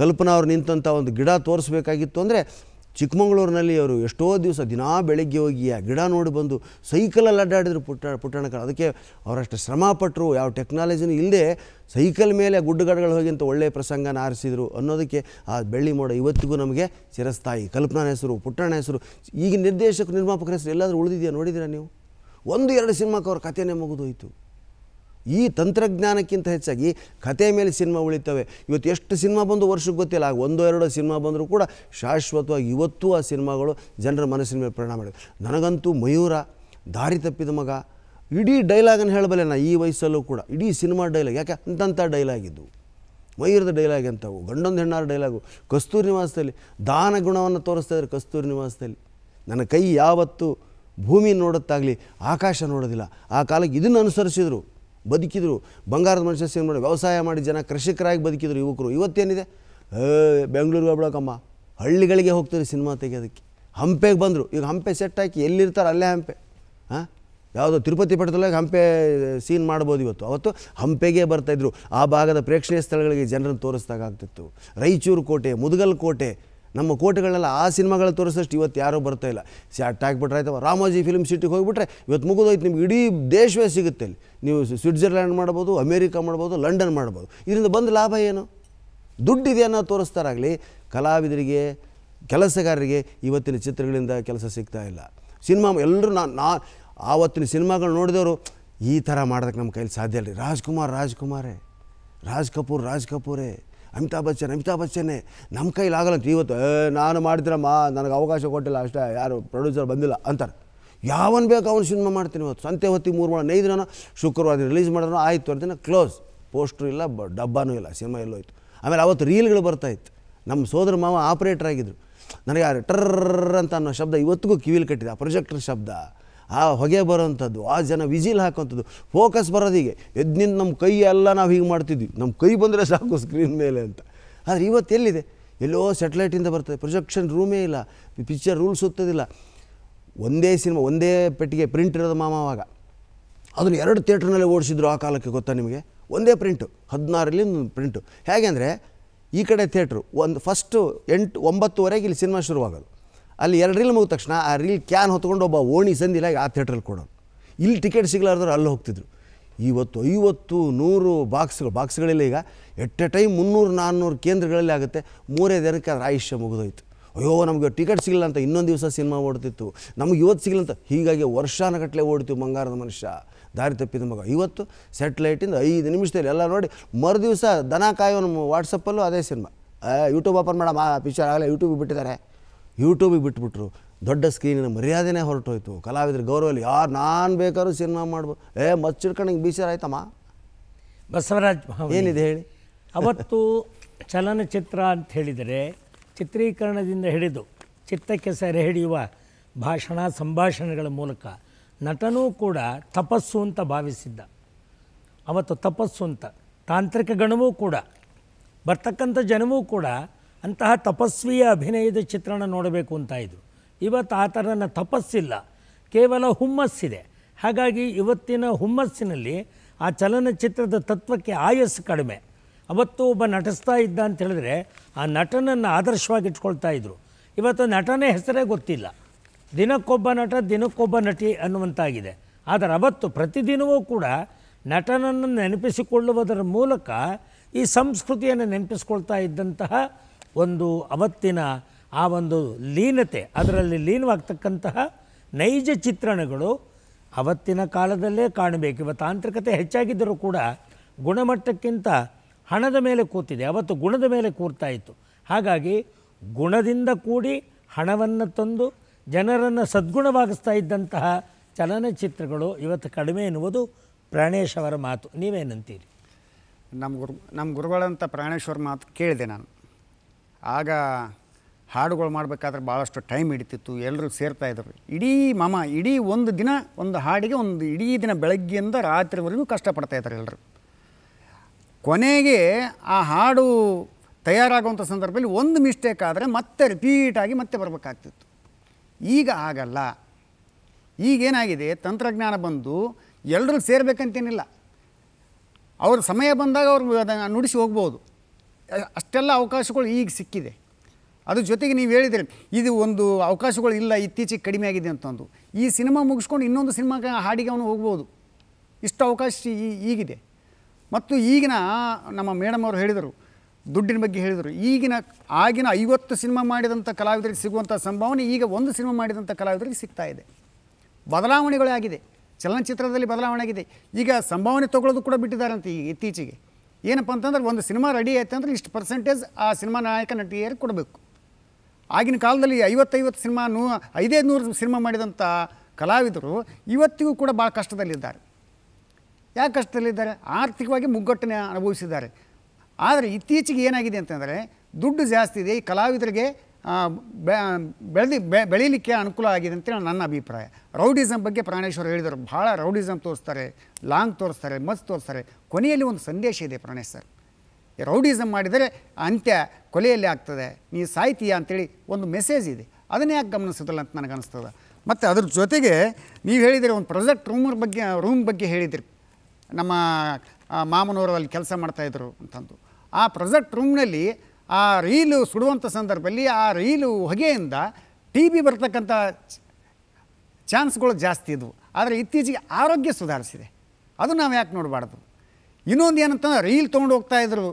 ಕಲ್ಪನಾ ಅವ್ರು ನಿಂತಂಥ ಒಂದು ಗಿಡ ತೋರಿಸ್ಬೇಕಾಗಿತ್ತು ಅಂದರೆ ಚಿಕ್ಕಮಗಳೂರಿನಲ್ಲಿ ಅವರು ಎಷ್ಟೋ ದಿವಸ ದಿನಾ ಬೆಳಗ್ಗೆ ಹೋಗಿ ಆ ಗಿಡ ನೋಡಿ ಬಂದು ಸೈಕಲಲ್ಲಿ ಅಡ್ಡಾಡಿದ್ರು ಪುಟ್ಟ ಪುಟ್ಟಣಕರು ಅದಕ್ಕೆ ಅವರಷ್ಟು ಶ್ರಮಪಟ್ಟರು ಯಾವ ಟೆಕ್ನಾಲಜಿನೂ ಇಲ್ಲದೆ ಸೈಕಲ್ ಮೇಲೆ ಹೋಗಿ ಅಂತ ಒಳ್ಳೆಯ ಪ್ರಸಂಗನ ಆರಿಸಿದರು ಅನ್ನೋದಕ್ಕೆ ಆ ಬೆಳ್ಳಿ ಮೋಡ ಇವತ್ತಿಗೂ ನಮಗೆ ಚಿರಸ್ಥಾಯಿ ಕಲ್ಪನಾ ಹೆಸರು ಪುಟ್ಟಣ ಹೆಸರು ಈಗಿನ ನಿರ್ದೇಶಕ ನಿರ್ಮಾಪಕರ ಹೆಸರು ಎಲ್ಲಾದರೂ ಉಳಿದಿದೆಯಾ ನೋಡಿದಿರಾ ನೀವು ಒಂದು ಎರಡು ಸಿನಿಮಾಕ್ಕೆ ಅವ್ರ ಕಥೆನೇ ಮುಗಿದೋಯ್ತು ಈ ತಂತ್ರಜ್ಞಾನಕ್ಕಿಂತ ಹೆಚ್ಚಾಗಿ ಕತೆ ಮೇಲೆ ಸಿನಿಮಾ ಉಳಿತವೆ ಇವತ್ತು ಎಷ್ಟು ಸಿನಿಮಾ ಬಂದು ವರ್ಷಕ್ಕೆ ಗೊತ್ತಿಲ್ಲ ಆಗ ಒಂದೋ ಎರಡೋ ಸಿನಿಮಾ ಬಂದರೂ ಕೂಡ ಶಾಶ್ವತವಾಗಿ ಇವತ್ತೂ ಆ ಸಿನಿಮಾಗಳು ಜನರ ಮನಸ್ಸಿನ ಮೇಲೆ ಪರಿಣಾಮ ಮಾಡಿದೆ ನನಗಂತೂ ಮಯೂರ ದಾರಿ ತಪ್ಪಿದ ಮಗ ಇಡೀ ಡೈಲಾಗನ್ನು ಹೇಳಬಲ್ಲೆ ನಾ ಈ ವಯಸ್ಸಲ್ಲೂ ಕೂಡ ಇಡೀ ಸಿನಿಮಾ ಡೈಲಾಗ್ ಯಾಕೆ ಅಂತಂಥ ಇದ್ದವು ಮಯೂರದ ಡೈಲಾಗ್ ಅಂತವು ಗಂಡೊಂದು ಹೆಣ್ಣಾರ ಡೈಲಾಗು ಕಸ್ತೂರಿ ನಿವಾಸದಲ್ಲಿ ದಾನ ಗುಣವನ್ನು ತೋರಿಸ್ತಾ ಇದ್ದಾರೆ ಕಸ್ತೂರಿ ನಿವಾಸದಲ್ಲಿ ನನ್ನ ಕೈ ಯಾವತ್ತೂ ಭೂಮಿ ನೋಡೋತ್ತಾಗಲಿ ಆಕಾಶ ನೋಡೋದಿಲ್ಲ ಆ ಕಾಲಕ್ಕೆ ಇದನ್ನು ಅನುಸರಿಸಿದರು ಬದುಕಿದ್ರು ಬಂಗಾರದ ಮನುಷ್ಯ ಸೀನ್ ಮಾಡಿ ವ್ಯವಸಾಯ ಮಾಡಿ ಜನ ಕೃಷಿಕರಾಗಿ ಬದುಕಿದ್ರು ಯುವಕರು ಇವತ್ತೇನಿದೆ ಬೆಂಗಳೂರಿಗೆ ಹೋಗ್ಬೇಕಮ್ಮ ಹಳ್ಳಿಗಳಿಗೆ ಹೋಗ್ತಾರೆ ಸಿನಿಮಾ ತೆಗೆಯೋದಕ್ಕೆ ಹಂಪೆಗೆ ಬಂದರು ಈಗ ಹಂಪೆ ಸೆಟ್ ಹಾಕಿ ಎಲ್ಲಿರ್ತಾರೆ ಅಲ್ಲೇ ಹಂಪೆ ಹಾಂ ಯಾವುದೋ ತಿರುಪತಿ ಪಟ್ಟದೊಳಗೆ ಹಂಪೆ ಸೀನ್ ಮಾಡ್ಬೋದು ಇವತ್ತು ಅವತ್ತು ಹಂಪೆಗೆ ಬರ್ತಾಯಿದ್ರು ಆ ಭಾಗದ ಪ್ರೇಕ್ಷಣೀಯ ಸ್ಥಳಗಳಿಗೆ ಜನರನ್ನು ತೋರಿಸ್ದಾಗ ಆಗ್ತಿತ್ತು ರಾಯಚೂರು ಕೋಟೆ ಮುದಗಲ್ ಕೋಟೆ ನಮ್ಮ ಕೋಟೆಗಳೆಲ್ಲ ಆ ಸಿನಿಮಾಗಳು ತೋರಿಸೋಷ್ಟು ಇವತ್ತು ಯಾರೂ ಬರ್ತಾ ಇಲ್ಲ ಸಿ ಬಿಟ್ರೆ ಆಯ್ತವ ರಾಮೋಜಿ ಫಿಲ್ಮ್ ಸಿಟಿಗೆ ಹೋಗಿಬಿಟ್ರೆ ಇವತ್ತು ಮುಗಿದೋಯ್ತು ನಿಮ್ಗೆ ಇಡೀ ದೇಶವೇ ಸಿಗುತ್ತೆ ಅಲ್ಲಿ ನೀವು ಸ್ವಿಟ್ಜರ್ಲ್ಯಾಂಡ್ ಮಾಡ್ಬೋದು ಅಮೇರಿಕಾ ಮಾಡ್ಬೋದು ಲಂಡನ್ ಮಾಡ್ಬೋದು ಇದರಿಂದ ಬಂದ ಲಾಭ ಏನು ದುಡ್ಡಿದೆ ಅನ್ನೋ ತೋರಿಸ್ತಾರಾಗಲಿ ಕಲಾವಿದರಿಗೆ ಕೆಲಸಗಾರರಿಗೆ ಇವತ್ತಿನ ಚಿತ್ರಗಳಿಂದ ಕೆಲಸ ಸಿಗ್ತಾ ಇಲ್ಲ ಸಿನಿಮಾ ಎಲ್ಲರೂ ನಾನು ನಾ ಆವತ್ತಿನ ಸಿನಿಮಾಗಳು ನೋಡಿದವರು ಈ ಥರ ಮಾಡೋದಕ್ಕೆ ನಮ್ಮ ಕೈಲಿ ಸಾಧ್ಯ ಇಲ್ಲ ರೀ ರಾಜ್ಕುಮಾರ್ ರಾಜ್ಕುಮಾರೇ ರಾಜ್ ಕಪೂರ್ ರಾಜ್ ಕಪೂರೇ ಅಮಿತಾಬ್ ಬಚ್ಚನ್ ಅಮಿತಾಬ್ ಬಚ್ಚನ್ನೇ ನಮ್ಮ ಕೈಲಾಗಲ್ಲಂತ ಇವತ್ತು ನಾನು ಮಾಡಿದ್ರಮ್ಮ ನನಗೆ ಅವಕಾಶ ಕೊಟ್ಟಿಲ್ಲ ಅಷ್ಟೇ ಯಾರು ಪ್ರೊಡ್ಯೂಸರ್ ಬಂದಿಲ್ಲ ಅಂತಾರೆ ಯಾವನ್ ಬೇಕು ಅವನು ಸಿನಿಮಾ ಮಾಡ್ತೀನಿ ಇವತ್ತು ಸಂತೆ ಹೊತ್ತಿಗೆ ಮೂರು ಮೂರು ನೈದಿನ ಶುಕ್ರವಾರ ರಿಲೀಸ್ ಮಾಡಿದ್ರು ಆಯಿತು ಅಂತಿನ ಕ್ಲೋಸ್ ಪೋಸ್ಟ್ರು ಇಲ್ಲ ಡಬ್ಬಾನೂ ಇಲ್ಲ ಸಿನಿಮಾ ಎಲ್ಲೋಯ್ತು ಆಮೇಲೆ ಅವತ್ತು ರೀಲ್ಗಳು ಬರ್ತಾ ಇತ್ತು ನಮ್ಮ ಸೋದರ ಮಾವ ಆಪ್ರೇಟರ್ ಆಗಿದ್ರು ನನಗೆ ಟರ್ರ್ ಅಂತ ಅನ್ನೋ ಶಬ್ದ ಇವತ್ತಿಗೂ ಕಿವಿಲಿ ಕಟ್ಟಿದೆ ಆ ಪ್ರೊಜೆಕ್ಟರ್ ಶಬ್ದ ಆ ಹೊಗೆ ಬರೋಂಥದ್ದು ಆ ಜನ ವಿಜಿಲ್ ಹಾಕೋಂಥದ್ದು ಫೋಕಸ್ ಬರೋದಿಗೆ ಎದ್ನಿಂದ ನಮ್ಮ ಕೈ ಎಲ್ಲ ನಾವು ಹೀಗೆ ಮಾಡ್ತಿದ್ವಿ ನಮ್ಮ ಕೈ ಬಂದರೆ ಸಾಕು ಸ್ಕ್ರೀನ್ ಮೇಲೆ ಅಂತ ಆದರೆ ಇವತ್ತು ಎಲ್ಲಿದೆ ಎಲ್ಲೋ ಸ್ಯಾಟಲೈಟಿಂದ ಬರ್ತದೆ ಪ್ರೊಜೆಕ್ಷನ್ ರೂಮೇ ಇಲ್ಲ ಪಿಕ್ಚರ್ ರೂಲ್ಸ್ ಸುತ್ತೋದಿಲ್ಲ ಒಂದೇ ಸಿನಿಮಾ ಒಂದೇ ಪೆಟ್ಟಿಗೆ ಪ್ರಿಂಟ್ ಇರೋದು ಮಾಮಾವಾಗ ಅದನ್ನು ಎರಡು ಥಿಯೇಟ್ರ್ನಲ್ಲಿ ಓಡಿಸಿದ್ರು ಆ ಕಾಲಕ್ಕೆ ಗೊತ್ತಾ ನಿಮಗೆ ಒಂದೇ ಪ್ರಿಂಟು ಹದಿನಾರಲ್ಲಿ ಪ್ರಿಂಟು ಹೇಗೆ ಅಂದರೆ ಈ ಕಡೆ ಥಿಯೇಟ್ರು ಒಂದು ಫಸ್ಟು ಎಂಟು ಒಂಬತ್ತುವರೆಗೆ ಇಲ್ಲಿ ಸಿನಿಮಾ ಶುರುವಾಗೋದು ಅಲ್ಲಿ ಎರಡು ರೀಲ್ ಮುಗಿದ ತಕ್ಷಣ ಆ ರೀಲ್ ಕ್ಯಾನ್ ಹೊತ್ಕೊಂಡು ಒಬ್ಬ ಓಣಿ ಸಂದಿಲ್ಲ ಆ ಥಿಯೇಟ್ರಲ್ಲಿ ಕೊಡೋನು ಇಲ್ಲಿ ಟಿಕೆಟ್ ಸಿಗಲಾರ್ದವ್ರು ಅಲ್ಲಿ ಹೋಗ್ತಿದ್ರು ಇವತ್ತು ಐವತ್ತು ನೂರು ಬಾಕ್ಸ್ಗಳು ಬಾಕ್ಸ್ಗಳಲ್ಲಿ ಈಗ ಎಟ್ ಎ ಟೈಮ್ ಮುನ್ನೂರು ನಾನ್ನೂರು ಕೇಂದ್ರಗಳಲ್ಲಿ ಆಗುತ್ತೆ ಮೂರೇ ದಿನಕ್ಕೆ ಅದರ ಆಯುಷ್ಯ ಮುಗಿದೋಯ್ತು ಅಯ್ಯೋ ನಮಗೆ ಟಿಕೆಟ್ ಸಿಗಲಿಲ್ಲ ಅಂತ ಇನ್ನೊಂದು ದಿವಸ ಸಿನಿಮಾ ಓಡ್ತಿತ್ತು ನಮಗೆ ಇವತ್ತು ಸಿಗಲಿಲ್ಲ ಅಂತ ಹೀಗಾಗಿ ವರ್ಷಾನಗಟ್ಟಲೆ ಓಡ್ತೀವಿ ಬಂಗಾರದ ಮನುಷ್ಯ ದಾರಿ ತಪ್ಪಿದ ಮಗ ಇವತ್ತು ಸ್ಯಾಟಲೈಟಿಂದ ಐದು ನಿಮಿಷದಲ್ಲಿ ಎಲ್ಲ ನೋಡಿ ಮರು ದಿವಸ ದನ ಕಾಯೋನು ವಾಟ್ಸಪ್ಪಲ್ಲೂ ಅದೇ ಸಿನಿಮಾ ಯೂಟ್ಯೂಬ್ ಓಪನ್ ಮಾಡಮ್ಮ ಪಿಕ್ಚರ್ ಆಗಲೇ ಯೂಟ್ಯೂಬಿಗೆ ಬಿಟ್ಟಿದ್ದಾರೆ ಯೂಟ್ಯೂಬಿಗೆ ಬಿಟ್ಬಿಟ್ರು ದೊಡ್ಡ ಸ್ಕ್ರೀನಿನ ಮರ್ಯಾದೆನೇ ಹೊರಟೋಯ್ತು ಕಲಾವಿದ್ರ ಗೌರವಲ್ಲಿ ಯಾರು ನಾನು ಬೇಕಾದ್ರೂ ಸಿನಿಮಾ ಮಾಡ್ಬೋದು ಏ ಮಚ್ಚಿಡ್ಕೊಂಡು ಹಿಂಗೆ ಬೀಸರಾಯ್ತಮ್ಮ ಬಸವರಾಜ್ ಏನಿದೆ ಹೇಳಿ ಅವತ್ತು ಚಲನಚಿತ್ರ ಅಂತ ಹೇಳಿದರೆ ಚಿತ್ರೀಕರಣದಿಂದ ಹಿಡಿದು ಚಿತ್ತಕ್ಕೆ ಸೆರೆ ಹಿಡಿಯುವ ಭಾಷಣ ಸಂಭಾಷಣೆಗಳ ಮೂಲಕ ನಟನೂ ಕೂಡ ತಪಸ್ಸು ಅಂತ ಭಾವಿಸಿದ್ದ ಅವತ್ತು ತಪಸ್ಸು ಅಂತ ತಾಂತ್ರಿಕ ಗಣವೂ ಕೂಡ ಬರ್ತಕ್ಕಂಥ ಜನವೂ ಕೂಡ ಅಂತಹ ತಪಸ್ವಿಯ ಅಭಿನಯದ ಚಿತ್ರಣ ನೋಡಬೇಕು ಅಂತ ಇದ್ದರು ಇವತ್ತು ಆ ಥರನ ತಪಸ್ಸಿಲ್ಲ ಕೇವಲ ಹುಮ್ಮಸ್ಸಿದೆ ಹಾಗಾಗಿ ಇವತ್ತಿನ ಹುಮ್ಮಸ್ಸಿನಲ್ಲಿ ಆ ಚಲನಚಿತ್ರದ ತತ್ವಕ್ಕೆ ಆಯಸ್ಸು ಕಡಿಮೆ ಅವತ್ತು ಒಬ್ಬ ನಟಿಸ್ತಾ ಇದ್ದ ಅಂತ ಹೇಳಿದ್ರೆ ಆ ನಟನನ್ನು ಆದರ್ಶವಾಗಿ ಇಟ್ಕೊಳ್ತಾ ಇದ್ದರು ಇವತ್ತು ನಟನೇ ಹೆಸರೇ ಗೊತ್ತಿಲ್ಲ ದಿನಕ್ಕೊಬ್ಬ ನಟ ದಿನಕ್ಕೊಬ್ಬ ನಟಿ ಅನ್ನುವಂತಾಗಿದೆ ಆದರೆ ಅವತ್ತು ಪ್ರತಿದಿನವೂ ಕೂಡ ನಟನನ್ನು ನೆನಪಿಸಿಕೊಳ್ಳುವುದರ ಮೂಲಕ ಈ ಸಂಸ್ಕೃತಿಯನ್ನು ನೆನಪಿಸ್ಕೊಳ್ತಾ ಇದ್ದಂತಹ ಒಂದು ಅವತ್ತಿನ ಆ ಒಂದು ಲೀನತೆ ಅದರಲ್ಲಿ ಲೀನವಾಗ್ತಕ್ಕಂತಹ ನೈಜ ಚಿತ್ರಣಗಳು ಅವತ್ತಿನ ಕಾಲದಲ್ಲೇ ಕಾಣಬೇಕು ಇವತ್ತು ತಾಂತ್ರಿಕತೆ ಹೆಚ್ಚಾಗಿದ್ದರೂ ಕೂಡ ಗುಣಮಟ್ಟಕ್ಕಿಂತ ಹಣದ ಮೇಲೆ ಕೂತಿದೆ ಅವತ್ತು ಗುಣದ ಮೇಲೆ ಕೂರ್ತಾ ಇತ್ತು ಹಾಗಾಗಿ ಗುಣದಿಂದ ಕೂಡಿ ಹಣವನ್ನು ತಂದು ಜನರನ್ನು ಸದ್ಗುಣವಾಗಿಸ್ತಾ ಇದ್ದಂತಹ ಚಲನಚಿತ್ರಗಳು ಇವತ್ತು ಕಡಿಮೆ ಎನ್ನುವುದು ಪ್ರಾಣೇಶ್ ಅವರ ಮಾತು ನೀವೇನಂತೀರಿ ನಮ್ಮ ಗುರು ನಮ್ಮ ಗುರುಗಳಂಥ ಪ್ರಾಣೇಶ್ವರ ಮಾತು ಕೇಳಿದೆ ನಾನು ಆಗ ಹಾಡುಗಳು ಮಾಡಬೇಕಾದ್ರೆ ಭಾಳಷ್ಟು ಟೈಮ್ ಹಿಡಿತಿತ್ತು ಎಲ್ಲರೂ ಸೇರ್ತಾ ಇದ್ರು ಇಡೀ ಮಮ ಇಡೀ ಒಂದು ದಿನ ಒಂದು ಹಾಡಿಗೆ ಒಂದು ಇಡೀ ದಿನ ಬೆಳಗ್ಗೆಯಿಂದ ರಾತ್ರಿವರೆಗೂ ಇದ್ದಾರೆ ಎಲ್ಲರೂ ಕೊನೆಗೆ ಆ ಹಾಡು ತಯಾರಾಗುವಂಥ ಸಂದರ್ಭದಲ್ಲಿ ಒಂದು ಮಿಸ್ಟೇಕ್ ಆದರೆ ಮತ್ತೆ ರಿಪೀಟಾಗಿ ಮತ್ತೆ ಬರಬೇಕಾಗ್ತಿತ್ತು ಈಗ ಆಗಲ್ಲ ಈಗೇನಾಗಿದೆ ತಂತ್ರಜ್ಞಾನ ಬಂದು ಎಲ್ಲರೂ ಸೇರ್ಬೇಕಂತೇನಿಲ್ಲ ಅವ್ರ ಸಮಯ ಬಂದಾಗ ಅವ್ರು ನುಡಿಸಿ ಹೋಗ್ಬೋದು ಅಷ್ಟೆಲ್ಲ ಅವಕಾಶಗಳು ಈಗ ಸಿಕ್ಕಿದೆ ಅದ್ರ ಜೊತೆಗೆ ನೀವು ಹೇಳಿದರೆ ಇದು ಒಂದು ಅವಕಾಶಗಳು ಇಲ್ಲ ಇತ್ತೀಚೆಗೆ ಕಡಿಮೆ ಆಗಿದೆ ಅಂತಂದು ಈ ಸಿನಿಮಾ ಮುಗಿಸ್ಕೊಂಡು ಇನ್ನೊಂದು ಸಿನಿಮಾ ಹಾಡಿಗೆ ಅವನು ಹೋಗ್ಬೋದು ಇಷ್ಟು ಅವಕಾಶ ಈಗಿದೆ ಮತ್ತು ಈಗಿನ ನಮ್ಮ ಮೇಡಮ್ ಅವರು ಹೇಳಿದರು ದುಡ್ಡಿನ ಬಗ್ಗೆ ಹೇಳಿದರು ಈಗಿನ ಆಗಿನ ಐವತ್ತು ಸಿನಿಮಾ ಮಾಡಿದಂಥ ಕಲಾವಿದರಿಗೆ ಸಿಗುವಂಥ ಸಂಭಾವನೆ ಈಗ ಒಂದು ಸಿನಿಮಾ ಮಾಡಿದಂಥ ಕಲಾವಿದರಿಗೆ ಸಿಗ್ತಾ ಇದೆ ಆಗಿದೆ ಚಲನಚಿತ್ರದಲ್ಲಿ ಬದಲಾವಣೆ ಆಗಿದೆ ಈಗ ಸಂಭಾವನೆ ತಗೊಳ್ಳೋದು ಕೂಡ ಬಿಟ್ಟಿದ್ದಾರೆ ಅಂತ ಈಗ ಇತ್ತೀಚೆಗೆ ಏನಪ್ಪ ಅಂತಂದ್ರೆ ಒಂದು ಸಿನಿಮಾ ರೆಡಿ ಆಯ್ತು ಅಂದರೆ ಇಷ್ಟು ಪರ್ಸೆಂಟೇಜ್ ಆ ಸಿನಿಮಾ ನಾಯಕ ನಟಿಯರು ಕೊಡಬೇಕು ಆಗಿನ ಕಾಲದಲ್ಲಿ ಐವತ್ತೈವತ್ತು ಸಿನಿಮಾ ನೂ ಐದೈದು ನೂರು ಸಿನಿಮಾ ಮಾಡಿದಂಥ ಕಲಾವಿದರು ಇವತ್ತಿಗೂ ಕೂಡ ಭಾಳ ಕಷ್ಟದಲ್ಲಿದ್ದಾರೆ ಯಾಕೆ ಕಷ್ಟದಲ್ಲಿದ್ದಾರೆ ಆರ್ಥಿಕವಾಗಿ ಮುಗ್ಗಟ್ಟನೆ ಅನುಭವಿಸಿದ್ದಾರೆ ಆದರೆ ಇತ್ತೀಚೆಗೆ ಏನಾಗಿದೆ ಅಂತಂದರೆ ದುಡ್ಡು ಜಾಸ್ತಿ ಇದೆ ಈ ಕಲಾವಿದರಿಗೆ ಬೆಳೆದಿ ಬೆಳೀಲಿಕ್ಕೆ ಅನುಕೂಲ ಆಗಿದೆ ಅಂತೇಳಿ ನನ್ನ ಅಭಿಪ್ರಾಯ ರೌಡಿಸಮ್ ಬಗ್ಗೆ ಪ್ರಾಣೇಶ್ವರ ಹೇಳಿದರು ಭಾಳ ರೌಡಿಸಮ್ ತೋರಿಸ್ತಾರೆ ಲಾಂಗ್ ತೋರಿಸ್ತಾರೆ ಮಸ್ ತೋರಿಸ್ತಾರೆ ಕೊನೆಯಲ್ಲಿ ಒಂದು ಸಂದೇಶ ಇದೆ ಪ್ರಾಣೇಶ್ ಸರ್ ರೌಡಿಸಮ್ ಮಾಡಿದರೆ ಅಂತ್ಯ ಕೊಲೆಯಲ್ಲಿ ಆಗ್ತದೆ ನೀ ಸಾಯ್ತೀಯಾ ಅಂತೇಳಿ ಒಂದು ಮೆಸೇಜ್ ಇದೆ ಅದನ್ನೇ ಯಾಕೆ ಗಮನಿಸೋದಿಲ್ಲ ಅಂತ ನನಗೆ ಅನಿಸ್ತದೆ ಮತ್ತು ಅದ್ರ ಜೊತೆಗೆ ನೀವು ಹೇಳಿದರೆ ಒಂದು ಪ್ರೊಜೆಕ್ಟ್ ರೂಮರ್ ಬಗ್ಗೆ ರೂಮ್ ಬಗ್ಗೆ ಹೇಳಿದಿರಿ ನಮ್ಮ ಮಾಮನವರು ಅಲ್ಲಿ ಕೆಲಸ ಮಾಡ್ತಾಯಿದ್ರು ಅಂತಂದು ಆ ಪ್ರೊಜೆಕ್ಟ್ ರೂಮ್ನಲ್ಲಿ ಆ ರೀಲು ಸುಡುವಂಥ ಸಂದರ್ಭದಲ್ಲಿ ಆ ರೀಲು ಹೊಗೆಯಿಂದ ಟಿ ಬಿ ಬರ್ತಕ್ಕಂಥ ಚಾನ್ಸ್ಗಳು ಜಾಸ್ತಿ ಇದ್ವು ಆದರೆ ಇತ್ತೀಚೆಗೆ ಆರೋಗ್ಯ ಸುಧಾರಿಸಿದೆ ಅದು ನಾವು ಯಾಕೆ ನೋಡಬಾರ್ದು ಇನ್ನೊಂದು ಏನಂತಂದ್ರೆ ರೀಲ್ ತೊಗೊಂಡು ಹೋಗ್ತಾ ಇದ್ರು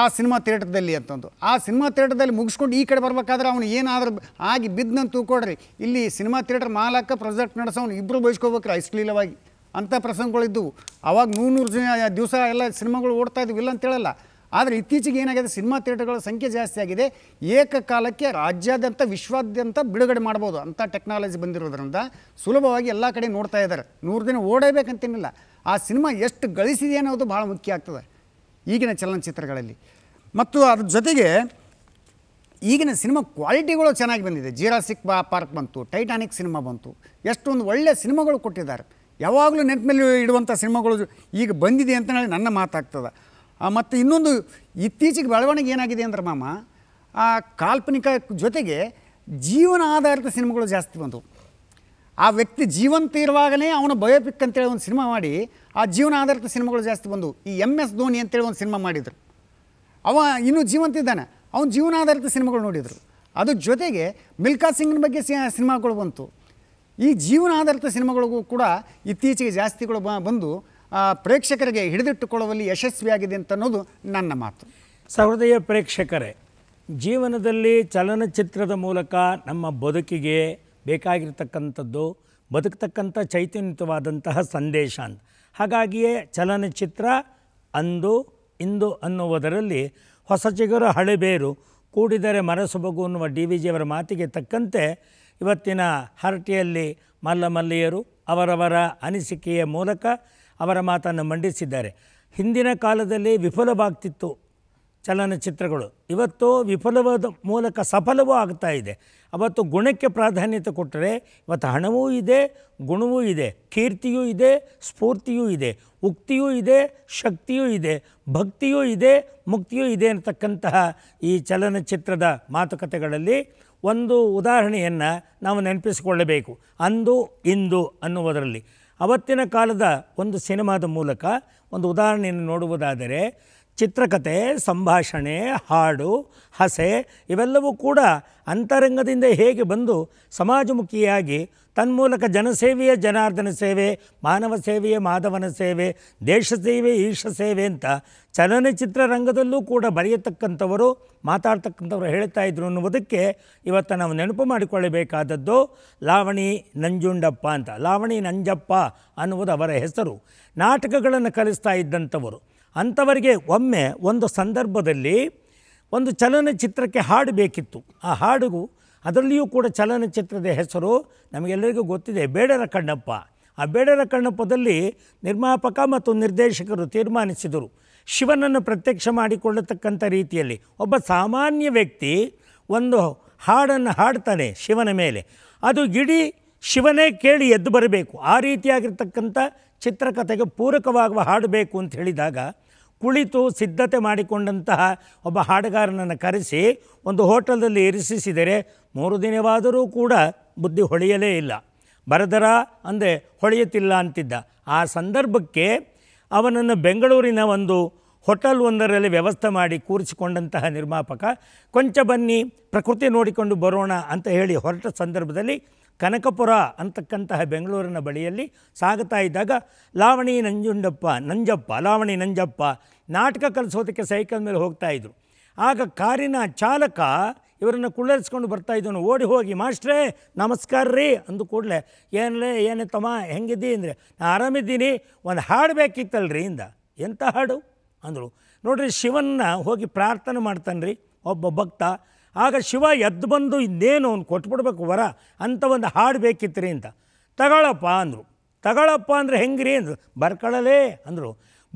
ಆ ಸಿನಿಮಾ ಥಿಯೇಟ್ರದಲ್ಲಿ ಅಂತಂದು ಆ ಸಿನಿಮಾ ಥಿಯೇಟ್ರದಲ್ಲಿ ಮುಗಿಸ್ಕೊಂಡು ಈ ಕಡೆ ಬರ್ಬೇಕಾದ್ರೆ ಅವನು ಏನಾದರೂ ಆಗಿ ಬಿದ್ದನಂತೂ ತೂಕೊಡ್ರಿ ಇಲ್ಲಿ ಸಿನಿಮಾ ಥಿಯೇಟ್ರ್ ಮಾಲಕ ನಡೆಸೋ ನಡೆಸೋನು ಇಬ್ಬರು ಬಯಸ್ಕೋಬೇಕ್ರಿ ಅಶ್ಲೀಲವಾಗಿ ಅಂಥ ಪ್ರಸಂಗಗಳಿದ್ದವು ಆವಾಗ ನೂರು ನೂರು ಜನ ದಿವಸ ಎಲ್ಲ ಸಿನಿಮಾಗಳು ಓಡ್ತಾ ಇದ್ವು ಇಲ್ಲ ಅಂತ ಹೇಳಲ್ಲ ಆದರೆ ಇತ್ತೀಚೆಗೆ ಏನಾಗಿದೆ ಸಿನಿಮಾ ಥಿಯೇಟರ್ಗಳ ಸಂಖ್ಯೆ ಜಾಸ್ತಿ ಆಗಿದೆ ಏಕಕಾಲಕ್ಕೆ ರಾಜ್ಯಾದ್ಯಂತ ವಿಶ್ವಾದ್ಯಂತ ಬಿಡುಗಡೆ ಮಾಡ್ಬೋದು ಅಂಥ ಟೆಕ್ನಾಲಜಿ ಬಂದಿರೋದ್ರಿಂದ ಸುಲಭವಾಗಿ ಎಲ್ಲ ಕಡೆ ನೋಡ್ತಾ ಇದ್ದಾರೆ ನೂರು ದಿನ ಓಡೇಬೇಕಂತೇನಿಲ್ಲ ಆ ಸಿನಿಮಾ ಎಷ್ಟು ಗಳಿಸಿದೆ ಅನ್ನೋದು ಭಾಳ ಮುಖ್ಯ ಆಗ್ತದೆ ಈಗಿನ ಚಲನಚಿತ್ರಗಳಲ್ಲಿ ಮತ್ತು ಅದ್ರ ಜೊತೆಗೆ ಈಗಿನ ಸಿನಿಮಾ ಕ್ವಾಲಿಟಿಗಳು ಚೆನ್ನಾಗಿ ಬಂದಿದೆ ಜೀರಾಸಿಕ್ ಬಾ ಪಾರ್ಕ್ ಬಂತು ಟೈಟಾನಿಕ್ ಸಿನಿಮಾ ಬಂತು ಎಷ್ಟೊಂದು ಒಳ್ಳೆಯ ಸಿನಿಮಾಗಳು ಕೊಟ್ಟಿದ್ದಾರೆ ಯಾವಾಗಲೂ ಮೇಲೆ ಇಡುವಂಥ ಸಿನಿಮಾಗಳು ಈಗ ಬಂದಿದೆ ಅಂತ ಹೇಳಿ ನನ್ನ ಮಾತಾಗ್ತದೆ ಮತ್ತು ಇನ್ನೊಂದು ಇತ್ತೀಚೆಗೆ ಬೆಳವಣಿಗೆ ಏನಾಗಿದೆ ಅಂದ್ರೆ ಮಾಮ ಆ ಕಾಲ್ಪನಿಕ ಜೊತೆಗೆ ಜೀವನ ಆಧಾರಿತ ಸಿನಿಮಾಗಳು ಜಾಸ್ತಿ ಬಂದವು ಆ ವ್ಯಕ್ತಿ ಜೀವಂತ ಇರುವಾಗಲೇ ಅವನ ಬಯೋಪಿಕ್ ಅಂತೇಳಿ ಒಂದು ಸಿನಿಮಾ ಮಾಡಿ ಆ ಜೀವನ ಆಧಾರಿತ ಸಿನಿಮಾಗಳು ಜಾಸ್ತಿ ಬಂದವು ಈ ಎಮ್ ಎಸ್ ಧೋನಿ ಅಂತೇಳಿ ಒಂದು ಸಿನಿಮಾ ಮಾಡಿದರು ಅವ ಇನ್ನೂ ಜೀವಂತ ಇದ್ದಾನೆ ಅವನ ಜೀವನ ಆಧಾರಿತ ಸಿನಿಮಾಗಳು ನೋಡಿದರು ಅದ್ರ ಜೊತೆಗೆ ಮಿಲ್ಕಾ ಸಿಂಗ್ನ ಬಗ್ಗೆ ಸಿನಿಮಾಗಳು ಬಂತು ಈ ಜೀವನ ಆಧಾರಿತ ಸಿನಿಮಾಗಳಿಗೂ ಕೂಡ ಇತ್ತೀಚೆಗೆ ಜಾಸ್ತಿಗಳು ಬಂದು ಪ್ರೇಕ್ಷಕರಿಗೆ ಹಿಡಿದಿಟ್ಟುಕೊಳ್ಳುವಲ್ಲಿ ಯಶಸ್ವಿಯಾಗಿದೆ ಅಂತ ಅನ್ನೋದು ನನ್ನ ಮಾತು ಸಹೃದಯ ಪ್ರೇಕ್ಷಕರೇ ಜೀವನದಲ್ಲಿ ಚಲನಚಿತ್ರದ ಮೂಲಕ ನಮ್ಮ ಬದುಕಿಗೆ ಬೇಕಾಗಿರ್ತಕ್ಕಂಥದ್ದು ಬದುಕತಕ್ಕಂಥ ಚೈತನ್ಯತವಾದಂತಹ ಸಂದೇಶ ಅಂತ ಹಾಗಾಗಿಯೇ ಚಲನಚಿತ್ರ ಅಂದು ಇಂದು ಅನ್ನುವುದರಲ್ಲಿ ಹೊಸ ಚಿಗರು ಹಳೆಬೇರು ಕೂಡಿದರೆ ಮರಸುಬಗು ಅನ್ನುವ ಡಿ ವಿ ಜಿಯವರ ಮಾತಿಗೆ ತಕ್ಕಂತೆ ಇವತ್ತಿನ ಹರಟೆಯಲ್ಲಿ ಮಲ್ಲಮಲ್ಲಿಯರು ಅವರವರ ಅನಿಸಿಕೆಯ ಮೂಲಕ ಅವರ ಮಾತನ್ನು ಮಂಡಿಸಿದ್ದಾರೆ ಹಿಂದಿನ ಕಾಲದಲ್ಲಿ ವಿಫಲವಾಗ್ತಿತ್ತು ಚಲನಚಿತ್ರಗಳು ಇವತ್ತು ವಿಫಲವಾದ ಮೂಲಕ ಸಫಲವೂ ಆಗ್ತಾ ಇದೆ ಅವತ್ತು ಗುಣಕ್ಕೆ ಪ್ರಾಧಾನ್ಯತೆ ಕೊಟ್ಟರೆ ಇವತ್ತು ಹಣವೂ ಇದೆ ಗುಣವೂ ಇದೆ ಕೀರ್ತಿಯೂ ಇದೆ ಸ್ಫೂರ್ತಿಯೂ ಇದೆ ಉಕ್ತಿಯೂ ಇದೆ ಶಕ್ತಿಯೂ ಇದೆ ಭಕ್ತಿಯೂ ಇದೆ ಮುಕ್ತಿಯೂ ಇದೆ ಅಂತಕ್ಕಂತಹ ಈ ಚಲನಚಿತ್ರದ ಮಾತುಕತೆಗಳಲ್ಲಿ ಒಂದು ಉದಾಹರಣೆಯನ್ನು ನಾವು ನೆನಪಿಸಿಕೊಳ್ಳಬೇಕು ಅಂದು ಇಂದು ಅನ್ನುವುದರಲ್ಲಿ ಅವತ್ತಿನ ಕಾಲದ ಒಂದು ಸಿನಿಮಾದ ಮೂಲಕ ಒಂದು ಉದಾಹರಣೆಯನ್ನು ನೋಡುವುದಾದರೆ ಚಿತ್ರಕತೆ ಸಂಭಾಷಣೆ ಹಾಡು ಹಸೆ ಇವೆಲ್ಲವೂ ಕೂಡ ಅಂತರಂಗದಿಂದ ಹೇಗೆ ಬಂದು ಸಮಾಜಮುಖಿಯಾಗಿ ತನ್ಮೂಲಕ ಜನಸೇವೆಯ ಜನಾರ್ದನ ಸೇವೆ ಮಾನವ ಸೇವೆಯ ಮಾಧವನ ಸೇವೆ ದೇಶ ಸೇವೆ ಈಶ ಸೇವೆ ಅಂತ ಚಲನಚಿತ್ರ ರಂಗದಲ್ಲೂ ಕೂಡ ಬರೆಯತಕ್ಕಂಥವರು ಮಾತಾಡ್ತಕ್ಕಂಥವ್ರು ಹೇಳ್ತಾ ಇದ್ರು ಅನ್ನುವುದಕ್ಕೆ ಇವತ್ತು ನಾವು ನೆನಪು ಮಾಡಿಕೊಳ್ಳಬೇಕಾದದ್ದು ಲಾವಣಿ ನಂಜುಂಡಪ್ಪ ಅಂತ ಲಾವಣಿ ನಂಜಪ್ಪ ಅನ್ನುವುದು ಅವರ ಹೆಸರು ನಾಟಕಗಳನ್ನು ಕಲಿಸ್ತಾ ಇದ್ದಂಥವರು ಅಂಥವರಿಗೆ ಒಮ್ಮೆ ಒಂದು ಸಂದರ್ಭದಲ್ಲಿ ಒಂದು ಚಲನಚಿತ್ರಕ್ಕೆ ಹಾಡು ಬೇಕಿತ್ತು ಆ ಹಾಡುಗು ಅದರಲ್ಲಿಯೂ ಕೂಡ ಚಲನಚಿತ್ರದ ಹೆಸರು ನಮಗೆಲ್ಲರಿಗೂ ಗೊತ್ತಿದೆ ಬೇಡರ ಕಣ್ಣಪ್ಪ ಆ ಬೇಡರ ಕಣ್ಣಪ್ಪದಲ್ಲಿ ನಿರ್ಮಾಪಕ ಮತ್ತು ನಿರ್ದೇಶಕರು ತೀರ್ಮಾನಿಸಿದರು ಶಿವನನ್ನು ಪ್ರತ್ಯಕ್ಷ ಮಾಡಿಕೊಳ್ಳತಕ್ಕಂಥ ರೀತಿಯಲ್ಲಿ ಒಬ್ಬ ಸಾಮಾನ್ಯ ವ್ಯಕ್ತಿ ಒಂದು ಹಾಡನ್ನು ಹಾಡ್ತಾನೆ ಶಿವನ ಮೇಲೆ ಅದು ಇಡೀ ಶಿವನೇ ಕೇಳಿ ಎದ್ದು ಬರಬೇಕು ಆ ರೀತಿಯಾಗಿರ್ತಕ್ಕಂಥ ಚಿತ್ರಕಥೆಗೆ ಪೂರಕವಾಗುವ ಹಾಡಬೇಕು ಅಂತ ಹೇಳಿದಾಗ ಕುಳಿತು ಸಿದ್ಧತೆ ಮಾಡಿಕೊಂಡಂತಹ ಒಬ್ಬ ಹಾಡುಗಾರನನ್ನು ಕರೆಸಿ ಒಂದು ಹೋಟೆಲ್ದಲ್ಲಿ ಇರಿಸಿದರೆ ಮೂರು ದಿನವಾದರೂ ಕೂಡ ಬುದ್ಧಿ ಹೊಳೆಯಲೇ ಇಲ್ಲ ಬರದರ ಅಂದರೆ ಹೊಳೆಯುತ್ತಿಲ್ಲ ಅಂತಿದ್ದ ಆ ಸಂದರ್ಭಕ್ಕೆ ಅವನನ್ನು ಬೆಂಗಳೂರಿನ ಒಂದು ಹೋಟೆಲ್ ಒಂದರಲ್ಲಿ ವ್ಯವಸ್ಥೆ ಮಾಡಿ ಕೂರಿಸಿಕೊಂಡಂತಹ ನಿರ್ಮಾಪಕ ಕೊಂಚ ಬನ್ನಿ ಪ್ರಕೃತಿ ನೋಡಿಕೊಂಡು ಬರೋಣ ಅಂತ ಹೇಳಿ ಹೊರಟ ಸಂದರ್ಭದಲ್ಲಿ ಕನಕಪುರ ಅಂತಕ್ಕಂತಹ ಬೆಂಗಳೂರಿನ ಬಳಿಯಲ್ಲಿ ಸಾಗುತ್ತಾ ಇದ್ದಾಗ ಲಾವಣಿ ನಂಜುಂಡಪ್ಪ ನಂಜಪ್ಪ ಲಾವಣಿ ನಂಜಪ್ಪ ನಾಟಕ ಕಲಿಸೋದಕ್ಕೆ ಸೈಕಲ್ ಮೇಲೆ ಹೋಗ್ತಾಯಿದ್ರು ಆಗ ಕಾರಿನ ಚಾಲಕ ಇವರನ್ನು ಕುಳ್ಳರಿಸ್ಕೊಂಡು ಬರ್ತಾ ಇದ್ದನು ಓಡಿ ಹೋಗಿ ಮಾಸ್ಟ್ರೇ ನಮಸ್ಕಾರ ರೀ ಅಂದು ಕೂಡಲೇ ಏನೇ ಏನೇ ತಮ್ಮ ಹೆಂಗಿದ್ದಿ ಅಂದರೆ ನಾನು ಆರಾಮಿದ್ದೀನಿ ಒಂದು ಹಾಡು ರೀ ಇಂದ ಎಂಥ ಹಾಡು ಅಂದರು ನೋಡಿರಿ ಶಿವನ್ನ ಹೋಗಿ ಪ್ರಾರ್ಥನೆ ಮಾಡ್ತಾನೆ ರೀ ಒಬ್ಬ ಭಕ್ತ ಆಗ ಶಿವ ಎದ್ದು ಬಂದು ಇನ್ನೇನು ಅವ್ನು ಕೊಟ್ಬಿಡ್ಬೇಕು ವರ ಅಂತ ಒಂದು ಹಾಡು ಬೇಕಿತ್ತು ರೀ ಅಂತ ತಗೊಳಪ್ಪ ಅಂದರು ತಗೊಳಪ್ಪ ಅಂದರೆ ರೀ ಅಂದರು ಬರ್ಕೊಳ್ಳಲೇ ಅಂದರು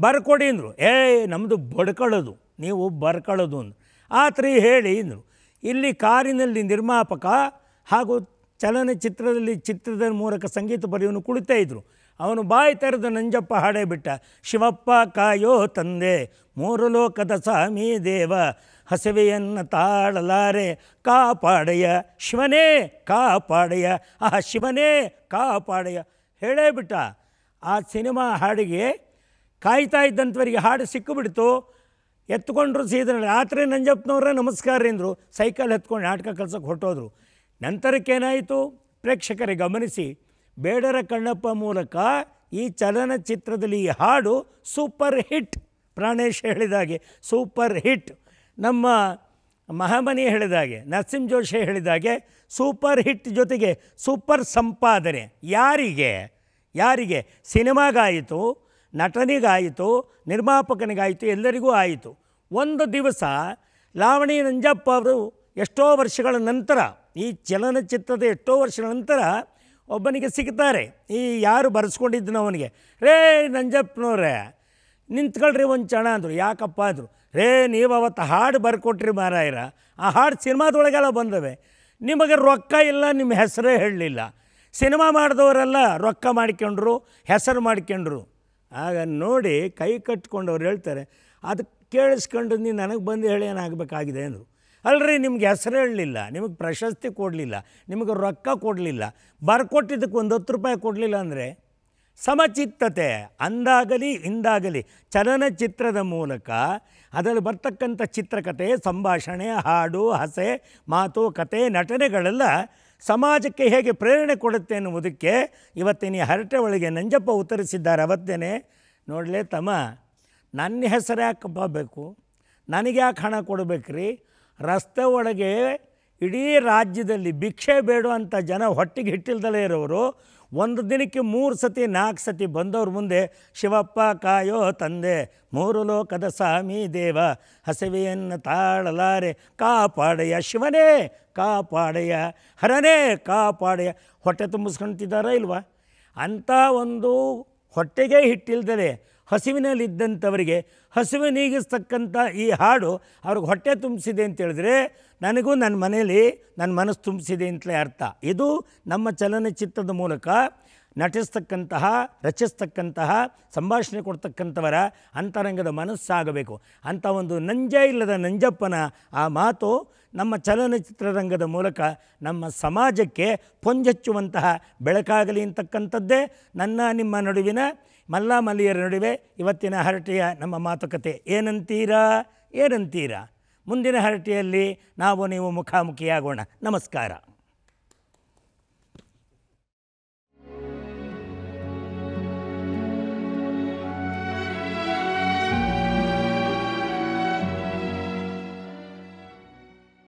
ಬರ್ಕೊಡಿ ಅಂದರು ಏಯ್ ನಮ್ಮದು ಬಡ್ಕೊಳ್ಳೋದು ನೀವು ಬರ್ಕೊಳ್ಳೋದು ಅಂದರು ಆ ಹೇಳಿ ಅಂದರು ಇಲ್ಲಿ ಕಾರಿನಲ್ಲಿ ನಿರ್ಮಾಪಕ ಹಾಗೂ ಚಲನಚಿತ್ರದಲ್ಲಿ ಚಿತ್ರದ ಮೂಲಕ ಸಂಗೀತ ಬರೆಯುವನು ಕುಳಿತಾ ಇದ್ದರು ಅವನು ಬಾಯಿ ತೆರೆದು ನಂಜಪ್ಪ ಹಾಡೇ ಬಿಟ್ಟ ಶಿವಪ್ಪ ಕಾಯೋ ತಂದೆ ಮೂರು ಲೋಕದ ಸ್ವಾಮಿ ದೇವ ಹಸವೆಯನ್ನು ತಾಳಲಾರೆ ಕಾಪಾಡಯ್ಯ ಶಿವನೇ ಕಾಪಾಡಯ್ಯ ಆ ಶಿವನೇ ಕಾಪಾಡಯ್ಯ ಹೇಳೇ ಬಿಟ್ಟ ಆ ಸಿನಿಮಾ ಹಾಡಿಗೆ ಕಾಯ್ತಾ ಇದ್ದಂಥವರಿಗೆ ಹಾಡು ಸಿಕ್ಕಿಬಿಡ್ತು ಎತ್ಕೊಂಡ್ರು ಸೀದನಲ್ಲಿ ರಾತ್ರಿ ನಂಜಪ್ಪನವ್ರೆ ನಮಸ್ಕಾರ ಎಂದರು ಸೈಕಲ್ ಎತ್ಕೊಂಡು ನಾಟಕ ಕಲ್ಸೋಕ್ಕೆ ಹೊರಟೋದ್ರು ನಂತರಕ್ಕೇನಾಯಿತು ಪ್ರೇಕ್ಷಕರೇ ಗಮನಿಸಿ ಬೇಡರ ಕಣ್ಣಪ್ಪ ಮೂಲಕ ಈ ಚಲನಚಿತ್ರದಲ್ಲಿ ಈ ಹಾಡು ಸೂಪರ್ ಹಿಟ್ ಪ್ರಾಣೇಶ್ ಹೇಳಿದಾಗೆ ಸೂಪರ್ ಹಿಟ್ ನಮ್ಮ ಮಹಾಮನಿ ಹೇಳಿದಾಗೆ ನರಸಿಂಹ ಜೋಶಿ ಹೇಳಿದಾಗೆ ಸೂಪರ್ ಹಿಟ್ ಜೊತೆಗೆ ಸೂಪರ್ ಸಂಪಾದನೆ ಯಾರಿಗೆ ಯಾರಿಗೆ ಸಿನಿಮಾಗಾಯಿತು ನಟನಿಗಾಯಿತು ನಿರ್ಮಾಪಕನಿಗಾಯಿತು ಎಲ್ಲರಿಗೂ ಆಯಿತು ಒಂದು ದಿವಸ ಲಾವಣಿ ನಂಜಪ್ಪ ಅವರು ಎಷ್ಟೋ ವರ್ಷಗಳ ನಂತರ ಈ ಚಲನಚಿತ್ರದ ಎಷ್ಟೋ ವರ್ಷಗಳ ನಂತರ ಒಬ್ಬನಿಗೆ ಸಿಗ್ತಾರೆ ಈ ಯಾರು ಬರೆಸ್ಕೊಂಡಿದ್ದನೋ ಅವನಿಗೆ ರೇ ನಂಜಪ್ಪನವ್ರೆ ನಿಂತ್ಕೊಳ್ರಿ ಒಂದು ಚಣ ಅಂದರು ಯಾಕಪ್ಪ ಅಂದರು ರೇ ನೀವು ಅವತ್ತು ಹಾಡು ಬರ್ಕೊಟ್ರಿ ಮಾರಾಯರ ಆ ಹಾಡು ಸಿನಿಮಾದೊಳಗೆಲ್ಲ ಬಂದವೆ ನಿಮಗೆ ರೊಕ್ಕ ಇಲ್ಲ ನಿಮ್ಮ ಹೆಸರೇ ಹೇಳಲಿಲ್ಲ ಸಿನಿಮಾ ಮಾಡಿದವರೆಲ್ಲ ರೊಕ್ಕ ಮಾಡ್ಕೊಂಡ್ರು ಹೆಸರು ಮಾಡ್ಕೊಂಡ್ರು ಆಗ ನೋಡಿ ಕೈ ಕಟ್ಕೊಂಡು ಅವ್ರು ಹೇಳ್ತಾರೆ ಅದು ಕೇಳಿಸ್ಕೊಂಡು ನೀನು ನನಗೆ ಬಂದು ಹೇಳಿ ಏನಾಗಬೇಕಾಗಿದೆ ಅಂದರು ಅಲ್ರಿ ನಿಮ್ಗೆ ಹೆಸರು ಹೇಳಲಿಲ್ಲ ನಿಮಗೆ ಪ್ರಶಸ್ತಿ ಕೊಡಲಿಲ್ಲ ನಿಮಗೆ ರೊಕ್ಕ ಕೊಡಲಿಲ್ಲ ಬರ್ಕೊಟ್ಟಿದ್ದಕ್ಕೆ ಒಂದು ಹತ್ತು ರೂಪಾಯಿ ಕೊಡಲಿಲ್ಲ ಅಂದರೆ ಸಮಚಿತ್ತತೆ ಅಂದಾಗಲಿ ಇಂದಾಗಲಿ ಚಲನಚಿತ್ರದ ಮೂಲಕ ಅದರಲ್ಲಿ ಬರ್ತಕ್ಕಂಥ ಚಿತ್ರಕಥೆ ಸಂಭಾಷಣೆ ಹಾಡು ಹಸೆ ಮಾತು ಕತೆ ನಟನೆಗಳೆಲ್ಲ ಸಮಾಜಕ್ಕೆ ಹೇಗೆ ಪ್ರೇರಣೆ ಕೊಡುತ್ತೆ ಎನ್ನುವುದಕ್ಕೆ ಇವತ್ತಿನ ಹರಟೆ ಒಳಗೆ ನಂಜಪ್ಪ ಉತ್ತರಿಸಿದ್ದಾರೆ ಅವತ್ತೇನೆ ನೋಡಲೇ ತಮ್ಮ ನನ್ನ ಹೆಸರು ಯಾಕೆ ಬೇಕು ನನಗೆ ಯಾಕೆ ಹಣ ಕೊಡಬೇಕ್ರಿ ರಸ್ತೆ ಒಳಗೆ ಇಡೀ ರಾಜ್ಯದಲ್ಲಿ ಭಿಕ್ಷೆ ಬೇಡುವಂಥ ಜನ ಹೊಟ್ಟಿಗೆ ಹಿಟ್ಟಿಲ್ದಲೇ ಇರೋರು ಒಂದು ದಿನಕ್ಕೆ ಮೂರು ಸತಿ ನಾಲ್ಕು ಸತಿ ಬಂದವ್ರ ಮುಂದೆ ಶಿವಪ್ಪ ಕಾಯೋ ತಂದೆ ಮೂರು ಲೋಕದ ಸ್ವಾಮಿ ದೇವ ಹಸಿವೆಯನ್ನು ತಾಳಲಾರೆ ಕಾಪಾಡೆಯ ಶಿವನೇ ಕಾಪಾಡೆಯ ಹರನೇ ಕಾಪಾಡೆಯ ಹೊಟ್ಟೆ ತುಂಬಿಸ್ಕೊಂತಿದ್ದಾರ ಇಲ್ವಾ ಅಂಥ ಒಂದು ಹೊಟ್ಟೆಗೆ ಹಿಟ್ಟಿಲ್ದಲೆ ಹಸಿವಿನಲ್ಲಿದ್ದಂಥವರಿಗೆ ನೀಗಿಸ್ತಕ್ಕಂಥ ಈ ಹಾಡು ಅವ್ರಿಗೆ ಹೊಟ್ಟೆ ತುಂಬಿಸಿದೆ ಅಂತೇಳಿದ್ರೆ ನನಗೂ ನನ್ನ ಮನೇಲಿ ನನ್ನ ಮನಸ್ಸು ತುಂಬಿಸಿದೆ ಅಂತಲೇ ಅರ್ಥ ಇದು ನಮ್ಮ ಚಲನಚಿತ್ರದ ಮೂಲಕ ನಟಿಸ್ತಕ್ಕಂತಹ ರಚಿಸ್ತಕ್ಕಂತಹ ಸಂಭಾಷಣೆ ಕೊಡ್ತಕ್ಕಂಥವರ ಅಂತರಂಗದ ಮನಸ್ಸಾಗಬೇಕು ಅಂಥ ಒಂದು ನಂಜ ಇಲ್ಲದ ನಂಜಪ್ಪನ ಆ ಮಾತು ನಮ್ಮ ಚಲನಚಿತ್ರರಂಗದ ಮೂಲಕ ನಮ್ಮ ಸಮಾಜಕ್ಕೆ ಪೊಂಜಚ್ಚುವಂತಹ ಬೆಳಕಾಗಲಿ ಅಂತಕ್ಕಂಥದ್ದೇ ನನ್ನ ನಿಮ್ಮ ನಡುವಿನ ಮಲ್ಲ ನಡುವೆ ಇವತ್ತಿನ ಹರಟೆಯ ನಮ್ಮ ಮಾತುಕತೆ ಏನಂತೀರಾ ಏನಂತೀರಾ ಮುಂದಿನ ಹರಟೆಯಲ್ಲಿ ನಾವು ನೀವು ಮುಖಾಮುಖಿಯಾಗೋಣ ನಮಸ್ಕಾರ